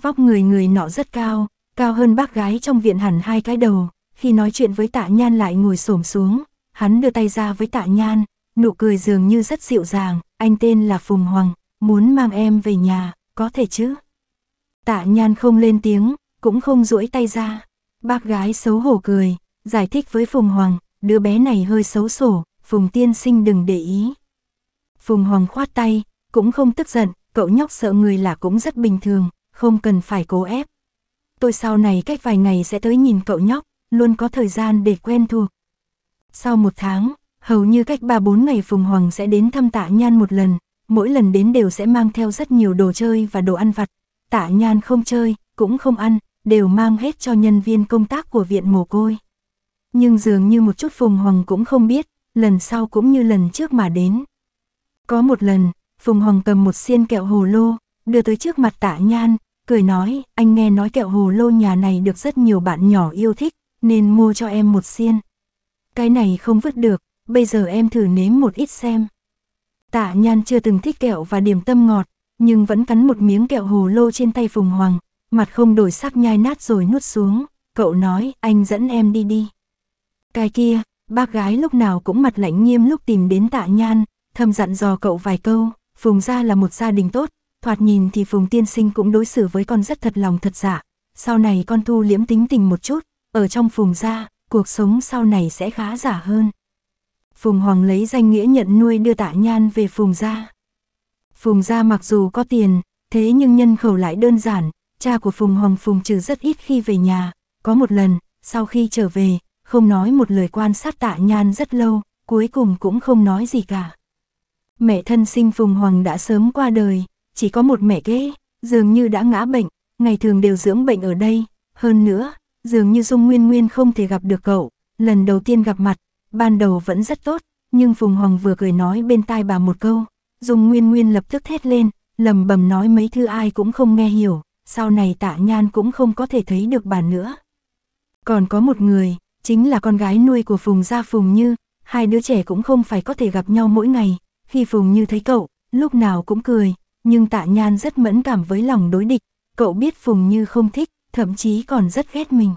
Vóc người người nọ rất cao, cao hơn bác gái trong viện hẳn hai cái đầu, khi nói chuyện với tạ nhan lại ngồi xổm xuống, hắn đưa tay ra với tạ nhan, nụ cười dường như rất dịu dàng, anh tên là Phùng Hoàng, muốn mang em về nhà, có thể chứ? Tạ nhan không lên tiếng, cũng không duỗi tay ra. Bác gái xấu hổ cười, giải thích với Phùng Hoàng, đứa bé này hơi xấu sổ, Phùng tiên sinh đừng để ý. Phùng Hoàng khoát tay, cũng không tức giận, cậu nhóc sợ người là cũng rất bình thường, không cần phải cố ép. Tôi sau này cách vài ngày sẽ tới nhìn cậu nhóc, luôn có thời gian để quen thuộc. Sau một tháng, hầu như cách 3-4 ngày Phùng Hoàng sẽ đến thăm tạ nhan một lần, mỗi lần đến đều sẽ mang theo rất nhiều đồ chơi và đồ ăn vặt. Tạ nhan không chơi, cũng không ăn, đều mang hết cho nhân viên công tác của viện mồ côi. Nhưng dường như một chút Phùng Hoàng cũng không biết, lần sau cũng như lần trước mà đến. Có một lần, Phùng Hoàng cầm một xiên kẹo hồ lô, đưa tới trước mặt tạ nhan, cười nói, anh nghe nói kẹo hồ lô nhà này được rất nhiều bạn nhỏ yêu thích, nên mua cho em một xiên. Cái này không vứt được, bây giờ em thử nếm một ít xem. Tạ Nhan chưa từng thích kẹo và điểm tâm ngọt, nhưng vẫn cắn một miếng kẹo hồ lô trên tay Phùng Hoàng, mặt không đổi sắc nhai nát rồi nuốt xuống, cậu nói, anh dẫn em đi đi. Cái kia, bác gái lúc nào cũng mặt lạnh nghiêm lúc tìm đến Tạ Nhan, thầm dặn dò cậu vài câu, Phùng gia là một gia đình tốt, Thoạt nhìn thì Phùng Tiên Sinh cũng đối xử với con rất thật lòng thật dạ. Sau này con thu liễm tính tình một chút, ở trong Phùng gia, cuộc sống sau này sẽ khá giả hơn. Phùng Hoàng lấy danh nghĩa nhận nuôi đưa tạ nhan về Phùng gia. Phùng gia mặc dù có tiền, thế nhưng nhân khẩu lại đơn giản, cha của Phùng Hoàng Phùng trừ rất ít khi về nhà, có một lần, sau khi trở về, không nói một lời quan sát tạ nhan rất lâu, cuối cùng cũng không nói gì cả. Mẹ thân sinh Phùng Hoàng đã sớm qua đời, chỉ có một mẻ ghê, dường như đã ngã bệnh, ngày thường đều dưỡng bệnh ở đây, hơn nữa, dường như Dung Nguyên Nguyên không thể gặp được cậu, lần đầu tiên gặp mặt, ban đầu vẫn rất tốt, nhưng Phùng Hoàng vừa cười nói bên tai bà một câu, Dung Nguyên Nguyên lập tức thét lên, lầm bầm nói mấy thứ ai cũng không nghe hiểu, sau này tạ nhan cũng không có thể thấy được bà nữa. Còn có một người, chính là con gái nuôi của Phùng Gia Phùng Như, hai đứa trẻ cũng không phải có thể gặp nhau mỗi ngày, khi Phùng Như thấy cậu, lúc nào cũng cười, nhưng tạ nhan rất mẫn cảm với lòng đối địch, cậu biết Phùng Như không thích, thậm chí còn rất ghét mình.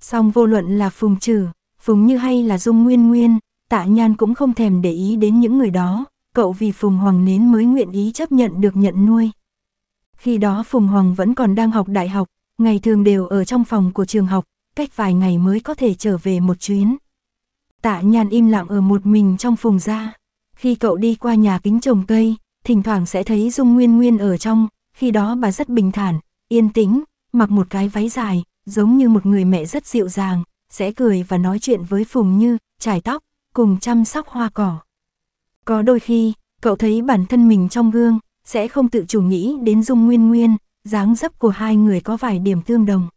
Song vô luận là Phùng Trừ, Phùng Như hay là Dung Nguyên Nguyên, tạ nhan cũng không thèm để ý đến những người đó, cậu vì Phùng Hoàng Nến mới nguyện ý chấp nhận được nhận nuôi. Khi đó Phùng Hoàng vẫn còn đang học đại học, ngày thường đều ở trong phòng của trường học, cách vài ngày mới có thể trở về một chuyến. Tạ nhan im lặng ở một mình trong phùng ra. Khi cậu đi qua nhà kính trồng cây, thỉnh thoảng sẽ thấy Dung Nguyên Nguyên ở trong, khi đó bà rất bình thản, yên tĩnh, mặc một cái váy dài, giống như một người mẹ rất dịu dàng, sẽ cười và nói chuyện với Phùng Như, trải tóc, cùng chăm sóc hoa cỏ. Có đôi khi, cậu thấy bản thân mình trong gương, sẽ không tự chủ nghĩ đến Dung Nguyên Nguyên, dáng dấp của hai người có vài điểm tương đồng.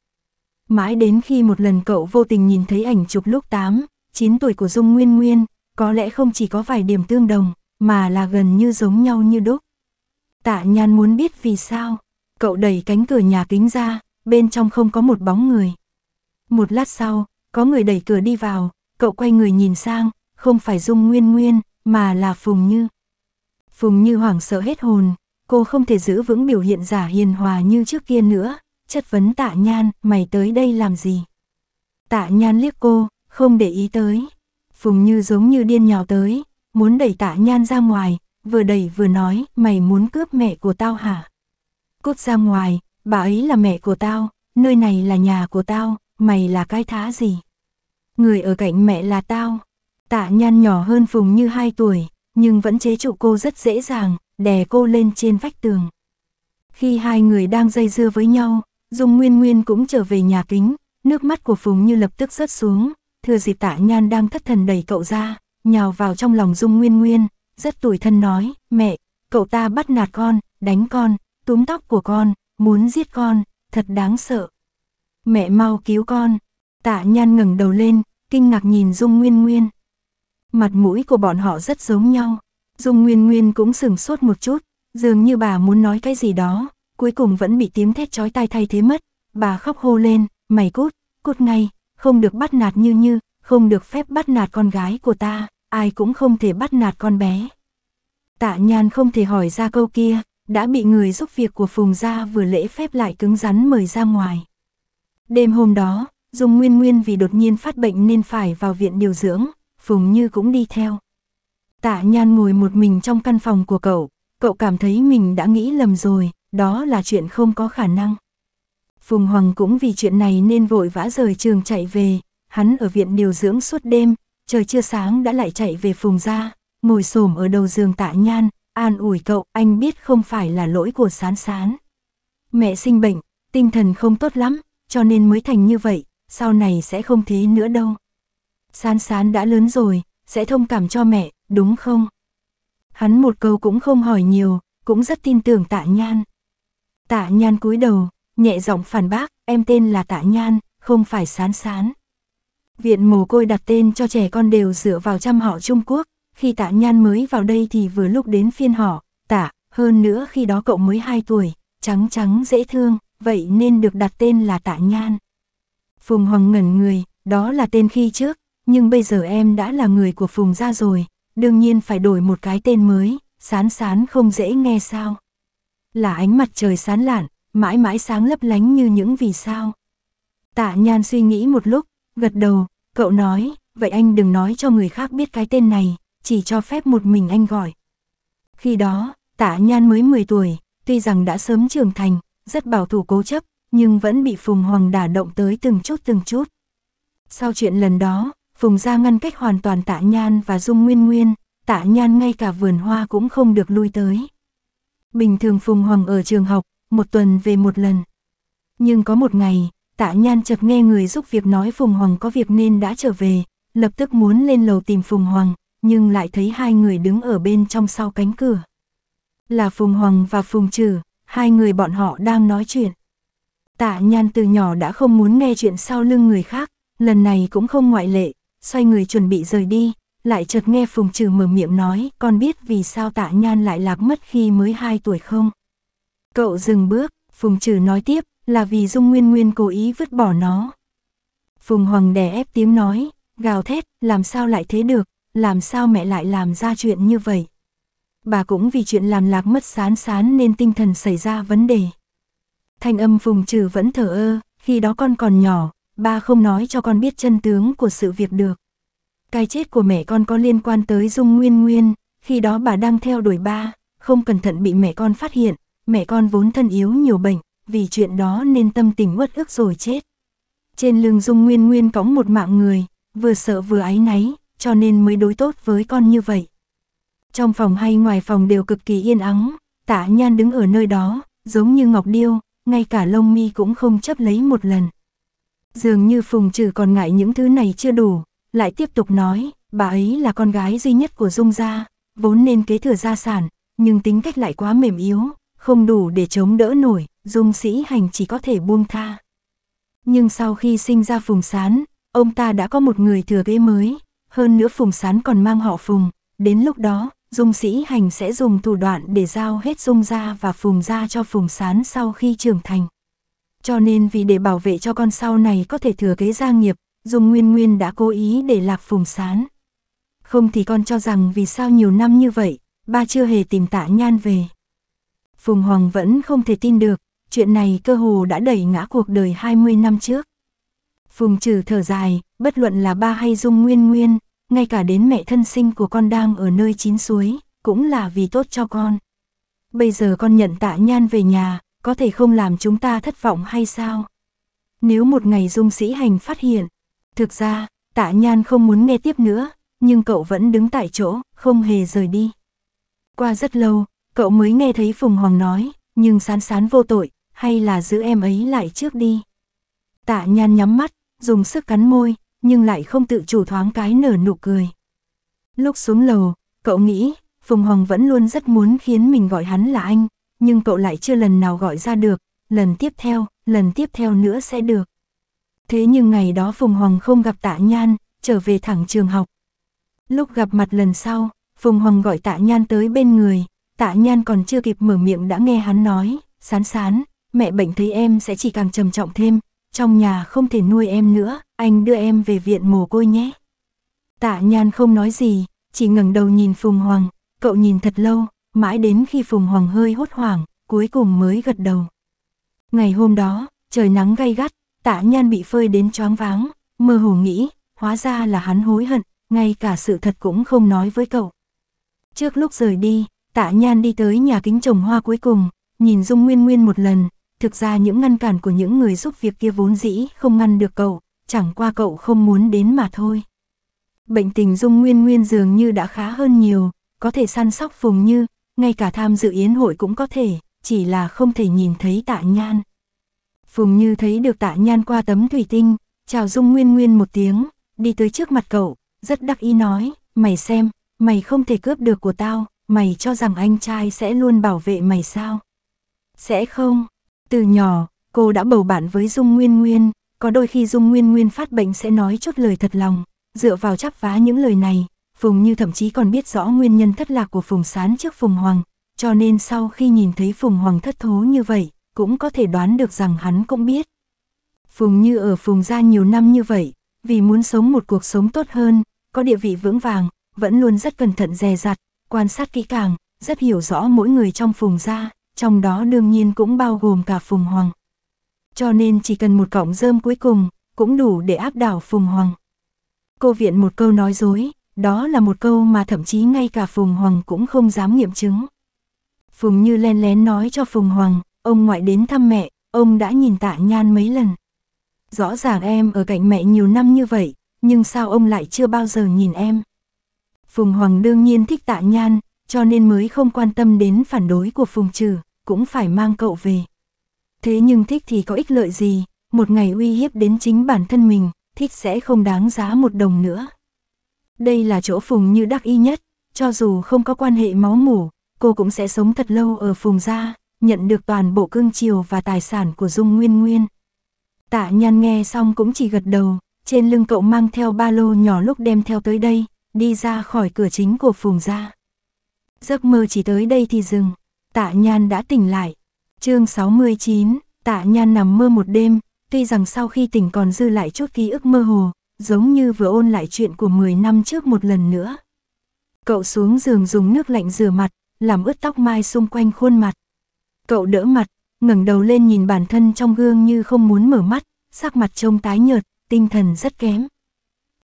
Mãi đến khi một lần cậu vô tình nhìn thấy ảnh chụp lúc 8, 9 tuổi của Dung Nguyên Nguyên, có lẽ không chỉ có vài điểm tương đồng, mà là gần như giống nhau như đúc. Tạ nhan muốn biết vì sao, cậu đẩy cánh cửa nhà kính ra, bên trong không có một bóng người. Một lát sau, có người đẩy cửa đi vào, cậu quay người nhìn sang, không phải Dung Nguyên Nguyên, mà là Phùng Như. Phùng Như hoảng sợ hết hồn, cô không thể giữ vững biểu hiện giả hiền hòa như trước kia nữa, chất vấn tạ nhan, mày tới đây làm gì? Tạ nhan liếc cô, không để ý tới. Phùng Như giống như điên nhào tới, muốn đẩy tạ nhan ra ngoài, vừa đẩy vừa nói, mày muốn cướp mẹ của tao hả? Cút ra ngoài, bà ấy là mẹ của tao, nơi này là nhà của tao, mày là cái thá gì? Người ở cạnh mẹ là tao. Tạ nhan nhỏ hơn Phùng như 2 tuổi, nhưng vẫn chế trụ cô rất dễ dàng, đè cô lên trên vách tường. Khi hai người đang dây dưa với nhau, Dung Nguyên Nguyên cũng trở về nhà kính, nước mắt của Phùng như lập tức rớt xuống, thừa dịp tạ nhan đang thất thần đẩy cậu ra, nhào vào trong lòng Dung Nguyên Nguyên, rất tủi thân nói, mẹ, cậu ta bắt nạt con, đánh con, túm tóc của con, muốn giết con, thật đáng sợ. Mẹ mau cứu con, tạ nhan ngẩng đầu lên, kinh ngạc nhìn Dung Nguyên Nguyên. Mặt mũi của bọn họ rất giống nhau, Dung Nguyên Nguyên cũng sừng sốt một chút, dường như bà muốn nói cái gì đó, cuối cùng vẫn bị tiếng thét chói tai thay thế mất, bà khóc hô lên, mày cút, cút ngay, không được bắt nạt như như, không được phép bắt nạt con gái của ta ai cũng không thể bắt nạt con bé. Tạ nhan không thể hỏi ra câu kia, đã bị người giúp việc của Phùng Gia vừa lễ phép lại cứng rắn mời ra ngoài. Đêm hôm đó, Dung Nguyên Nguyên vì đột nhiên phát bệnh nên phải vào viện điều dưỡng, Phùng Như cũng đi theo. Tạ Nhan ngồi một mình trong căn phòng của cậu, cậu cảm thấy mình đã nghĩ lầm rồi, đó là chuyện không có khả năng. Phùng Hoàng cũng vì chuyện này nên vội vã rời trường chạy về, hắn ở viện điều dưỡng suốt đêm, trời chưa sáng đã lại chạy về phùng ra, ngồi xổm ở đầu giường tạ nhan, an ủi cậu, anh biết không phải là lỗi của sán sán. Mẹ sinh bệnh, tinh thần không tốt lắm, cho nên mới thành như vậy, sau này sẽ không thế nữa đâu. Sán sán đã lớn rồi, sẽ thông cảm cho mẹ, đúng không? Hắn một câu cũng không hỏi nhiều, cũng rất tin tưởng tạ nhan. Tạ nhan cúi đầu, nhẹ giọng phản bác, em tên là tạ nhan, không phải sán sán. Viện mồ côi đặt tên cho trẻ con đều dựa vào trăm họ Trung Quốc, khi tạ nhan mới vào đây thì vừa lúc đến phiên họ, tạ, hơn nữa khi đó cậu mới 2 tuổi, trắng trắng dễ thương, vậy nên được đặt tên là tạ nhan. Phùng Hoàng ngẩn người, đó là tên khi trước, nhưng bây giờ em đã là người của Phùng gia rồi, đương nhiên phải đổi một cái tên mới, sán sán không dễ nghe sao. Là ánh mặt trời sán lạn, mãi mãi sáng lấp lánh như những vì sao. Tạ nhan suy nghĩ một lúc, Gật đầu, cậu nói, vậy anh đừng nói cho người khác biết cái tên này, chỉ cho phép một mình anh gọi. Khi đó, Tạ nhan mới 10 tuổi, tuy rằng đã sớm trưởng thành, rất bảo thủ cố chấp, nhưng vẫn bị Phùng Hoàng đả động tới từng chút từng chút. Sau chuyện lần đó, Phùng ra ngăn cách hoàn toàn tạ nhan và Dung Nguyên Nguyên, tạ nhan ngay cả vườn hoa cũng không được lui tới. Bình thường Phùng Hoàng ở trường học, một tuần về một lần. Nhưng có một ngày, Tạ Nhan chợt nghe người giúp việc nói Phùng Hoàng có việc nên đã trở về, lập tức muốn lên lầu tìm Phùng Hoàng, nhưng lại thấy hai người đứng ở bên trong sau cánh cửa. Là Phùng Hoàng và Phùng Trừ, hai người bọn họ đang nói chuyện. Tạ Nhan từ nhỏ đã không muốn nghe chuyện sau lưng người khác, lần này cũng không ngoại lệ, xoay người chuẩn bị rời đi, lại chợt nghe Phùng Trừ mở miệng nói, con biết vì sao Tạ Nhan lại lạc mất khi mới 2 tuổi không? Cậu dừng bước, Phùng Trừ nói tiếp, là vì Dung Nguyên Nguyên cố ý vứt bỏ nó. Phùng Hoàng đè ép tiếng nói, gào thét, làm sao lại thế được, làm sao mẹ lại làm ra chuyện như vậy. Bà cũng vì chuyện làm lạc mất sán sán nên tinh thần xảy ra vấn đề. Thanh âm Phùng Trừ vẫn thở ơ, khi đó con còn nhỏ, ba không nói cho con biết chân tướng của sự việc được. Cái chết của mẹ con có liên quan tới Dung Nguyên Nguyên, khi đó bà đang theo đuổi ba, không cẩn thận bị mẹ con phát hiện, mẹ con vốn thân yếu nhiều bệnh, vì chuyện đó nên tâm tình uất ức rồi chết. Trên lưng Dung Nguyên Nguyên cõng một mạng người, vừa sợ vừa áy náy, cho nên mới đối tốt với con như vậy. Trong phòng hay ngoài phòng đều cực kỳ yên ắng, tạ nhan đứng ở nơi đó, giống như ngọc điêu, ngay cả lông mi cũng không chấp lấy một lần. Dường như Phùng Trừ còn ngại những thứ này chưa đủ, lại tiếp tục nói, bà ấy là con gái duy nhất của Dung gia, vốn nên kế thừa gia sản, nhưng tính cách lại quá mềm yếu, không đủ để chống đỡ nổi, Dung Sĩ Hành chỉ có thể buông tha. Nhưng sau khi sinh ra Phùng Sán, ông ta đã có một người thừa kế mới, hơn nữa Phùng Sán còn mang họ Phùng, đến lúc đó, Dung Sĩ Hành sẽ dùng thủ đoạn để giao hết Dung gia và Phùng gia cho Phùng Sán sau khi trưởng thành. Cho nên vì để bảo vệ cho con sau này có thể thừa kế gia nghiệp, Dung Nguyên Nguyên đã cố ý để lạc Phùng Sán. Không thì con cho rằng vì sao nhiều năm như vậy, ba chưa hề tìm tạ nhan về. Phùng Hoàng vẫn không thể tin được, chuyện này cơ hồ đã đẩy ngã cuộc đời 20 năm trước. Phùng trừ thở dài, bất luận là ba hay dung nguyên nguyên, ngay cả đến mẹ thân sinh của con đang ở nơi chín suối, cũng là vì tốt cho con. Bây giờ con nhận tạ nhan về nhà, có thể không làm chúng ta thất vọng hay sao? Nếu một ngày dung sĩ hành phát hiện, thực ra, tạ nhan không muốn nghe tiếp nữa, nhưng cậu vẫn đứng tại chỗ, không hề rời đi. Qua rất lâu, cậu mới nghe thấy Phùng Hoàng nói, nhưng sán sán vô tội, hay là giữ em ấy lại trước đi. Tạ nhan nhắm mắt, dùng sức cắn môi, nhưng lại không tự chủ thoáng cái nở nụ cười. Lúc xuống lầu, cậu nghĩ, Phùng Hoàng vẫn luôn rất muốn khiến mình gọi hắn là anh, nhưng cậu lại chưa lần nào gọi ra được, lần tiếp theo, lần tiếp theo nữa sẽ được. Thế nhưng ngày đó Phùng Hoàng không gặp tạ nhan, trở về thẳng trường học. Lúc gặp mặt lần sau, Phùng Hoàng gọi tạ nhan tới bên người, tạ nhan còn chưa kịp mở miệng đã nghe hắn nói, sán sán, mẹ bệnh thấy em sẽ chỉ càng trầm trọng thêm, trong nhà không thể nuôi em nữa, anh đưa em về viện mồ côi nhé. Tạ Nhan không nói gì, chỉ ngẩng đầu nhìn Phùng Hoàng, cậu nhìn thật lâu, mãi đến khi Phùng Hoàng hơi hốt hoảng, cuối cùng mới gật đầu. Ngày hôm đó, trời nắng gay gắt, Tạ Nhan bị phơi đến choáng váng, mơ hồ nghĩ, hóa ra là hắn hối hận, ngay cả sự thật cũng không nói với cậu. Trước lúc rời đi, Tạ Nhan đi tới nhà kính trồng hoa cuối cùng, nhìn Dung Nguyên Nguyên một lần, thực ra những ngăn cản của những người giúp việc kia vốn dĩ không ngăn được cậu, chẳng qua cậu không muốn đến mà thôi. Bệnh tình Dung Nguyên Nguyên dường như đã khá hơn nhiều, có thể săn sóc Phùng Như, ngay cả tham dự yến hội cũng có thể, chỉ là không thể nhìn thấy tạ nhan. Phùng Như thấy được tạ nhan qua tấm thủy tinh, chào Dung Nguyên Nguyên một tiếng, đi tới trước mặt cậu, rất đắc ý nói, mày xem, mày không thể cướp được của tao, mày cho rằng anh trai sẽ luôn bảo vệ mày sao? Sẽ không, từ nhỏ, cô đã bầu bạn với Dung Nguyên Nguyên, có đôi khi Dung Nguyên Nguyên phát bệnh sẽ nói chút lời thật lòng, dựa vào chắp vá những lời này, Phùng Như thậm chí còn biết rõ nguyên nhân thất lạc của Phùng Sán trước Phùng Hoàng, cho nên sau khi nhìn thấy Phùng Hoàng thất thố như vậy, cũng có thể đoán được rằng hắn cũng biết. Phùng Như ở Phùng gia nhiều năm như vậy, vì muốn sống một cuộc sống tốt hơn, có địa vị vững vàng, vẫn luôn rất cẩn thận dè dặt, quan sát kỹ càng, rất hiểu rõ mỗi người trong Phùng gia trong đó đương nhiên cũng bao gồm cả Phùng Hoàng. Cho nên chỉ cần một cọng rơm cuối cùng, cũng đủ để áp đảo Phùng Hoàng. Cô viện một câu nói dối, đó là một câu mà thậm chí ngay cả Phùng Hoàng cũng không dám nghiệm chứng. Phùng Như len lén nói cho Phùng Hoàng, ông ngoại đến thăm mẹ, ông đã nhìn tạ nhan mấy lần. Rõ ràng em ở cạnh mẹ nhiều năm như vậy, nhưng sao ông lại chưa bao giờ nhìn em? Phùng Hoàng đương nhiên thích tạ nhan, cho nên mới không quan tâm đến phản đối của Phùng Trừ cũng phải mang cậu về. Thế nhưng thích thì có ích lợi gì, một ngày uy hiếp đến chính bản thân mình, thích sẽ không đáng giá một đồng nữa. Đây là chỗ Phùng Như đắc ý nhất, cho dù không có quan hệ máu mủ, cô cũng sẽ sống thật lâu ở Phùng Gia, nhận được toàn bộ cương triều và tài sản của Dung Nguyên Nguyên. Tạ nhan nghe xong cũng chỉ gật đầu, trên lưng cậu mang theo ba lô nhỏ lúc đem theo tới đây, đi ra khỏi cửa chính của Phùng Gia. Giấc mơ chỉ tới đây thì dừng tạ nhan đã tỉnh lại. chương 69, tạ nhan nằm mơ một đêm, tuy rằng sau khi tỉnh còn dư lại chút ký ức mơ hồ, giống như vừa ôn lại chuyện của 10 năm trước một lần nữa. Cậu xuống giường dùng nước lạnh rửa mặt, làm ướt tóc mai xung quanh khuôn mặt. Cậu đỡ mặt, ngẩng đầu lên nhìn bản thân trong gương như không muốn mở mắt, sắc mặt trông tái nhợt, tinh thần rất kém.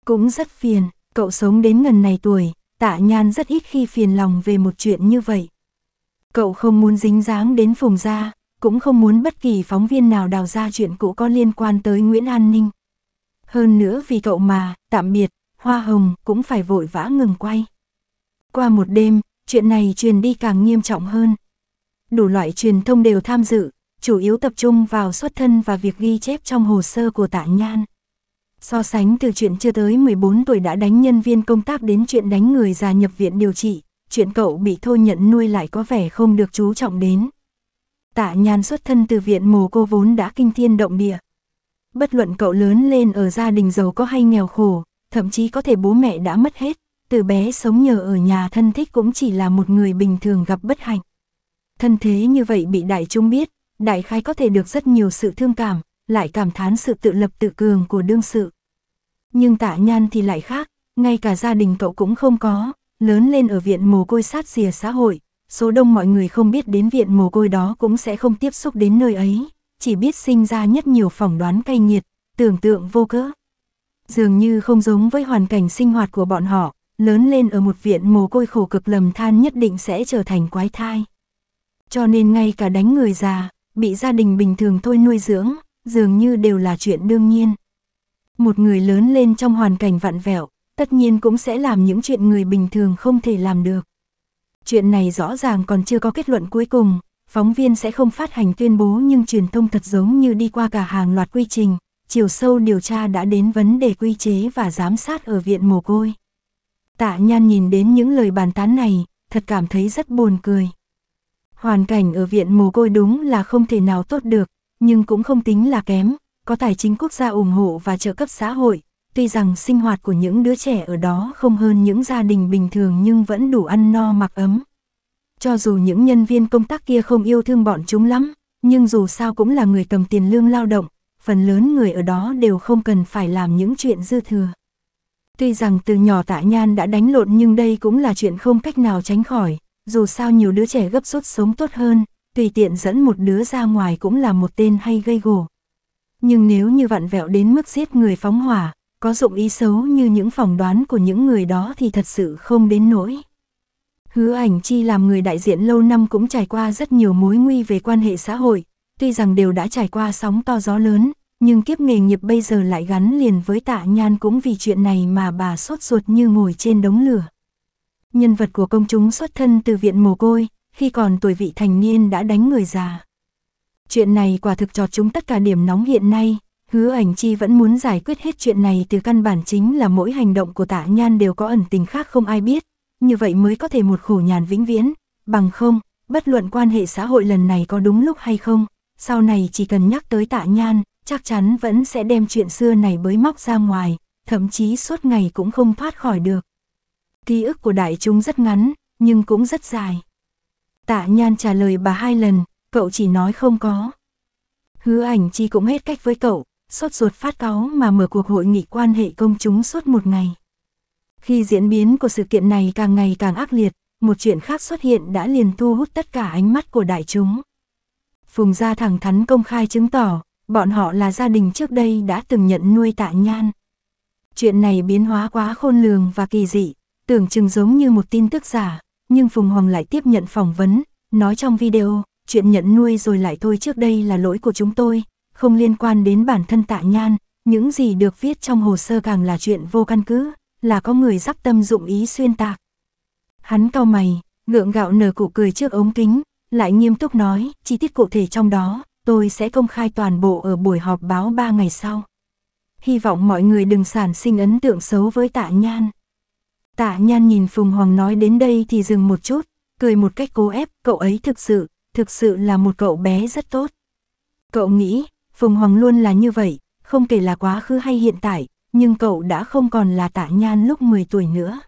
Cũng rất phiền, cậu sống đến ngần này tuổi, tạ nhan rất ít khi phiền lòng về một chuyện như vậy, Cậu không muốn dính dáng đến phùng gia, cũng không muốn bất kỳ phóng viên nào đào ra chuyện cũ có liên quan tới Nguyễn An Ninh. Hơn nữa vì cậu mà, tạm biệt, Hoa Hồng cũng phải vội vã ngừng quay. Qua một đêm, chuyện này truyền đi càng nghiêm trọng hơn. Đủ loại truyền thông đều tham dự, chủ yếu tập trung vào xuất thân và việc ghi chép trong hồ sơ của tạ Nhan. So sánh từ chuyện chưa tới 14 tuổi đã đánh nhân viên công tác đến chuyện đánh người già nhập viện điều trị, chuyện cậu bị thôi nhận nuôi lại có vẻ không được chú trọng đến. Tạ nhan xuất thân từ viện mồ cô vốn đã kinh thiên động địa. Bất luận cậu lớn lên ở gia đình giàu có hay nghèo khổ, thậm chí có thể bố mẹ đã mất hết, từ bé sống nhờ ở nhà thân thích cũng chỉ là một người bình thường gặp bất hạnh. Thân thế như vậy bị đại chúng biết, đại khai có thể được rất nhiều sự thương cảm, lại cảm thán sự tự lập tự cường của đương sự. Nhưng tạ nhan thì lại khác, ngay cả gia đình cậu cũng không có, lớn lên ở viện mồ côi sát rìa xã hội, số đông mọi người không biết đến viện mồ côi đó cũng sẽ không tiếp xúc đến nơi ấy, chỉ biết sinh ra nhất nhiều phỏng đoán cay nghiệt, tưởng tượng vô cỡ. Dường như không giống với hoàn cảnh sinh hoạt của bọn họ, lớn lên ở một viện mồ côi khổ cực lầm than nhất định sẽ trở thành quái thai. Cho nên ngay cả đánh người già, bị gia đình bình thường thôi nuôi dưỡng, dường như đều là chuyện đương nhiên. Một người lớn lên trong hoàn cảnh vặn vẹo, tất nhiên cũng sẽ làm những chuyện người bình thường không thể làm được. Chuyện này rõ ràng còn chưa có kết luận cuối cùng, phóng viên sẽ không phát hành tuyên bố nhưng truyền thông thật giống như đi qua cả hàng loạt quy trình, chiều sâu điều tra đã đến vấn đề quy chế và giám sát ở viện mồ côi. Tạ Nhan nhìn đến những lời bàn tán này, thật cảm thấy rất buồn cười. Hoàn cảnh ở viện mồ côi đúng là không thể nào tốt được, nhưng cũng không tính là kém, có tài chính quốc gia ủng hộ và trợ cấp xã hội, tuy rằng sinh hoạt của những đứa trẻ ở đó không hơn những gia đình bình thường nhưng vẫn đủ ăn no mặc ấm. Cho dù những nhân viên công tác kia không yêu thương bọn chúng lắm, nhưng dù sao cũng là người cầm tiền lương lao động, phần lớn người ở đó đều không cần phải làm những chuyện dư thừa. Tuy rằng từ nhỏ tạ nhan đã đánh lộn nhưng đây cũng là chuyện không cách nào tránh khỏi, dù sao nhiều đứa trẻ gấp rút sống tốt hơn, tùy tiện dẫn một đứa ra ngoài cũng là một tên hay gây gổ. Nhưng nếu như vặn vẹo đến mức giết người phóng hỏa, có dụng ý xấu như những phỏng đoán của những người đó thì thật sự không đến nỗi. Hứa ảnh chi làm người đại diện lâu năm cũng trải qua rất nhiều mối nguy về quan hệ xã hội, tuy rằng đều đã trải qua sóng to gió lớn, nhưng kiếp nghề nghiệp bây giờ lại gắn liền với tạ nhan cũng vì chuyện này mà bà sốt ruột như ngồi trên đống lửa. Nhân vật của công chúng xuất thân từ viện mồ côi, khi còn tuổi vị thành niên đã đánh người già. Chuyện này quả thực trọt chúng tất cả điểm nóng hiện nay, Hứa ảnh chi vẫn muốn giải quyết hết chuyện này từ căn bản chính là mỗi hành động của tạ nhan đều có ẩn tình khác không ai biết, như vậy mới có thể một khổ nhàn vĩnh viễn, bằng không, bất luận quan hệ xã hội lần này có đúng lúc hay không, sau này chỉ cần nhắc tới tạ nhan, chắc chắn vẫn sẽ đem chuyện xưa này bới móc ra ngoài, thậm chí suốt ngày cũng không thoát khỏi được. Ký ức của đại chúng rất ngắn, nhưng cũng rất dài. Tạ nhan trả lời bà hai lần, cậu chỉ nói không có. Hứa ảnh chi cũng hết cách với cậu, sốt ruột phát cáo mà mở cuộc hội nghị quan hệ công chúng suốt một ngày. Khi diễn biến của sự kiện này càng ngày càng ác liệt, một chuyện khác xuất hiện đã liền thu hút tất cả ánh mắt của đại chúng. Phùng gia thẳng thắn công khai chứng tỏ, bọn họ là gia đình trước đây đã từng nhận nuôi tạ nhan. Chuyện này biến hóa quá khôn lường và kỳ dị, tưởng chừng giống như một tin tức giả, nhưng Phùng Hoàng lại tiếp nhận phỏng vấn, nói trong video, chuyện nhận nuôi rồi lại thôi trước đây là lỗi của chúng tôi, không liên quan đến bản thân tạ nhan, những gì được viết trong hồ sơ càng là chuyện vô căn cứ, là có người dắp tâm dụng ý xuyên tạc. Hắn cau mày, ngượng gạo nở cụ cười trước ống kính, lại nghiêm túc nói, chi tiết cụ thể trong đó, tôi sẽ công khai toàn bộ ở buổi họp báo 3 ngày sau. Hy vọng mọi người đừng sản sinh ấn tượng xấu với tạ nhan. Tạ nhan nhìn Phùng Hoàng nói đến đây thì dừng một chút, cười một cách cố ép, cậu ấy thực sự, thực sự là một cậu bé rất tốt. Cậu nghĩ, Phùng Hoàng luôn là như vậy, không kể là quá khứ hay hiện tại, nhưng cậu đã không còn là tạ nhan lúc 10 tuổi nữa.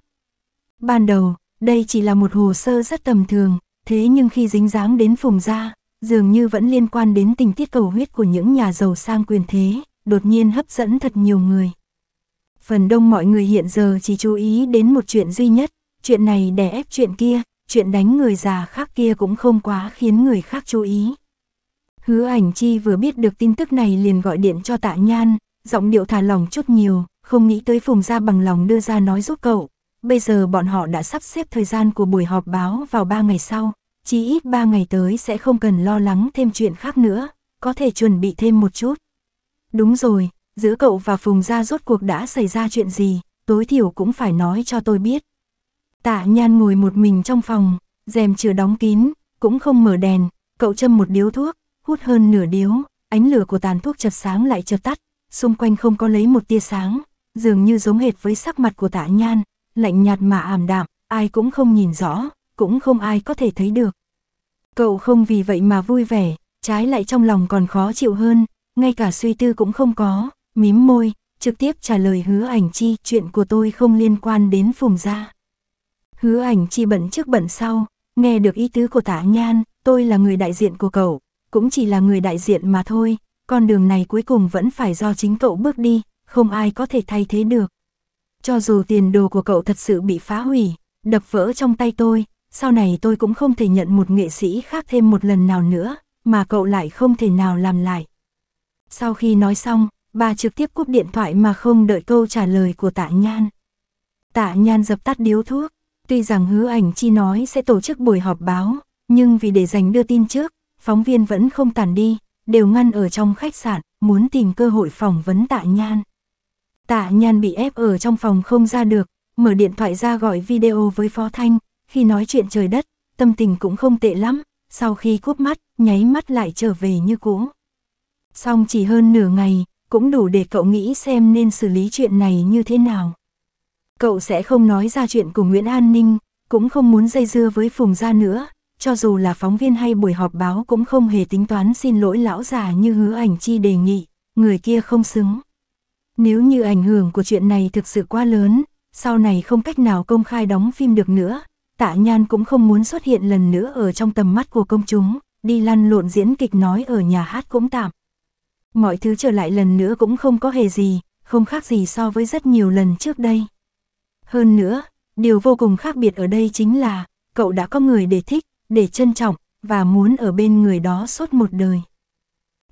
Ban đầu, đây chỉ là một hồ sơ rất tầm thường, thế nhưng khi dính dáng đến Phùng Gia, dường như vẫn liên quan đến tình tiết cầu huyết của những nhà giàu sang quyền thế, đột nhiên hấp dẫn thật nhiều người. Phần đông mọi người hiện giờ chỉ chú ý đến một chuyện duy nhất, chuyện này đè ép chuyện kia, chuyện đánh người già khác kia cũng không quá khiến người khác chú ý. Hứa ảnh chi vừa biết được tin tức này liền gọi điện cho tạ nhan, giọng điệu thả lòng chút nhiều, không nghĩ tới phùng ra bằng lòng đưa ra nói giúp cậu. Bây giờ bọn họ đã sắp xếp thời gian của buổi họp báo vào 3 ngày sau, chỉ ít 3 ngày tới sẽ không cần lo lắng thêm chuyện khác nữa, có thể chuẩn bị thêm một chút. Đúng rồi, giữa cậu và Phùng Gia rốt cuộc đã xảy ra chuyện gì, tối thiểu cũng phải nói cho tôi biết. Tạ Nhan ngồi một mình trong phòng, rèm chưa đóng kín, cũng không mở đèn, cậu châm một điếu thuốc, hút hơn nửa điếu, ánh lửa của tàn thuốc chợt sáng lại chợt tắt, xung quanh không có lấy một tia sáng, dường như giống hệt với sắc mặt của tạ nhan, lạnh nhạt mà ảm đạm, ai cũng không nhìn rõ, cũng không ai có thể thấy được. Cậu không vì vậy mà vui vẻ, trái lại trong lòng còn khó chịu hơn, ngay cả suy tư cũng không có, mím môi, trực tiếp trả lời hứa ảnh chi chuyện của tôi không liên quan đến phùng gia. Hứa ảnh chi bận trước bận sau, nghe được ý tứ của tả nhan, tôi là người đại diện của cậu, cũng chỉ là người đại diện mà thôi, con đường này cuối cùng vẫn phải do chính cậu bước đi, không ai có thể thay thế được. Cho dù tiền đồ của cậu thật sự bị phá hủy, đập vỡ trong tay tôi, sau này tôi cũng không thể nhận một nghệ sĩ khác thêm một lần nào nữa, mà cậu lại không thể nào làm lại. Sau khi nói xong, bà trực tiếp cúp điện thoại mà không đợi câu trả lời của tạ nhan. Tạ nhan dập tắt điếu thuốc, tuy rằng hứa ảnh chi nói sẽ tổ chức buổi họp báo, nhưng vì để dành đưa tin trước, phóng viên vẫn không tàn đi, đều ngăn ở trong khách sạn, muốn tìm cơ hội phỏng vấn tạ nhan. Tạ nhan bị ép ở trong phòng không ra được, mở điện thoại ra gọi video với Phó Thanh, khi nói chuyện trời đất, tâm tình cũng không tệ lắm, sau khi cúp mắt, nháy mắt lại trở về như cũ. Xong chỉ hơn nửa ngày, cũng đủ để cậu nghĩ xem nên xử lý chuyện này như thế nào. Cậu sẽ không nói ra chuyện của Nguyễn An Ninh, cũng không muốn dây dưa với Phùng Gia nữa, cho dù là phóng viên hay buổi họp báo cũng không hề tính toán xin lỗi lão già như hứa ảnh chi đề nghị, người kia không xứng. Nếu như ảnh hưởng của chuyện này thực sự quá lớn, sau này không cách nào công khai đóng phim được nữa, tạ nhan cũng không muốn xuất hiện lần nữa ở trong tầm mắt của công chúng, đi lăn lộn diễn kịch nói ở nhà hát cũng tạm. Mọi thứ trở lại lần nữa cũng không có hề gì, không khác gì so với rất nhiều lần trước đây. Hơn nữa, điều vô cùng khác biệt ở đây chính là, cậu đã có người để thích, để trân trọng, và muốn ở bên người đó suốt một đời.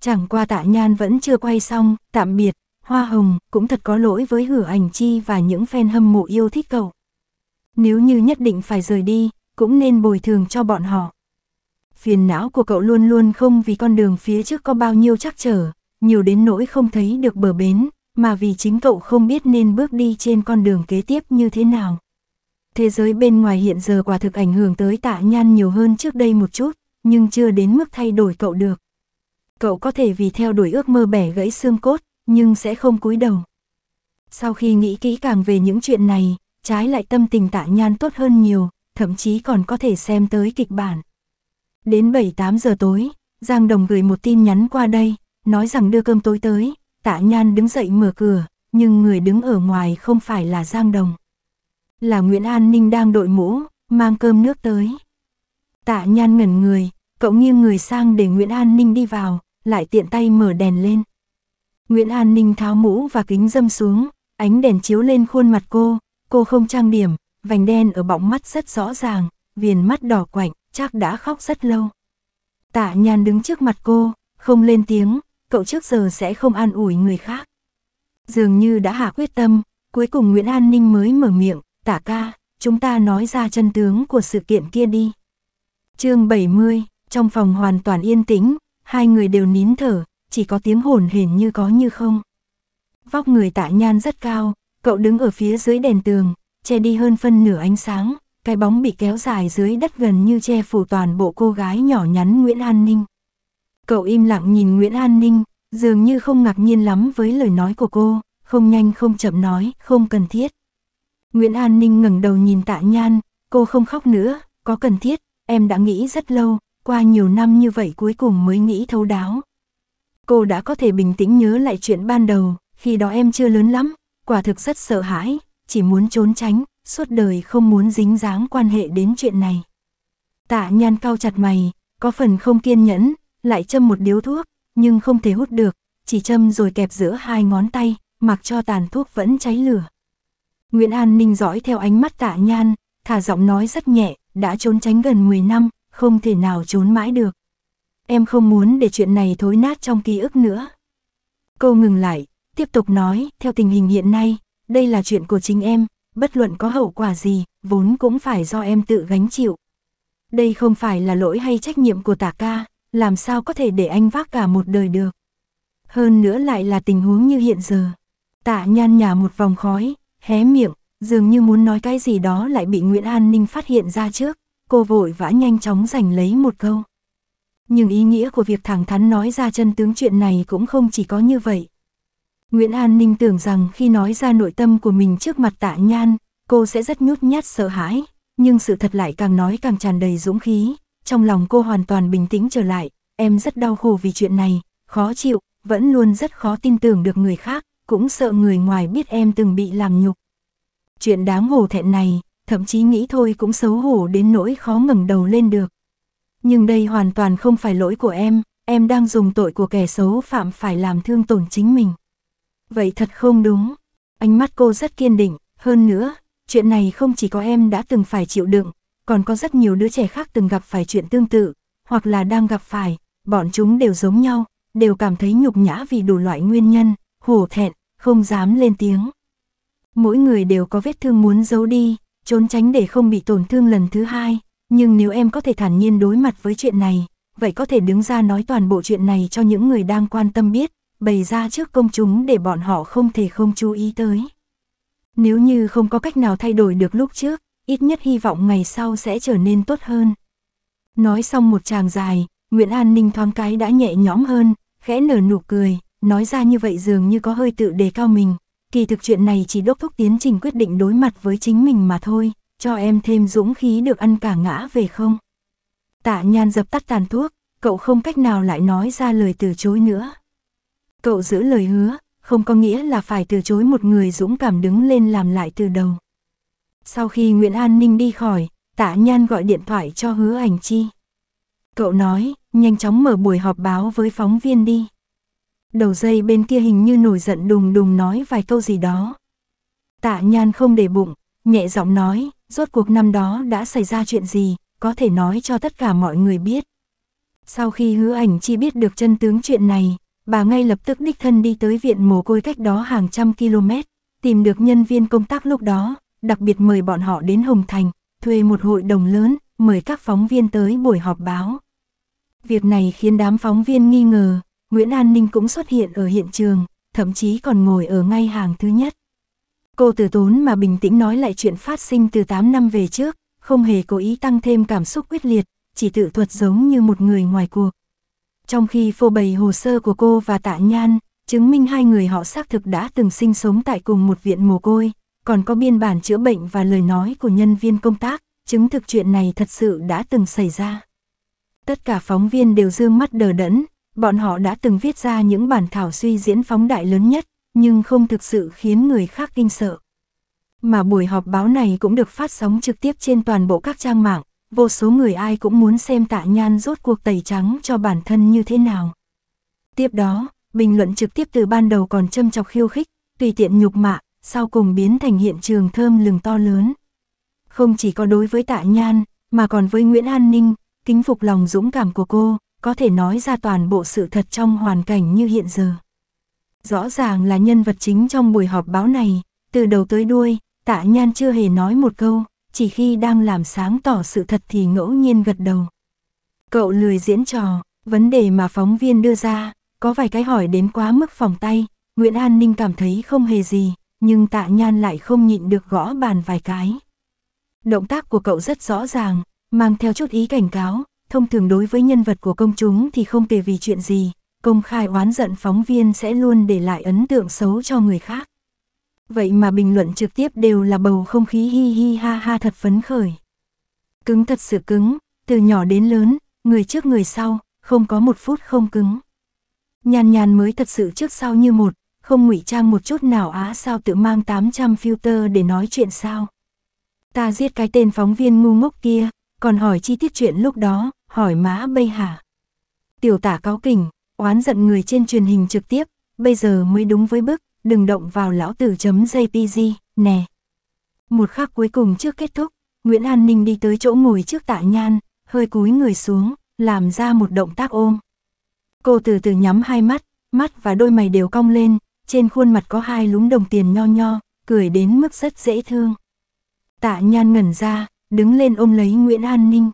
Chẳng qua tạ nhan vẫn chưa quay xong, tạm biệt, Hoa Hồng cũng thật có lỗi với hửa ảnh chi và những fan hâm mộ yêu thích cậu. Nếu như nhất định phải rời đi, cũng nên bồi thường cho bọn họ. Phiền não của cậu luôn luôn không vì con đường phía trước có bao nhiêu chắc trở, nhiều đến nỗi không thấy được bờ bến, mà vì chính cậu không biết nên bước đi trên con đường kế tiếp như thế nào thế giới bên ngoài hiện giờ quả thực ảnh hưởng tới tạ nhan nhiều hơn trước đây một chút, nhưng chưa đến mức thay đổi cậu được. Cậu có thể vì theo đuổi ước mơ bẻ gãy xương cốt, nhưng sẽ không cúi đầu. Sau khi nghĩ kỹ càng về những chuyện này, trái lại tâm tình tạ nhan tốt hơn nhiều, thậm chí còn có thể xem tới kịch bản. Đến 7-8 giờ tối, Giang Đồng gửi một tin nhắn qua đây, nói rằng đưa cơm tối tới, tạ nhan đứng dậy mở cửa, nhưng người đứng ở ngoài không phải là Giang Đồng là Nguyễn An Ninh đang đội mũ, mang cơm nước tới. Tạ nhan ngẩn người, cậu nghiêng người sang để Nguyễn An Ninh đi vào, lại tiện tay mở đèn lên. Nguyễn An Ninh tháo mũ và kính dâm xuống, ánh đèn chiếu lên khuôn mặt cô, cô không trang điểm, vành đen ở bọng mắt rất rõ ràng, viền mắt đỏ quạnh, chắc đã khóc rất lâu. Tạ nhan đứng trước mặt cô, không lên tiếng, cậu trước giờ sẽ không an ủi người khác. Dường như đã hạ quyết tâm, cuối cùng Nguyễn An Ninh mới mở miệng, tả ca, chúng ta nói ra chân tướng của sự kiện kia đi. chương 70, trong phòng hoàn toàn yên tĩnh, hai người đều nín thở, chỉ có tiếng hồn hển như có như không. Vóc người tạ nhan rất cao, cậu đứng ở phía dưới đèn tường, che đi hơn phân nửa ánh sáng, cái bóng bị kéo dài dưới đất gần như che phủ toàn bộ cô gái nhỏ nhắn Nguyễn An Ninh. Cậu im lặng nhìn Nguyễn An Ninh, dường như không ngạc nhiên lắm với lời nói của cô, không nhanh không chậm nói, không cần thiết. Nguyễn An Ninh ngẩng đầu nhìn tạ nhan, cô không khóc nữa, có cần thiết, em đã nghĩ rất lâu, qua nhiều năm như vậy cuối cùng mới nghĩ thấu đáo. Cô đã có thể bình tĩnh nhớ lại chuyện ban đầu, khi đó em chưa lớn lắm, quả thực rất sợ hãi, chỉ muốn trốn tránh, suốt đời không muốn dính dáng quan hệ đến chuyện này. Tạ nhan cau chặt mày, có phần không kiên nhẫn, lại châm một điếu thuốc, nhưng không thể hút được, chỉ châm rồi kẹp giữa hai ngón tay, mặc cho tàn thuốc vẫn cháy lửa. Nguyễn An Ninh dõi theo ánh mắt tạ nhan, thả giọng nói rất nhẹ, đã trốn tránh gần 10 năm, không thể nào trốn mãi được. Em không muốn để chuyện này thối nát trong ký ức nữa. Cô ngừng lại, tiếp tục nói, theo tình hình hiện nay, đây là chuyện của chính em, bất luận có hậu quả gì, vốn cũng phải do em tự gánh chịu. Đây không phải là lỗi hay trách nhiệm của Tạ ca, làm sao có thể để anh vác cả một đời được. Hơn nữa lại là tình huống như hiện giờ. Tạ nhan nhả một vòng khói, hé miệng, dường như muốn nói cái gì đó lại bị Nguyễn An Ninh phát hiện ra trước, cô vội vã nhanh chóng giành lấy một câu. Nhưng ý nghĩa của việc thẳng thắn nói ra chân tướng chuyện này cũng không chỉ có như vậy. Nguyễn An Ninh tưởng rằng khi nói ra nội tâm của mình trước mặt tạ nhan, cô sẽ rất nhút nhát sợ hãi, nhưng sự thật lại càng nói càng tràn đầy dũng khí, trong lòng cô hoàn toàn bình tĩnh trở lại, em rất đau khổ vì chuyện này, khó chịu, vẫn luôn rất khó tin tưởng được người khác, cũng sợ người ngoài biết em từng bị làm nhục. Chuyện đáng hổ thẹn này, thậm chí nghĩ thôi cũng xấu hổ đến nỗi khó ngẩng đầu lên được. Nhưng đây hoàn toàn không phải lỗi của em, em đang dùng tội của kẻ xấu phạm phải làm thương tổn chính mình. Vậy thật không đúng. Ánh mắt cô rất kiên định, hơn nữa, chuyện này không chỉ có em đã từng phải chịu đựng, còn có rất nhiều đứa trẻ khác từng gặp phải chuyện tương tự, hoặc là đang gặp phải, bọn chúng đều giống nhau, đều cảm thấy nhục nhã vì đủ loại nguyên nhân, hổ thẹn, không dám lên tiếng. Mỗi người đều có vết thương muốn giấu đi, trốn tránh để không bị tổn thương lần thứ hai, nhưng nếu em có thể thản nhiên đối mặt với chuyện này, vậy có thể đứng ra nói toàn bộ chuyện này cho những người đang quan tâm biết, bày ra trước công chúng để bọn họ không thể không chú ý tới. Nếu như không có cách nào thay đổi được lúc trước, ít nhất hy vọng ngày sau sẽ trở nên tốt hơn. Nói xong một tràng dài, Nguyễn An Ninh thoáng cái đã nhẹ nhõm hơn, khẽ nở nụ cười, nói ra như vậy dường như có hơi tự đề cao mình, kỳ thực chuyện này chỉ đốc thúc tiến trình quyết định đối mặt với chính mình mà thôi, cho em thêm dũng khí được ăn cả ngã về không. Tạ nhan dập tắt tàn thuốc, cậu không cách nào lại nói ra lời từ chối nữa. Cậu giữ lời hứa, không có nghĩa là phải từ chối một người dũng cảm đứng lên làm lại từ đầu. Sau khi Nguyễn An Ninh đi khỏi, tạ nhan gọi điện thoại cho hứa ảnh chi. Cậu nói, nhanh chóng mở buổi họp báo với phóng viên đi đầu dây bên kia hình như nổi giận đùng đùng nói vài câu gì đó. Tạ nhan không để bụng, nhẹ giọng nói, rốt cuộc năm đó đã xảy ra chuyện gì, có thể nói cho tất cả mọi người biết. Sau khi hứa ảnh chi biết được chân tướng chuyện này, bà ngay lập tức đích thân đi tới viện mồ côi cách đó hàng trăm km, tìm được nhân viên công tác lúc đó, đặc biệt mời bọn họ đến Hồng Thành, thuê một hội đồng lớn, mời các phóng viên tới buổi họp báo. Việc này khiến đám phóng viên nghi ngờ, Nguyễn An Ninh cũng xuất hiện ở hiện trường, thậm chí còn ngồi ở ngay hàng thứ nhất. Cô từ tốn mà bình tĩnh nói lại chuyện phát sinh từ 8 năm về trước, không hề cố ý tăng thêm cảm xúc quyết liệt, chỉ tự thuật giống như một người ngoài cuộc. Trong khi phô bày hồ sơ của cô và tạ nhan, chứng minh hai người họ xác thực đã từng sinh sống tại cùng một viện mồ côi, còn có biên bản chữa bệnh và lời nói của nhân viên công tác, chứng thực chuyện này thật sự đã từng xảy ra. Tất cả phóng viên đều dương mắt đờ đẫn, Bọn họ đã từng viết ra những bản thảo suy diễn phóng đại lớn nhất, nhưng không thực sự khiến người khác kinh sợ. Mà buổi họp báo này cũng được phát sóng trực tiếp trên toàn bộ các trang mạng, vô số người ai cũng muốn xem tạ nhan rốt cuộc tẩy trắng cho bản thân như thế nào. Tiếp đó, bình luận trực tiếp từ ban đầu còn châm chọc khiêu khích, tùy tiện nhục mạ, sau cùng biến thành hiện trường thơm lừng to lớn. Không chỉ có đối với tạ nhan, mà còn với Nguyễn An Ninh, kính phục lòng dũng cảm của cô, có thể nói ra toàn bộ sự thật trong hoàn cảnh như hiện giờ. Rõ ràng là nhân vật chính trong buổi họp báo này, từ đầu tới đuôi, tạ nhan chưa hề nói một câu, chỉ khi đang làm sáng tỏ sự thật thì ngẫu nhiên gật đầu. Cậu lười diễn trò, vấn đề mà phóng viên đưa ra, có vài cái hỏi đến quá mức phòng tay, Nguyễn An Ninh cảm thấy không hề gì, nhưng tạ nhan lại không nhịn được gõ bàn vài cái. Động tác của cậu rất rõ ràng, mang theo chút ý cảnh cáo, thông thường đối với nhân vật của công chúng thì không kể vì chuyện gì, công khai oán giận phóng viên sẽ luôn để lại ấn tượng xấu cho người khác. Vậy mà bình luận trực tiếp đều là bầu không khí hi hi ha ha thật phấn khởi. Cứng thật sự cứng, từ nhỏ đến lớn, người trước người sau, không có một phút không cứng. Nhàn nhàn mới thật sự trước sau như một, không ngụy trang một chút nào á sao tự mang 800 filter để nói chuyện sao. Ta giết cái tên phóng viên ngu ngốc kia, còn hỏi chi tiết chuyện lúc đó, hỏi mã bây hả? Tiểu tả cáo kình oán giận người trên truyền hình trực tiếp, bây giờ mới đúng với bức, đừng động vào lão tử chấm jpg, nè. Một khắc cuối cùng trước kết thúc, Nguyễn An Ninh đi tới chỗ ngồi trước tạ nhan, hơi cúi người xuống, làm ra một động tác ôm. Cô từ từ nhắm hai mắt, mắt và đôi mày đều cong lên, trên khuôn mặt có hai lúm đồng tiền nho nho, cười đến mức rất dễ thương. Tạ nhan ngẩn ra, đứng lên ôm lấy Nguyễn An Ninh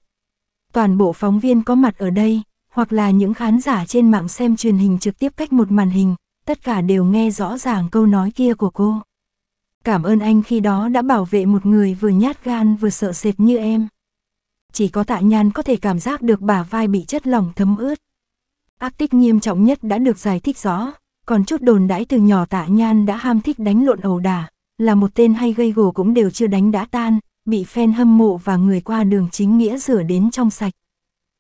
toàn bộ phóng viên có mặt ở đây, hoặc là những khán giả trên mạng xem truyền hình trực tiếp cách một màn hình, tất cả đều nghe rõ ràng câu nói kia của cô. Cảm ơn anh khi đó đã bảo vệ một người vừa nhát gan vừa sợ sệt như em. Chỉ có tạ nhan có thể cảm giác được bả vai bị chất lỏng thấm ướt. Ác tích nghiêm trọng nhất đã được giải thích rõ, còn chút đồn đãi từ nhỏ tạ nhan đã ham thích đánh lộn ẩu đả, là một tên hay gây gổ cũng đều chưa đánh đã tan, bị phen hâm mộ và người qua đường chính nghĩa rửa đến trong sạch.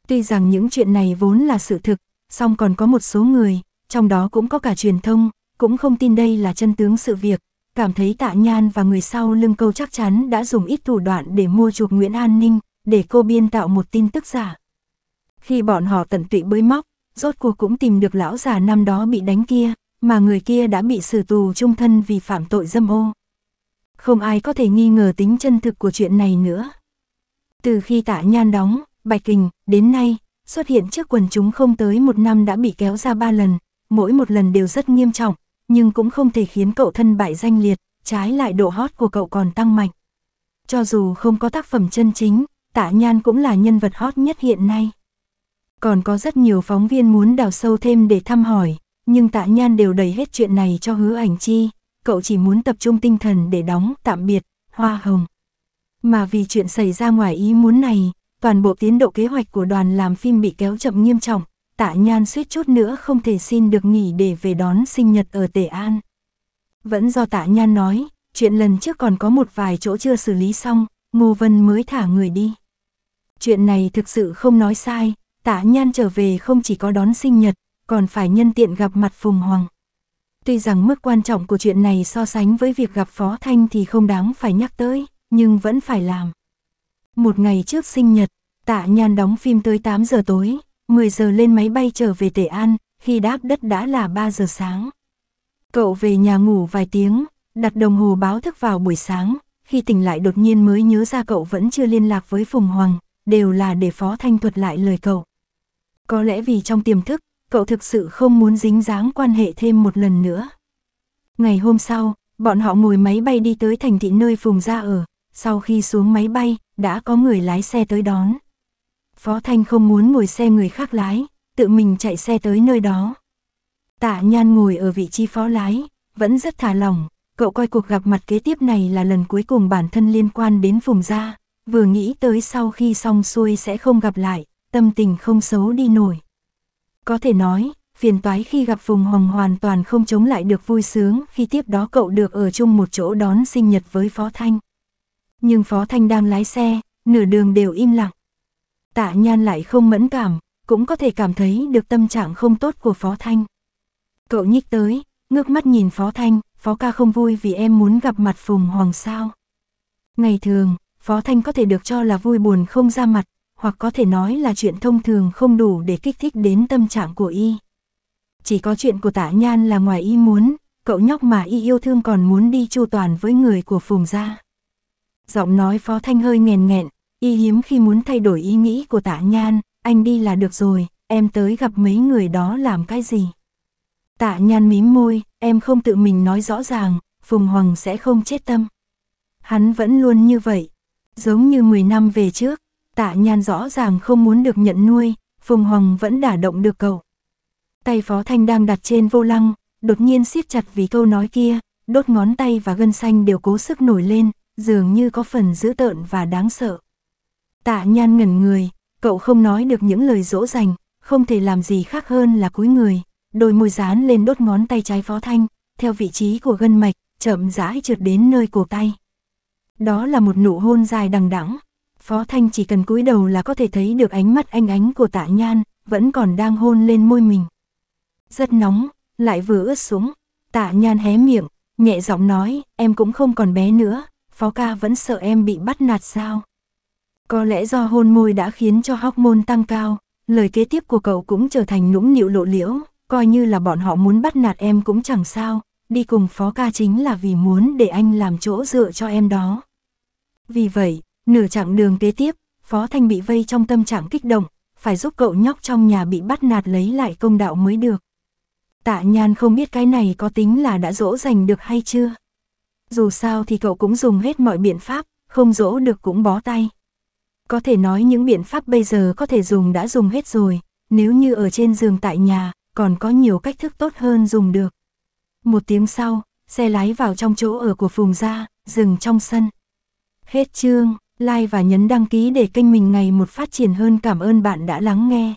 Tuy rằng những chuyện này vốn là sự thực, song còn có một số người, trong đó cũng có cả truyền thông, cũng không tin đây là chân tướng sự việc, cảm thấy tạ nhan và người sau lưng câu chắc chắn đã dùng ít thủ đoạn để mua chuộc Nguyễn An Ninh, để cô biên tạo một tin tức giả. Khi bọn họ tận tụy bới móc, rốt cuộc cũng tìm được lão già năm đó bị đánh kia, mà người kia đã bị xử tù trung thân vì phạm tội dâm ô không ai có thể nghi ngờ tính chân thực của chuyện này nữa. Từ khi tạ nhan đóng, Bạch Kình, đến nay, xuất hiện trước quần chúng không tới một năm đã bị kéo ra ba lần, mỗi một lần đều rất nghiêm trọng, nhưng cũng không thể khiến cậu thân bại danh liệt, trái lại độ hot của cậu còn tăng mạnh. Cho dù không có tác phẩm chân chính, tạ nhan cũng là nhân vật hot nhất hiện nay. Còn có rất nhiều phóng viên muốn đào sâu thêm để thăm hỏi, nhưng tạ nhan đều đẩy hết chuyện này cho hứa ảnh chi, cậu chỉ muốn tập trung tinh thần để đóng tạm biệt hoa hồng. Mà vì chuyện xảy ra ngoài ý muốn này, toàn bộ tiến độ kế hoạch của đoàn làm phim bị kéo chậm nghiêm trọng, tạ nhan suýt chút nữa không thể xin được nghỉ để về đón sinh nhật ở Tề An. Vẫn do tạ nhan nói, chuyện lần trước còn có một vài chỗ chưa xử lý xong, Ngô Vân mới thả người đi. Chuyện này thực sự không nói sai, tạ nhan trở về không chỉ có đón sinh nhật, còn phải nhân tiện gặp mặt Phùng Hoàng. Tuy rằng mức quan trọng của chuyện này so sánh với việc gặp Phó Thanh thì không đáng phải nhắc tới, nhưng vẫn phải làm. Một ngày trước sinh nhật, Tạ Nhan đóng phim tới 8 giờ tối, 10 giờ lên máy bay trở về Tể An, khi đáp đất đã là 3 giờ sáng. Cậu về nhà ngủ vài tiếng, đặt đồng hồ báo thức vào buổi sáng, khi tỉnh lại đột nhiên mới nhớ ra cậu vẫn chưa liên lạc với Phùng Hoàng, đều là để Phó Thanh thuật lại lời cậu. Có lẽ vì trong tiềm thức, cậu thực sự không muốn dính dáng quan hệ thêm một lần nữa. Ngày hôm sau, bọn họ ngồi máy bay đi tới thành thị nơi Phùng Gia ở, sau khi xuống máy bay, đã có người lái xe tới đón. Phó Thanh không muốn ngồi xe người khác lái, tự mình chạy xe tới nơi đó. Tạ Nhan ngồi ở vị trí phó lái, vẫn rất thả lỏng, cậu coi cuộc gặp mặt kế tiếp này là lần cuối cùng bản thân liên quan đến Phùng Gia, vừa nghĩ tới sau khi xong xuôi sẽ không gặp lại, tâm tình không xấu đi nổi. Có thể nói, phiền toái khi gặp Phùng Hồng hoàn toàn không chống lại được vui sướng khi tiếp đó cậu được ở chung một chỗ đón sinh nhật với Phó Thanh. Nhưng Phó Thanh đang lái xe, nửa đường đều im lặng. Tạ Nhan lại không mẫn cảm, cũng có thể cảm thấy được tâm trạng không tốt của Phó Thanh. Cậu nhích tới, ngước mắt nhìn Phó Thanh, Phó ca không vui vì em muốn gặp mặt Phùng Hoàng sao. Ngày thường, Phó Thanh có thể được cho là vui buồn không ra mặt, hoặc có thể nói là chuyện thông thường không đủ để kích thích đến tâm trạng của y. Chỉ có chuyện của Tạ nhan là ngoài y muốn, cậu nhóc mà y yêu thương còn muốn đi chu toàn với người của phùng gia. Giọng nói phó thanh hơi nghèn nghẹn, y hiếm khi muốn thay đổi ý nghĩ của Tạ nhan, anh đi là được rồi, em tới gặp mấy người đó làm cái gì. Tạ nhan mím môi, em không tự mình nói rõ ràng, Phùng Hoàng sẽ không chết tâm. Hắn vẫn luôn như vậy, giống như 10 năm về trước, tạ nhan rõ ràng không muốn được nhận nuôi, Phùng Hoàng vẫn đả động được cậu. Tay Phó Thanh đang đặt trên vô lăng, đột nhiên siết chặt vì câu nói kia, đốt ngón tay và gân xanh đều cố sức nổi lên, dường như có phần dữ tợn và đáng sợ. Tạ nhan ngẩn người, cậu không nói được những lời dỗ dành, không thể làm gì khác hơn là cúi người, đôi môi dán lên đốt ngón tay trái Phó Thanh, theo vị trí của gân mạch, chậm rãi trượt đến nơi cổ tay. Đó là một nụ hôn dài đằng đẵng, Phó Thanh chỉ cần cúi đầu là có thể thấy được ánh mắt anh ánh của tạ nhan, vẫn còn đang hôn lên môi mình. Rất nóng, lại vừa ướt xuống, tạ nhan hé miệng, nhẹ giọng nói, em cũng không còn bé nữa, phó ca vẫn sợ em bị bắt nạt sao. Có lẽ do hôn môi đã khiến cho hormone tăng cao, lời kế tiếp của cậu cũng trở thành nũng nịu lộ liễu, coi như là bọn họ muốn bắt nạt em cũng chẳng sao, đi cùng phó ca chính là vì muốn để anh làm chỗ dựa cho em đó. Vì vậy, Nửa chặng đường kế tiếp, Phó Thanh bị vây trong tâm trạng kích động, phải giúp cậu nhóc trong nhà bị bắt nạt lấy lại công đạo mới được. Tạ Nhan không biết cái này có tính là đã dỗ dành được hay chưa. Dù sao thì cậu cũng dùng hết mọi biện pháp, không dỗ được cũng bó tay. Có thể nói những biện pháp bây giờ có thể dùng đã dùng hết rồi, nếu như ở trên giường tại nhà, còn có nhiều cách thức tốt hơn dùng được. Một tiếng sau, xe lái vào trong chỗ ở của Phùng Gia, dừng trong sân. Hết chương like và nhấn đăng ký để kênh mình ngày một phát triển hơn cảm ơn bạn đã lắng nghe.